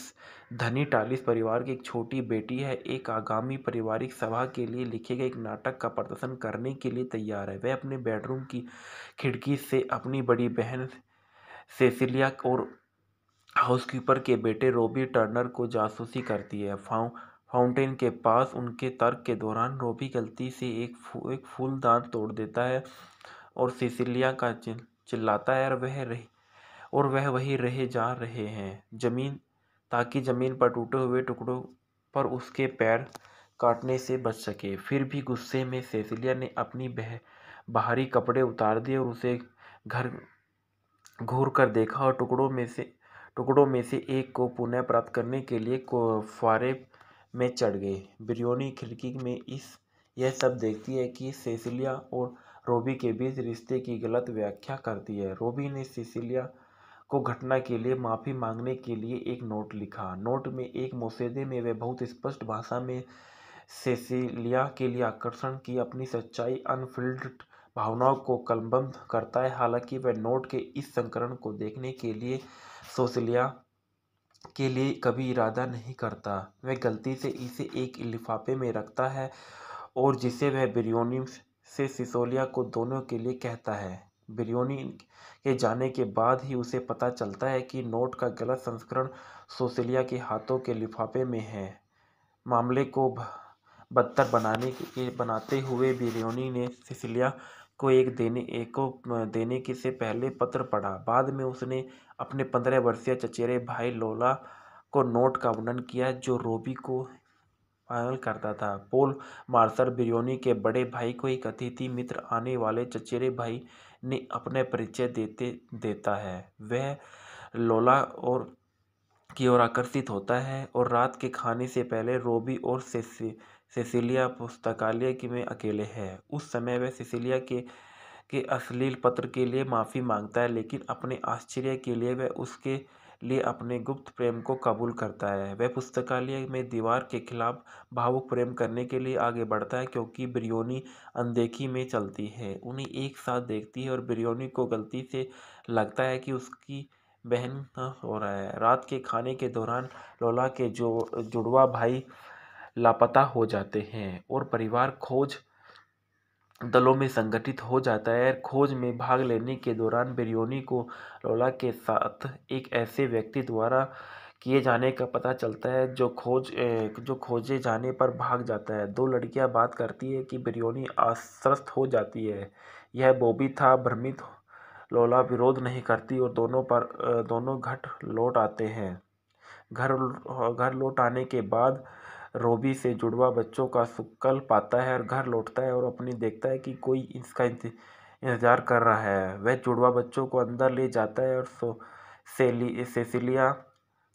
धनी टालिस परिवार की एक छोटी बेटी है एक आगामी पारिवारिक सभा के लिए लिखे गए एक नाटक का प्रदर्शन करने के लिए तैयार है वह अपने बेडरूम की खिड़की से अपनी बड़ी बहन सेसिलिया और हाउसकीपर के बेटे रॉबी टर्नर को जासूसी करती है फाउ फाउंटेन के पास उनके तर्क के दौरान रॉबी गलती से एक फू, एक फूलदान तोड़ देता है और सिसिलिया का चिल्लाता है और वह रही और वह वही रहे जा रहे हैं जमीन ताकि ज़मीन पर टूटे हुए टुकड़ों पर उसके पैर काटने से बच सके फिर भी गुस्से में सेसिलिया ने अपनी बह बाहरी कपड़े उतार दिए और उसे घर घूर कर देखा और टुकड़ों में से टुकड़ों में से एक को पुनः प्राप्त करने के लिए फुहारे में चढ़ गए बिरयोनी खिड़की में इस यह सब देखती है कि सेसिलिया और रोबी के बीच रिश्ते की गलत व्याख्या करती है रोबी ने सेसिलिया को घटना के लिए माफ़ी मांगने के लिए एक नोट लिखा नोट में एक मौसेदे में वह बहुत स्पष्ट भाषा में सेसिलिया के लिए आकर्षण की अपनी सच्चाई अनफिल्ड भावनाओं को कलमबंद करता है हालांकि वह नोट के इस संकरण को देखने के लिए सोशलिया के लिए कभी इरादा नहीं करता वह गलती से इसे एक लिफाफे में रखता है और जिसे वह बिरयोनी से सिसोलिया को दोनों के लिए कहता है बिरयोनी के जाने के बाद ही उसे पता चलता है कि नोट का गलत संस्करण सोसिलिया के हाथों के लिफाफे में है मामले को बदतर बनाने के बनाते हुए बिरयोनी ने सिसिलिया को एक देने एक को देने के से पहले पत्र पढ़ा बाद में उसने अपने पंद्रह वर्षीय चचेरे भाई लोला को नोट का वर्णन किया जो रोबी को पागल करता था पोल मार्सल बिरयोनी के बड़े भाई को एक अतिथि मित्र आने वाले चचेरे भाई ने अपने परिचय देते देता है वह लोला और की ओर आकर्षित होता है और रात के खाने से पहले रोबी और सेसी सिसिलिया पुस्तकालय कि में अकेले है उस समय वह सिसिलिया के के अश्लील पत्र के लिए माफ़ी मांगता है लेकिन अपने आश्चर्य के लिए वह उसके लिए अपने गुप्त प्रेम को कबूल करता है वह पुस्तकालय में दीवार के खिलाफ भावुक प्रेम करने के लिए आगे बढ़ता है क्योंकि बिरयोनी अनदेखी में चलती है उन्हें एक साथ देखती है और बिरयोनी को गलती से लगता है कि उसकी बहन हो रहा है रात के खाने के दौरान लोला के जो जुड़वा भाई लापता हो जाते हैं और परिवार खोज दलों में संगठित हो जाता है खोज में भाग लेने के दौरान बिरयोनी को लोला के साथ एक ऐसे व्यक्ति द्वारा किए जाने का पता चलता है जो खोज जो खोजे जाने पर भाग जाता है दो लड़कियां बात करती है कि बिरयोनी आश्वस्त हो जाती है यह बोबी था भ्रमित लोला विरोध नहीं करती और दोनों पर दोनों घट लौट आते हैं घर घर लौट आने के बाद रोबी से जुड़वा बच्चों का सुक्कल पाता है और घर लौटता है और अपनी देखता है कि कोई इसका इंतज़ार कर रहा है वह जुड़वा बच्चों को अंदर ले जाता है और सो सेसिलिया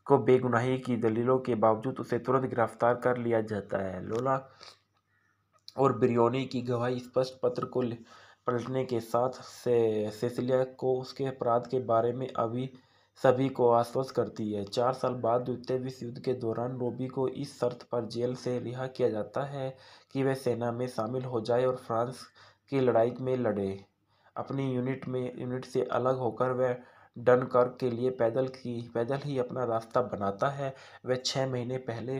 को बेगुनाही की दलीलों के बावजूद उसे तुरंत गिरफ्तार कर लिया जाता है लोला और बिरयोनी की गवाही स्पष्ट पत्र को पलटने के साथ से सेसिलिया को उसके अपराध के बारे में अभी सभी को आश्वस्त करती है चार साल बाद द्वितीय विश्व युद्ध के दौरान रोबी को इस शर्त पर जेल से रिहा किया जाता है कि वह सेना में शामिल हो जाए और फ्रांस की लड़ाई में लड़े अपनी यूनिट में यूनिट से अलग होकर वह डनकर्क के लिए पैदल की पैदल ही अपना रास्ता बनाता है वह छः महीने पहले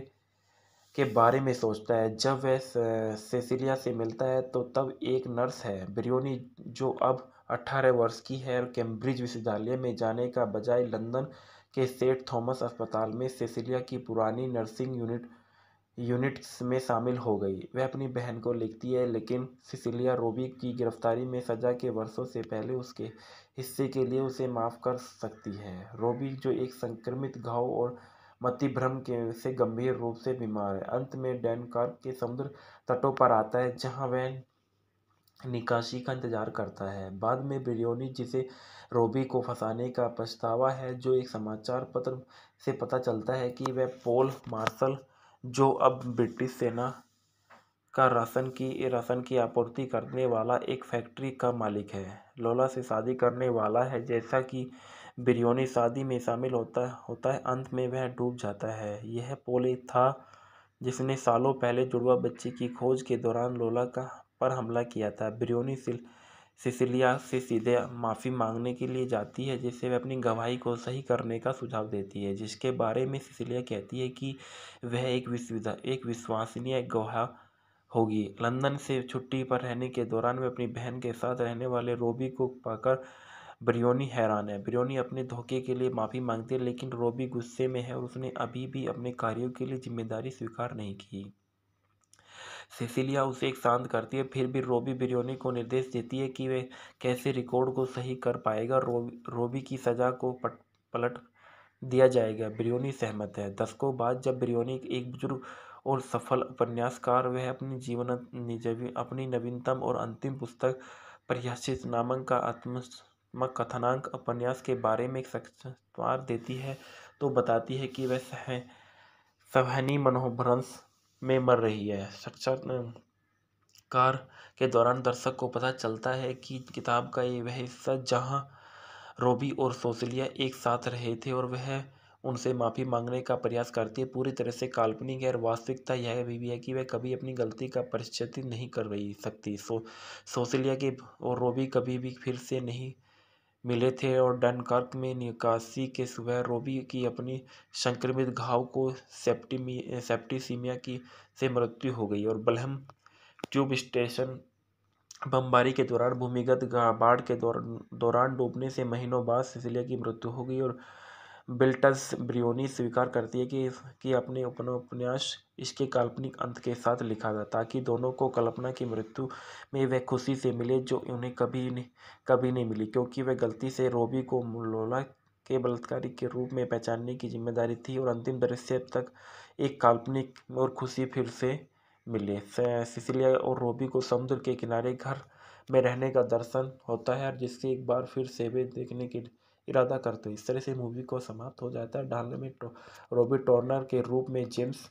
के बारे में सोचता है जब वह सेसिलिया से मिलता है तो तब एक नर्स है ब्रियोनी जो अब अट्ठारह वर्ष की है और कैम्ब्रिज विश्वविद्यालय में जाने का बजाय लंदन के सेंट थॉमस अस्पताल में सेसिलिया की पुरानी नर्सिंग यूनिट यूनिट्स में शामिल हो गई वह अपनी बहन को लिखती है लेकिन सिसिलिया रोबी की गिरफ्तारी में सजा के वर्षों से पहले उसके हिस्से के लिए उसे माफ़ कर सकती है रोबी जो एक संक्रमित घाव और मतिभ्रम के से गंभीर रूप से बीमार है अंत में डेनकार्क के समुद्र तटों पर आता है जहां वह निकासी का इंतज़ार करता है बाद में ब्रियोनी जिसे रोबी को फंसाने का पछतावा है जो एक समाचार पत्र से पता चलता है कि वह पोल मार्शल जो अब ब्रिटिश सेना का राशन की राशन की आपूर्ति करने वाला एक फैक्ट्री का मालिक है लोला से शादी करने वाला है जैसा कि बिरयोनी शादी में शामिल होता होता है अंत में वह डूब जाता है यह पोल था जिसने सालों पहले जुड़वा बच्ची की खोज के दौरान लोला का पर हमला किया था ब्रियोनी सिल सिसिलिया से सीधे माफ़ी मांगने के लिए जाती है जिससे वह अपनी गवाही को सही करने का सुझाव देती है जिसके बारे में सिसिलिया कहती है कि वह एक विश्वविदा एक विश्वसनीय गवाह होगी लंदन से छुट्टी पर रहने के दौरान वह अपनी बहन के साथ रहने वाले रोबी को पाकर ब्रियोनी हैरान है ब्रियोनी अपने धोखे के लिए माफ़ी मांगती है लेकिन रोबी गुस्से में है और उसने अभी भी अपने कार्यों के लिए जिम्मेदारी स्वीकार नहीं की सिसिलिया उसे एक शांत करती है फिर भी रोबी बिरयोनी को निर्देश देती है कि वे कैसे रिकॉर्ड को सही कर पाएगा रोबी रोबी की सज़ा को पट पलट दिया जाएगा बिरयोनी सहमत है दशकों बाद जब बिरयोनी एक बुजुर्ग और सफल उपन्यासकार वह अपनी जीवन अपनी नवीनतम और अंतिम पुस्तक प्रयाशित नामक का आत्म कथनांक उपन्यास के बारे में एक सक्षार देती है तो बताती है कि वह सह सहनी मनोभ्रंश में मर रही है साक्षात्कार के दौरान दर्शक को पता चलता है कि किताब का ये वह हिस्सा जहाँ रोबी और सोसिलिया एक साथ रहे थे और वह उनसे माफ़ी मांगने का प्रयास करती है पूरी तरह से काल्पनिक है और वास्तविकता यह भी, भी है कि वह कभी अपनी गलती का परिचित नहीं कर रही सकती सो सोसिलिया के और रोबी कभी भी फिर से नहीं मिले थे और डनकर्क में निकासी के सुबह रोबी की अपनी संक्रमित घाव को सेप्टीमी सेप्टीसीमिया की से मृत्यु हो गई और बलहम ट्यूब स्टेशन बमबारी के दौरान भूमिगत बाढ़ के दौरान डूबने से महीनों बाद सिसिलिया की मृत्यु हो गई और बिल्टस ब्रियोनी स्वीकार करती है कि कि अपने उपन्यास इसके काल्पनिक अंत के साथ लिखा था ताकि दोनों को कल्पना की मृत्यु में वह खुशी से मिले जो उन्हें कभी नहीं कभी नहीं मिली क्योंकि वह गलती से रोबी को लोला के बलात्कारी के रूप में पहचानने की जिम्मेदारी थी और अंतिम दृश्य तक एक काल्पनिक और खुशी फिर से मिले सिसिलिया और रोबी को समुद्र के किनारे घर में रहने का दर्शन होता है और जिससे एक बार फिर से वे देखने की इरादा करते हो इस तरह से मूवी को समाप्त हो जाता है डालने में तो, रॉबी टॉर्नर के रूप में जेम्स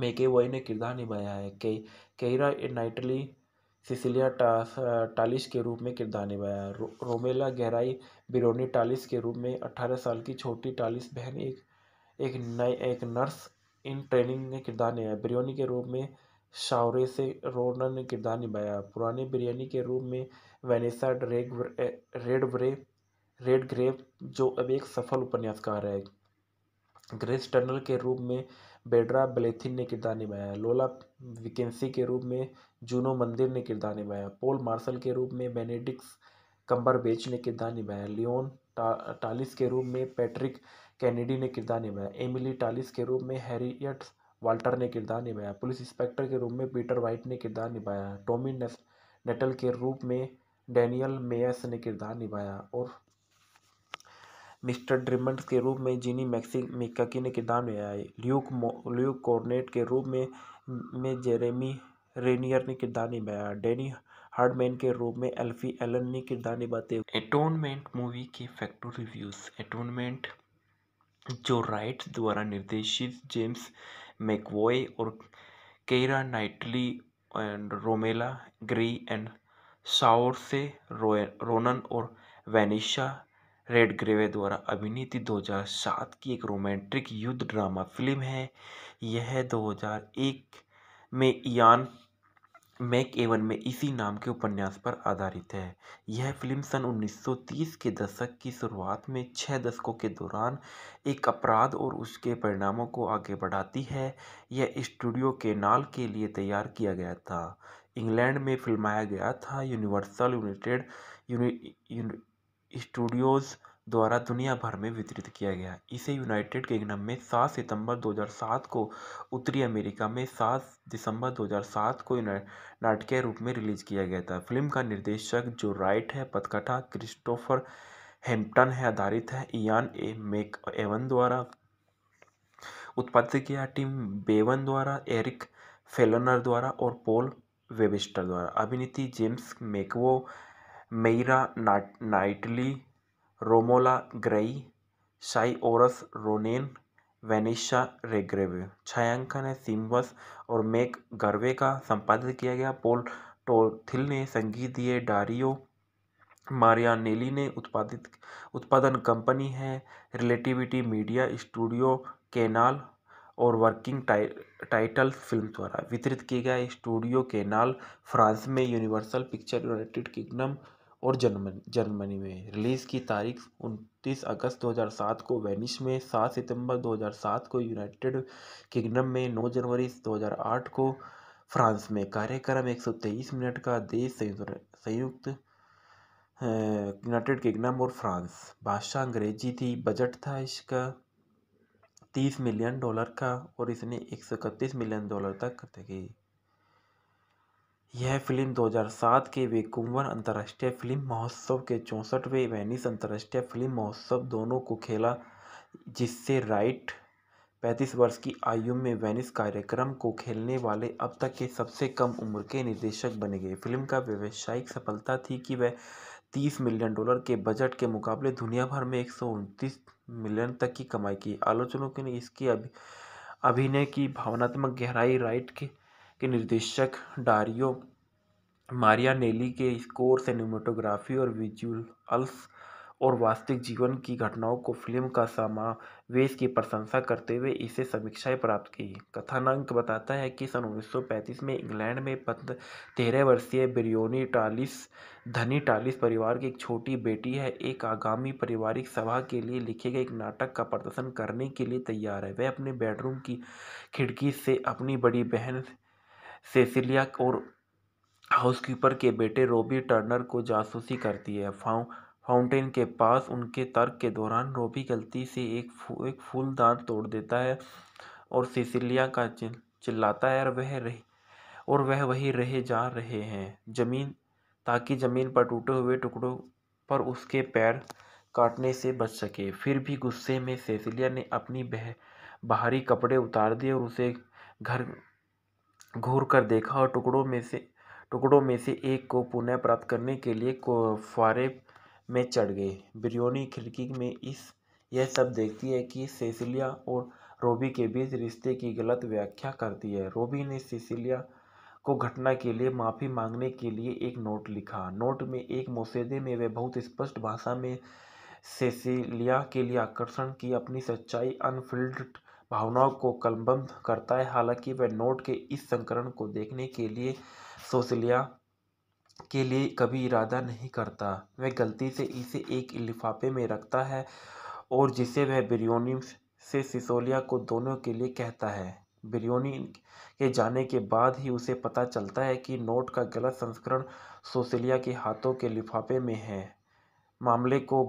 मेके ने किरदार निभाया है के केरा नाइटली सिसिलिया टा, टालिश के रूप में किरदार निभाया है रो, रोमेला गहराई बिरोनी टालिस के रूप में अट्ठारह साल की छोटी टालिस बहन एक एक नए एक नर्स इन ट्रेनिंग ने किरदार निभाया बिरोनी के रूप में शावरे से रोनर ने किरदार निभाया पुराने बिरयानी के रूप में वेनेसा ड्रेग रेड ब्रे रेड ग्रेव जो अब एक सफल उपन्यासकार है ग्रेस टर्नर के रूप में बेड्रा बलेथिन ने किरदार निभाया लोला विकेंसी के रूप में जूनो मंदिर ने किरदार निभाया पोल मार्शल के रूप में बेनेडिक्स बेच ने किरदार निभाया लियोन टा, टालिस के रूप में पैट्रिक कैनेडी ने किरदार निभाया एमिली टालिस के रूप में हैरियट वाल्टर ने किरदार निभाया पुलिस इंस्पेक्टर के रूप में पीटर वाइट ने किरदार निभाया टॉमी नेटल के रूप में डैनियल मेयस ने किरदार निभाया और मिस्टर ड्रिमंड के रूप में जिनी मैक्की ने किरदार निभाया ल्यूक ल्यूक कॉर्नेट के रूप में में जेरेमी रेनियर ने किरदार निभाया डेनी हार्डमैन के रूप में एल्फी एलन ने किरदार निभाते हुए एटोनमेंट मूवी के फैक्टो रिव्यूज़ एटोनमेंट जो राइट द्वारा निर्देशित जेम्स मैकवॉय और Keira Knightley and Romola Garai and Saoirse Ronan और वैनिशा रेड ग्रेवे द्वारा अभिनीत 2007 की एक रोमांटिक युद्ध ड्रामा फिल्म है यह 2001 में इयान मैक एवन में इसी नाम के उपन्यास पर आधारित है यह फिल्म सन 1930 के दशक की शुरुआत में छः दशकों के दौरान एक अपराध और उसके परिणामों को आगे बढ़ाती है यह स्टूडियो के नाल के लिए तैयार किया गया था इंग्लैंड में फिल्माया गया था यूनिवर्सल यूनाइटेड स्टूडियोज़ द्वारा दुनिया भर में वितरित किया गया इसे यूनाइटेड किंगडम में 7 सितंबर 2007 को उत्तरी अमेरिका में 7 दिसंबर 2007 को नाटकीय रूप में रिलीज़ किया गया था फिल्म का निर्देशक जो राइट है पथकथा क्रिस्टोफर हेम्पटन है आधारित है इयान ए मेक एवन द्वारा उत्पादित किया टीम बेवन द्वारा एरिक फेलनर द्वारा और पोल वेबिस्टर द्वारा अभिनेत्री जेम्स मेकवो मेरा नाट Knightley Romola Garai Saoirse Ronan Vanessa Redgrave छायांकन है सिम्बस और मेक गर्वे का संपादित किया गया पोल टोथिल ने संगीत दिए डारियो मारियानेली ने उत्पादित उत्पादन कंपनी है रिलेटिविटी मीडिया स्टूडियो केनाल और वर्किंग टाइ टाइटल फिल्म द्वारा वितरित किया गया स्टूडियो केनाल फ्रांस में यूनिवर्सल पिक्चर यूनाइटेड किंगडम और जर्मन जर्मनी में रिलीज़ की तारीख उनतीस अगस्त 2007 को वेनिस में 7 सितंबर 2007 को यूनाइटेड किंगडम में 9 जनवरी 2008 को फ्रांस में कार्यक्रम 123 मिनट का देश संयुक्त संयुक्त यूनाइटेड किंगडम और फ्रांस भाषा अंग्रेजी थी बजट था इसका 30 मिलियन डॉलर का और इसने एक मिलियन डॉलर तक तकी यह फ़िल्म 2007 के वैंकूवर अंतर्राष्ट्रीय फ़िल्म महोत्सव के चौंसठवें वेनिस अंतर्राष्ट्रीय फ़िल्म महोत्सव दोनों को खेला जिससे राइट पैंतीस वर्ष की आयु में वेनिस कार्यक्रम को खेलने वाले अब तक के सबसे कम उम्र के निर्देशक बन गए फिल्म का व्यावसायिक सफलता थी कि वह तीस मिलियन डॉलर के बजट के मुकाबले दुनिया भर में एक मिलियन तक की कमाई की आलोचकों ने इसकी अभिनय की भावनात्मक गहराई राइट के के निर्देशक डारियो मारियानेली के स्कोर सिनेमाटोग्राफी और विजुअल्स और वास्तविक जीवन की घटनाओं को फिल्म का समावेश की प्रशंसा करते हुए इसे समीक्षाएं प्राप्त की कथानांक बताता है कि सन 1935 में इंग्लैंड में पद तेरह वर्षीय बिरियोनी टालिस धनी टालिस परिवार की एक छोटी बेटी है एक आगामी पारिवारिक सभा के लिए लिखे गए एक नाटक का प्रदर्शन करने के लिए तैयार है वह अपने बेडरूम की खिड़की से अपनी बड़ी बहन सेसिलिया और हाउसकीपर के बेटे रॉबी टर्नर को जासूसी करती है फाउ फाउंटेन के पास उनके तर्क के दौरान रॉबी गलती से एक फू, एक फूलदान तोड़ देता है और सिसिलिया का चिल्लाता है और वह रही और वह वही रहे जा रहे हैं जमीन ताकि ज़मीन पर टूटे हुए टुकड़ों पर उसके पैर काटने से बच सके फिर भी गुस्से में सेसिलिया ने अपनी बह बाहरी कपड़े उतार दिए और उसे घर घूर कर देखा और टुकड़ों में से टुकड़ों में से एक को पुनः प्राप्त करने के लिए फुहारे में चढ़ गए बिरयोनी खिड़की में इस यह सब देखती है कि सेसिलिया और रोबी के बीच रिश्ते की गलत व्याख्या करती है रोबी ने सेसिलिया को घटना के लिए माफ़ी मांगने के लिए एक नोट लिखा नोट में एक मौसेदे में वह बहुत स्पष्ट भाषा में सेसिलिया के लिए आकर्षण की अपनी सच्चाई अनफिल्ड भावनाओं को कलमबंद करता है हालांकि वह नोट के इस संकरण को देखने के लिए सोशलिया के लिए कभी इरादा नहीं करता वह गलती से इसे एक लिफाफे में रखता है और जिसे वह बिरयोनी से सिसोलिया को दोनों के लिए कहता है बिरयोनी के जाने के बाद ही उसे पता चलता है कि नोट का गलत संस्करण सोसिलिया के हाथों के लिफाफे में है मामले को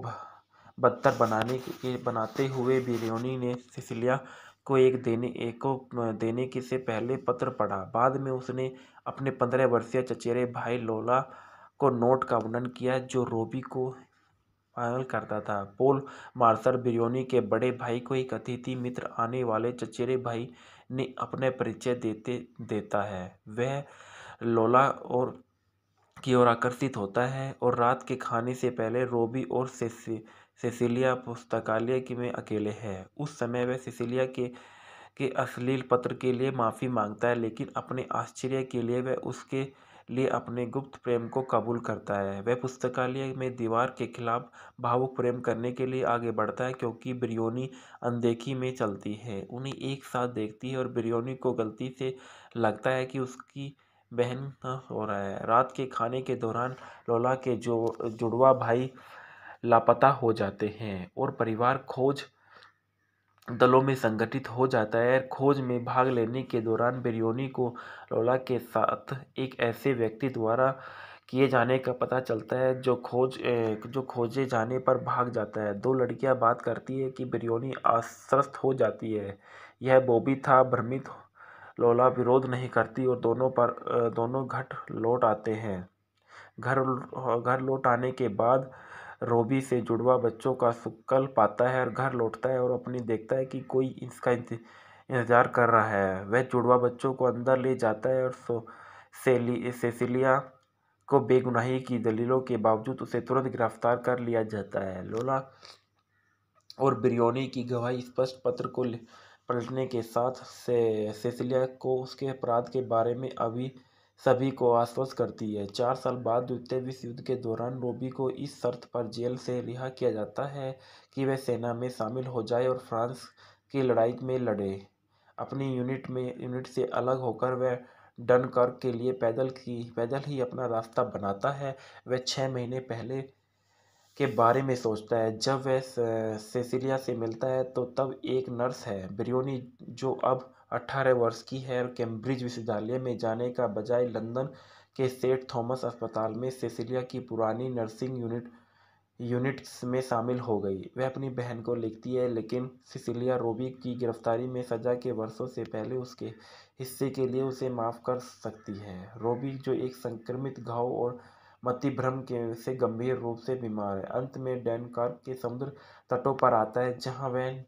बदतर बनाने के बनाते हुए बिरयोनी ने सिसिलिया को एक देने एक को देने के से पहले पत्र पढ़ा बाद में उसने अपने पंद्रह वर्षीय चचेरे भाई लोला को नोट का वर्णन किया जो रोबी को पागल करता था पोल मार्शल बिरयोनी के बड़े भाई को एक अतिथि मित्र आने वाले चचेरे भाई ने अपने परिचय देते देता है वह लोला और की ओर आकर्षित होता है और रात के खाने से पहले रोबी और सेसी सिसिलिया पुस्तकालय कि में अकेले है उस समय वह सिसिलिया के के अश्लील पत्र के लिए माफ़ी मांगता है लेकिन अपने आश्चर्य के लिए वह उसके लिए अपने गुप्त प्रेम को कबूल करता है वह पुस्तकालय में दीवार के खिलाफ भावुक प्रेम करने के लिए आगे बढ़ता है क्योंकि बिरयोनी अनदेखी में चलती है उन्हें एक साथ देखती है और बिरयोनी को गलती से लगता है कि उसकी बहन हो रहा है रात के खाने के दौरान लोला के जो जुड़वा भाई लापता हो जाते हैं और परिवार खोज दलों में संगठित हो जाता है खोज में भाग लेने के दौरान बिरयोनी को लोला के साथ एक ऐसे व्यक्ति द्वारा किए जाने का पता चलता है जो खोज जो खोजे जाने पर भाग जाता है दो लड़कियां बात करती है कि बिरयोनी आश्वस्त हो जाती है यह बोबी था भ्रमित लोला विरोध नहीं करती और दोनों पर दोनों घट लौट आते हैं घर घर लौट आने के बाद रोबी से जुड़वा बच्चों का सुकल पाता है और घर लौटता है और अपनी देखता है कि कोई इसका इंतज़ार कर रहा है वह जुड़वा बच्चों को अंदर ले जाता है और सो सेसिलिया को बेगुनाही की दलीलों के बावजूद उसे तुरंत गिरफ्तार कर लिया जाता है लोला और बिरयोनी की गवाही स्पष्ट पत्र को पलटने के साथ से सेसिलिया को उसके अपराध के बारे में अभी सभी को आश्वस्त करती है चार साल बाद द्वितीय विश्व युद्ध के दौरान रोबी को इस शर्त पर जेल से रिहा किया जाता है कि वह सेना में शामिल हो जाए और फ्रांस की लड़ाई में लड़े अपनी यूनिट में यूनिट से अलग होकर वह डनकर्क के लिए पैदल की पैदल ही अपना रास्ता बनाता है वह छः महीने पहले के बारे में सोचता है जब वह सेसिलिया से मिलता है तो तब एक नर्स है ब्रियोनी जो अब अट्ठारह वर्ष की है और कैम्ब्रिज विश्वविद्यालय में जाने का बजाय लंदन के सेंट थॉमस अस्पताल में सेसिलिया की पुरानी नर्सिंग यूनिट यूनिट्स में शामिल हो गई वह अपनी बहन को लिखती है लेकिन सिसिलिया रोबी की गिरफ्तारी में सजा के वर्षों से पहले उसके हिस्से के लिए उसे माफ़ कर सकती है रोबी जो एक संक्रमित घाव और मतिभ्रम भ्रम के से गंभीर रूप से बीमार है अंत में डेनकार्क के समुद्र तटों पर आता है जहां वह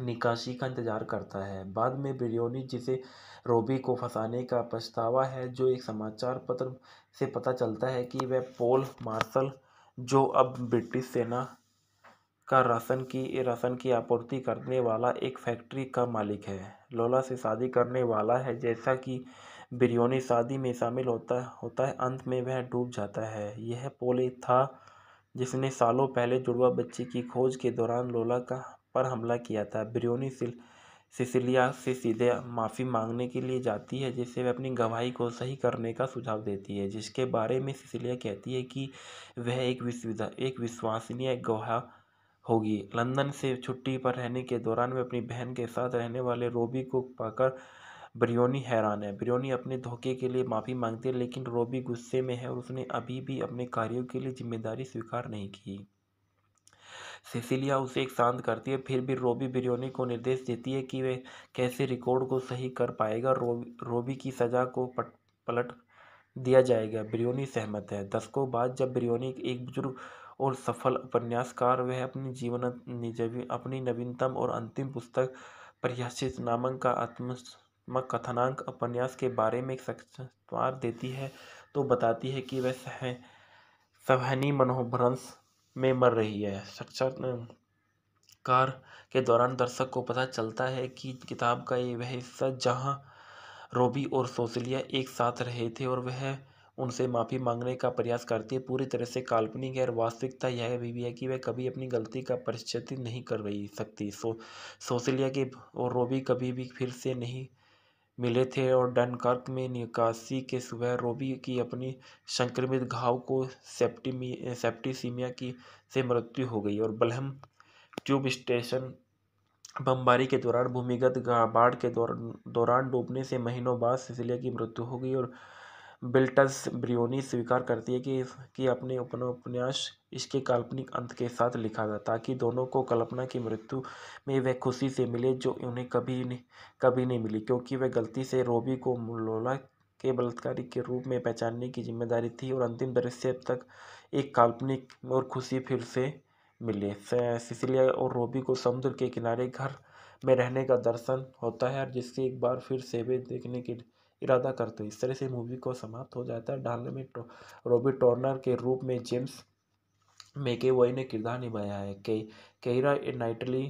निकासी का इंतज़ार करता है बाद में ब्रियोनी जिसे रोबी को फंसाने का पछतावा है जो एक समाचार पत्र से पता चलता है कि वह पोल मार्शल जो अब ब्रिटिश सेना का राशन की राशन की आपूर्ति करने वाला एक फैक्ट्री का मालिक है लोला से शादी करने वाला है जैसा कि बिरयोनी शादी में शामिल होता होता है अंत में वह डूब जाता है यह पोल था जिसने सालों पहले जुड़वा बच्ची की खोज के दौरान लोला का पर हमला किया था ब्रियोनी सिल सिसिलिया से सीधे माफ़ी मांगने के लिए जाती है जिससे वह अपनी गवाही को सही करने का सुझाव देती है जिसके बारे में सिसिलिया कहती है कि वह एक विश्व एक विश्वसनीय गवाह होगी लंदन से छुट्टी पर रहने के दौरान वह अपनी बहन के साथ रहने वाले रोबी को पाकर ब्रियोनी हैरान है ब्रियोनी अपने धोखे के लिए माफ़ी मांगती है लेकिन रोबी गुस्से में है और उसने अभी भी अपने कार्यों के लिए जिम्मेदारी स्वीकार नहीं की सिसिलिया उसे एक शांत करती है फिर भी रोबी बिरयोनी को निर्देश देती है कि वह कैसे रिकॉर्ड को सही कर पाएगा रो, रोबी की सज़ा को पट पलट दिया जाएगा बिरयोनी सहमत है दशकों बाद जब बिरयोनी एक बुजुर्ग और सफल उपन्यासकार वह अपनी जीवन अपनी नवीनतम और अंतिम पुस्तक प्रयाशित नामक का आत्म कथनांक उपन्यास के बारे में एक सक्षार देती है तो बताती है कि वह सह सहनी मनोभ्रंश में मर रही है कार के दौरान दर्शक को पता चलता है कि किताब का ये वह हिस्सा जहाँ रोबी और सोसिलिया एक साथ रहे थे और वह उनसे माफ़ी मांगने का प्रयास करती है पूरी तरह से काल्पनिक है और वास्तविकता यह भी, भी है कि वह कभी अपनी गलती का परिचित नहीं कर रही सकती सो सोसिलिया के और रोबी कभी भी फिर से नहीं मिले थे और डनकर्क में निकासी के सुबह रोबी की अपनी संक्रमित घाव को सेप्टीमी सेप्टीसीमिया की से मृत्यु हो गई और बलहम ट्यूब स्टेशन बमबारी के दौरान भूमिगत बाढ़ के दौरान डूबने से महीनों बाद सिसिलिया की मृत्यु हो गई और बिल्टस ब्रियोनी स्वीकार करती है कि कि अपने उपन्यास इसके काल्पनिक अंत के साथ लिखा था ताकि दोनों को कल्पना की मृत्यु में वह खुशी से मिले जो उन्हें कभी नहीं कभी नहीं मिली क्योंकि वह गलती से रोबी को मुलोला के बलात्कारी के रूप में पहचानने की जिम्मेदारी थी और अंतिम दृश्य तक एक काल्पनिक और खुशी फिर से मिले सिसिलिया और रोबी को समुद्र के किनारे घर में रहने का दर्शन होता है और जिससे एक बार फिर से वे देखने की इरादा करते हो इस तरह से मूवी को समाप्त हो जाता है डालने में तो, रॉबी टॉर्नर के रूप में जेम्स मेके ने किरदार निभाया है के केरा नाइटली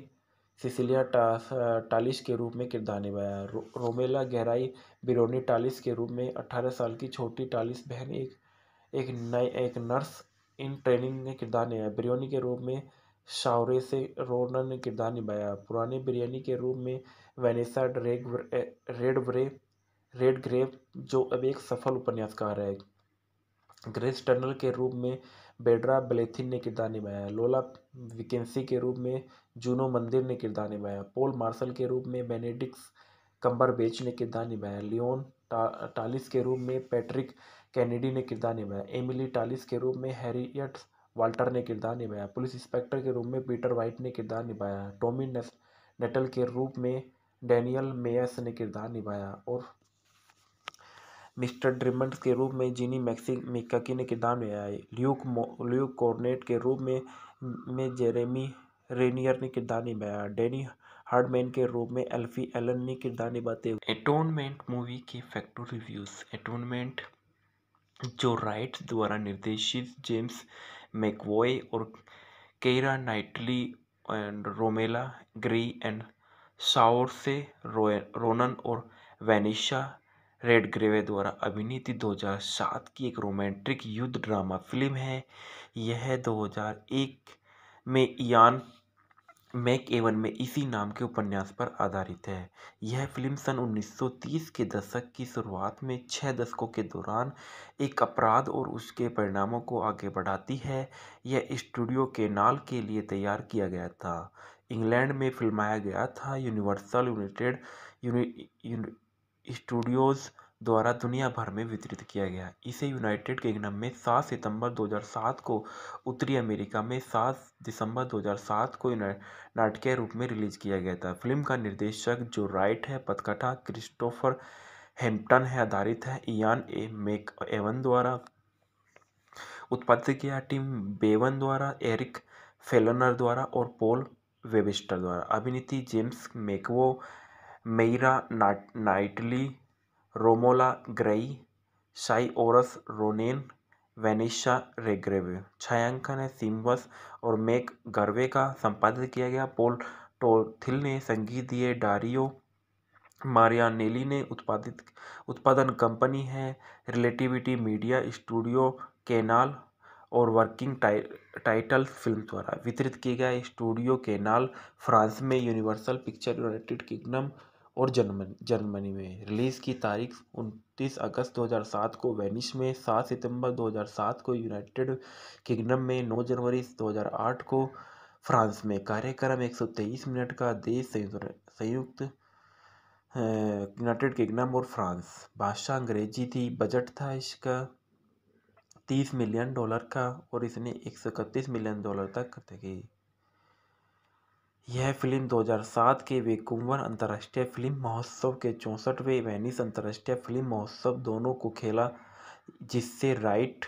सिसिलिया टा, टालिश के रूप में किरदार निभाया है रो, रोमेला गहराई बिरोनी टालिस के रूप में अट्ठारह साल की छोटी टालिस बहन एक एक नए एक नर्स इन ट्रेनिंग ने किरदार निभाया बिरयोनी के रूप में शावरे से रोनर ने किरदार निभाया पुराने बिरयानी के रूप में वेनेसा ड्रेग रेड ब्रे रेड ग्रेव जो अब एक सफल उपन्यासकार है ग्रेस टर्नर के रूप में बेड्रा बलेथिन ने किरदार निभाया लोला विकेंसी के रूप में जूनो मंदिर ने किरदार निभाया पोल मार्शल के रूप में बेनेडिक्स बेच ने किरदार निभाया लियोन टा, टालिस के रूप में पैट्रिक कैनेडी ने किरदार निभाया एमिली टालिस के रूप में हैरियट वाल्टर ने किरदार निभाया पुलिस इंस्पेक्टर के रूप में पीटर वाइट ने किरदार निभाया टॉमी नेटल के रूप में डैनियल मेयस ने किरदार निभाया और मिस्टर ड्रिमंड के रूप में जिनी मैक्की ने किरदार निभाया ल्यूक ल्यूक कॉर्नेट के रूप में में जेरेमी रेनियर ने किरदार निभाया डेनी हार्डमैन के रूप में एल्फी एलन ने किरदार निभाते हुए एटोनमेंट मूवी के फैक्टू रिव्यूज़ एटोनमेंट जो राइट द्वारा निर्देशित जेम्स मैकवॉय और Keira Knightley and Romola Garai and Saoirse Ronan और वैनिशा रेड ग्रेवे द्वारा अभिनीत 2007 की एक रोमांटिक युद्ध ड्रामा फिल्म है यह 2001 में इयान मैक एवन में इसी नाम के उपन्यास पर आधारित है यह फिल्म सन 1930 के दशक की शुरुआत में छः दशकों के दौरान एक अपराध और उसके परिणामों को आगे बढ़ाती है यह स्टूडियो के नाल के लिए तैयार किया गया था इंग्लैंड में फिल्माया गया था यूनिवर्सल यूनाइटेड स्टूडियोज़ द्वारा दुनिया भर में वितरित किया गया इसे यूनाइटेड किंगडम में 7 सितंबर 2007 को उत्तरी अमेरिका में 7 दिसंबर 2007 को नाटकीय रूप में रिलीज़ किया गया था फिल्म का निर्देशक जो राइट है पथकथा क्रिस्टोफर हेम्पटन है आधारित है इयान ए मेक एवन द्वारा उत्पादित किया टीम बेवन द्वारा एरिक फेलनर द्वारा और पोल वेबिस्टर द्वारा अभिनेत्री जेम्स मेकवो मेरा नाट Knightley Romola Garai Saoirse Ronan Vanessa Redgrave छायांकन है सिम्बस और मेक गर्वे का संपादित किया गया पोल टोथिल ने संगीत दिए डारियो मारियानेली ने उत्पादित उत्पादन कंपनी है रिलेटिविटी मीडिया स्टूडियो केनाल और वर्किंग टाइ टाइटल फिल्म द्वारा वितरित किया गया स्टूडियो केनाल फ्रांस में यूनिवर्सल पिक्चर यूनाइटेड किंगडम और जर्मन जर्मनी में रिलीज़ की तारीख उनतीस अगस्त 2007 को वेनिस में 7 सितंबर 2007 को यूनाइटेड किंगडम में 9 जनवरी 2008 को फ्रांस में कार्यक्रम 123 मिनट का देश संयुक्त संयुक्त यूनाइटेड किंगडम और फ्रांस भाषा अंग्रेजी थी बजट था इसका 30 मिलियन डॉलर का और इसने एक मिलियन डॉलर तक तकी यह फ़िल्म 2007 के वैंकूवर अंतर्राष्ट्रीय फ़िल्म महोत्सव के चौंसठवें वेनिस अंतर्राष्ट्रीय फ़िल्म महोत्सव दोनों को खेला जिससे राइट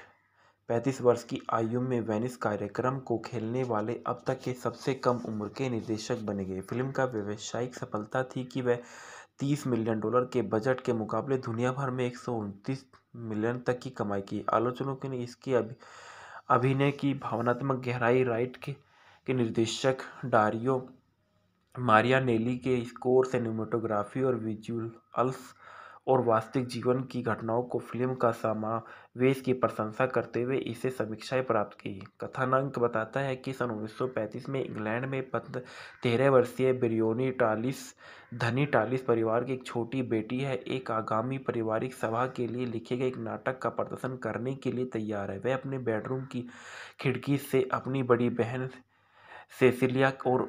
पैंतीस वर्ष की आयु में वेनिस कार्यक्रम को खेलने वाले अब तक के सबसे कम उम्र के निर्देशक बन गए फिल्म का व्यावसायिक सफलता थी कि वह तीस मिलियन डॉलर के बजट के मुकाबले दुनिया भर में एक मिलियन तक की कमाई की आलोचकों ने इसकी अभिनय की भावनात्मक गहराई राइट के के निर्देशक डारियो मारिया नेली के स्कोर सिनेमाटोग्राफी और विजुअल्स और वास्तविक जीवन की घटनाओं को फिल्म का समावेश की प्रशंसा करते हुए इसे समीक्षाएं प्राप्त की कथानांक बताता है कि सन 1935 में इंग्लैंड में पद तेरह वर्षीय बिरियोनी टालिस धनी टालिस परिवार की एक छोटी बेटी है एक आगामी पारिवारिक सभा के लिए लिखे गए एक नाटक का प्रदर्शन करने के लिए तैयार है वह अपने बेडरूम की खिड़की से अपनी बड़ी बहन सेसिलिया और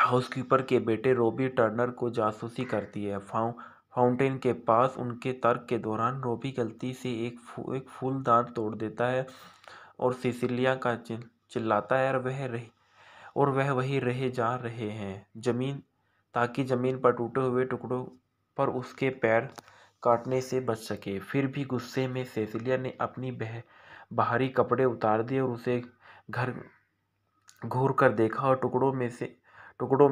हाउसकीपर के बेटे रोबी टर्नर को जासूसी करती है फाउ फाउंटेन के पास उनके तर्क के दौरान रोबी गलती से एक फू, एक फूलदान तोड़ देता है और सिसिलिया का चिल, चिल्लाता है और वह रही और वह वही रहे जा रहे हैं जमीन ताकि ज़मीन पर टूटे हुए टुकड़ों पर उसके पैर काटने से बच सके फिर भी गुस्से में सेसिलिया ने अपनी बह बाहरी कपड़े उतार दिए और उसे घर घूर कर देखा और टुकड़ों में से टुकड़ों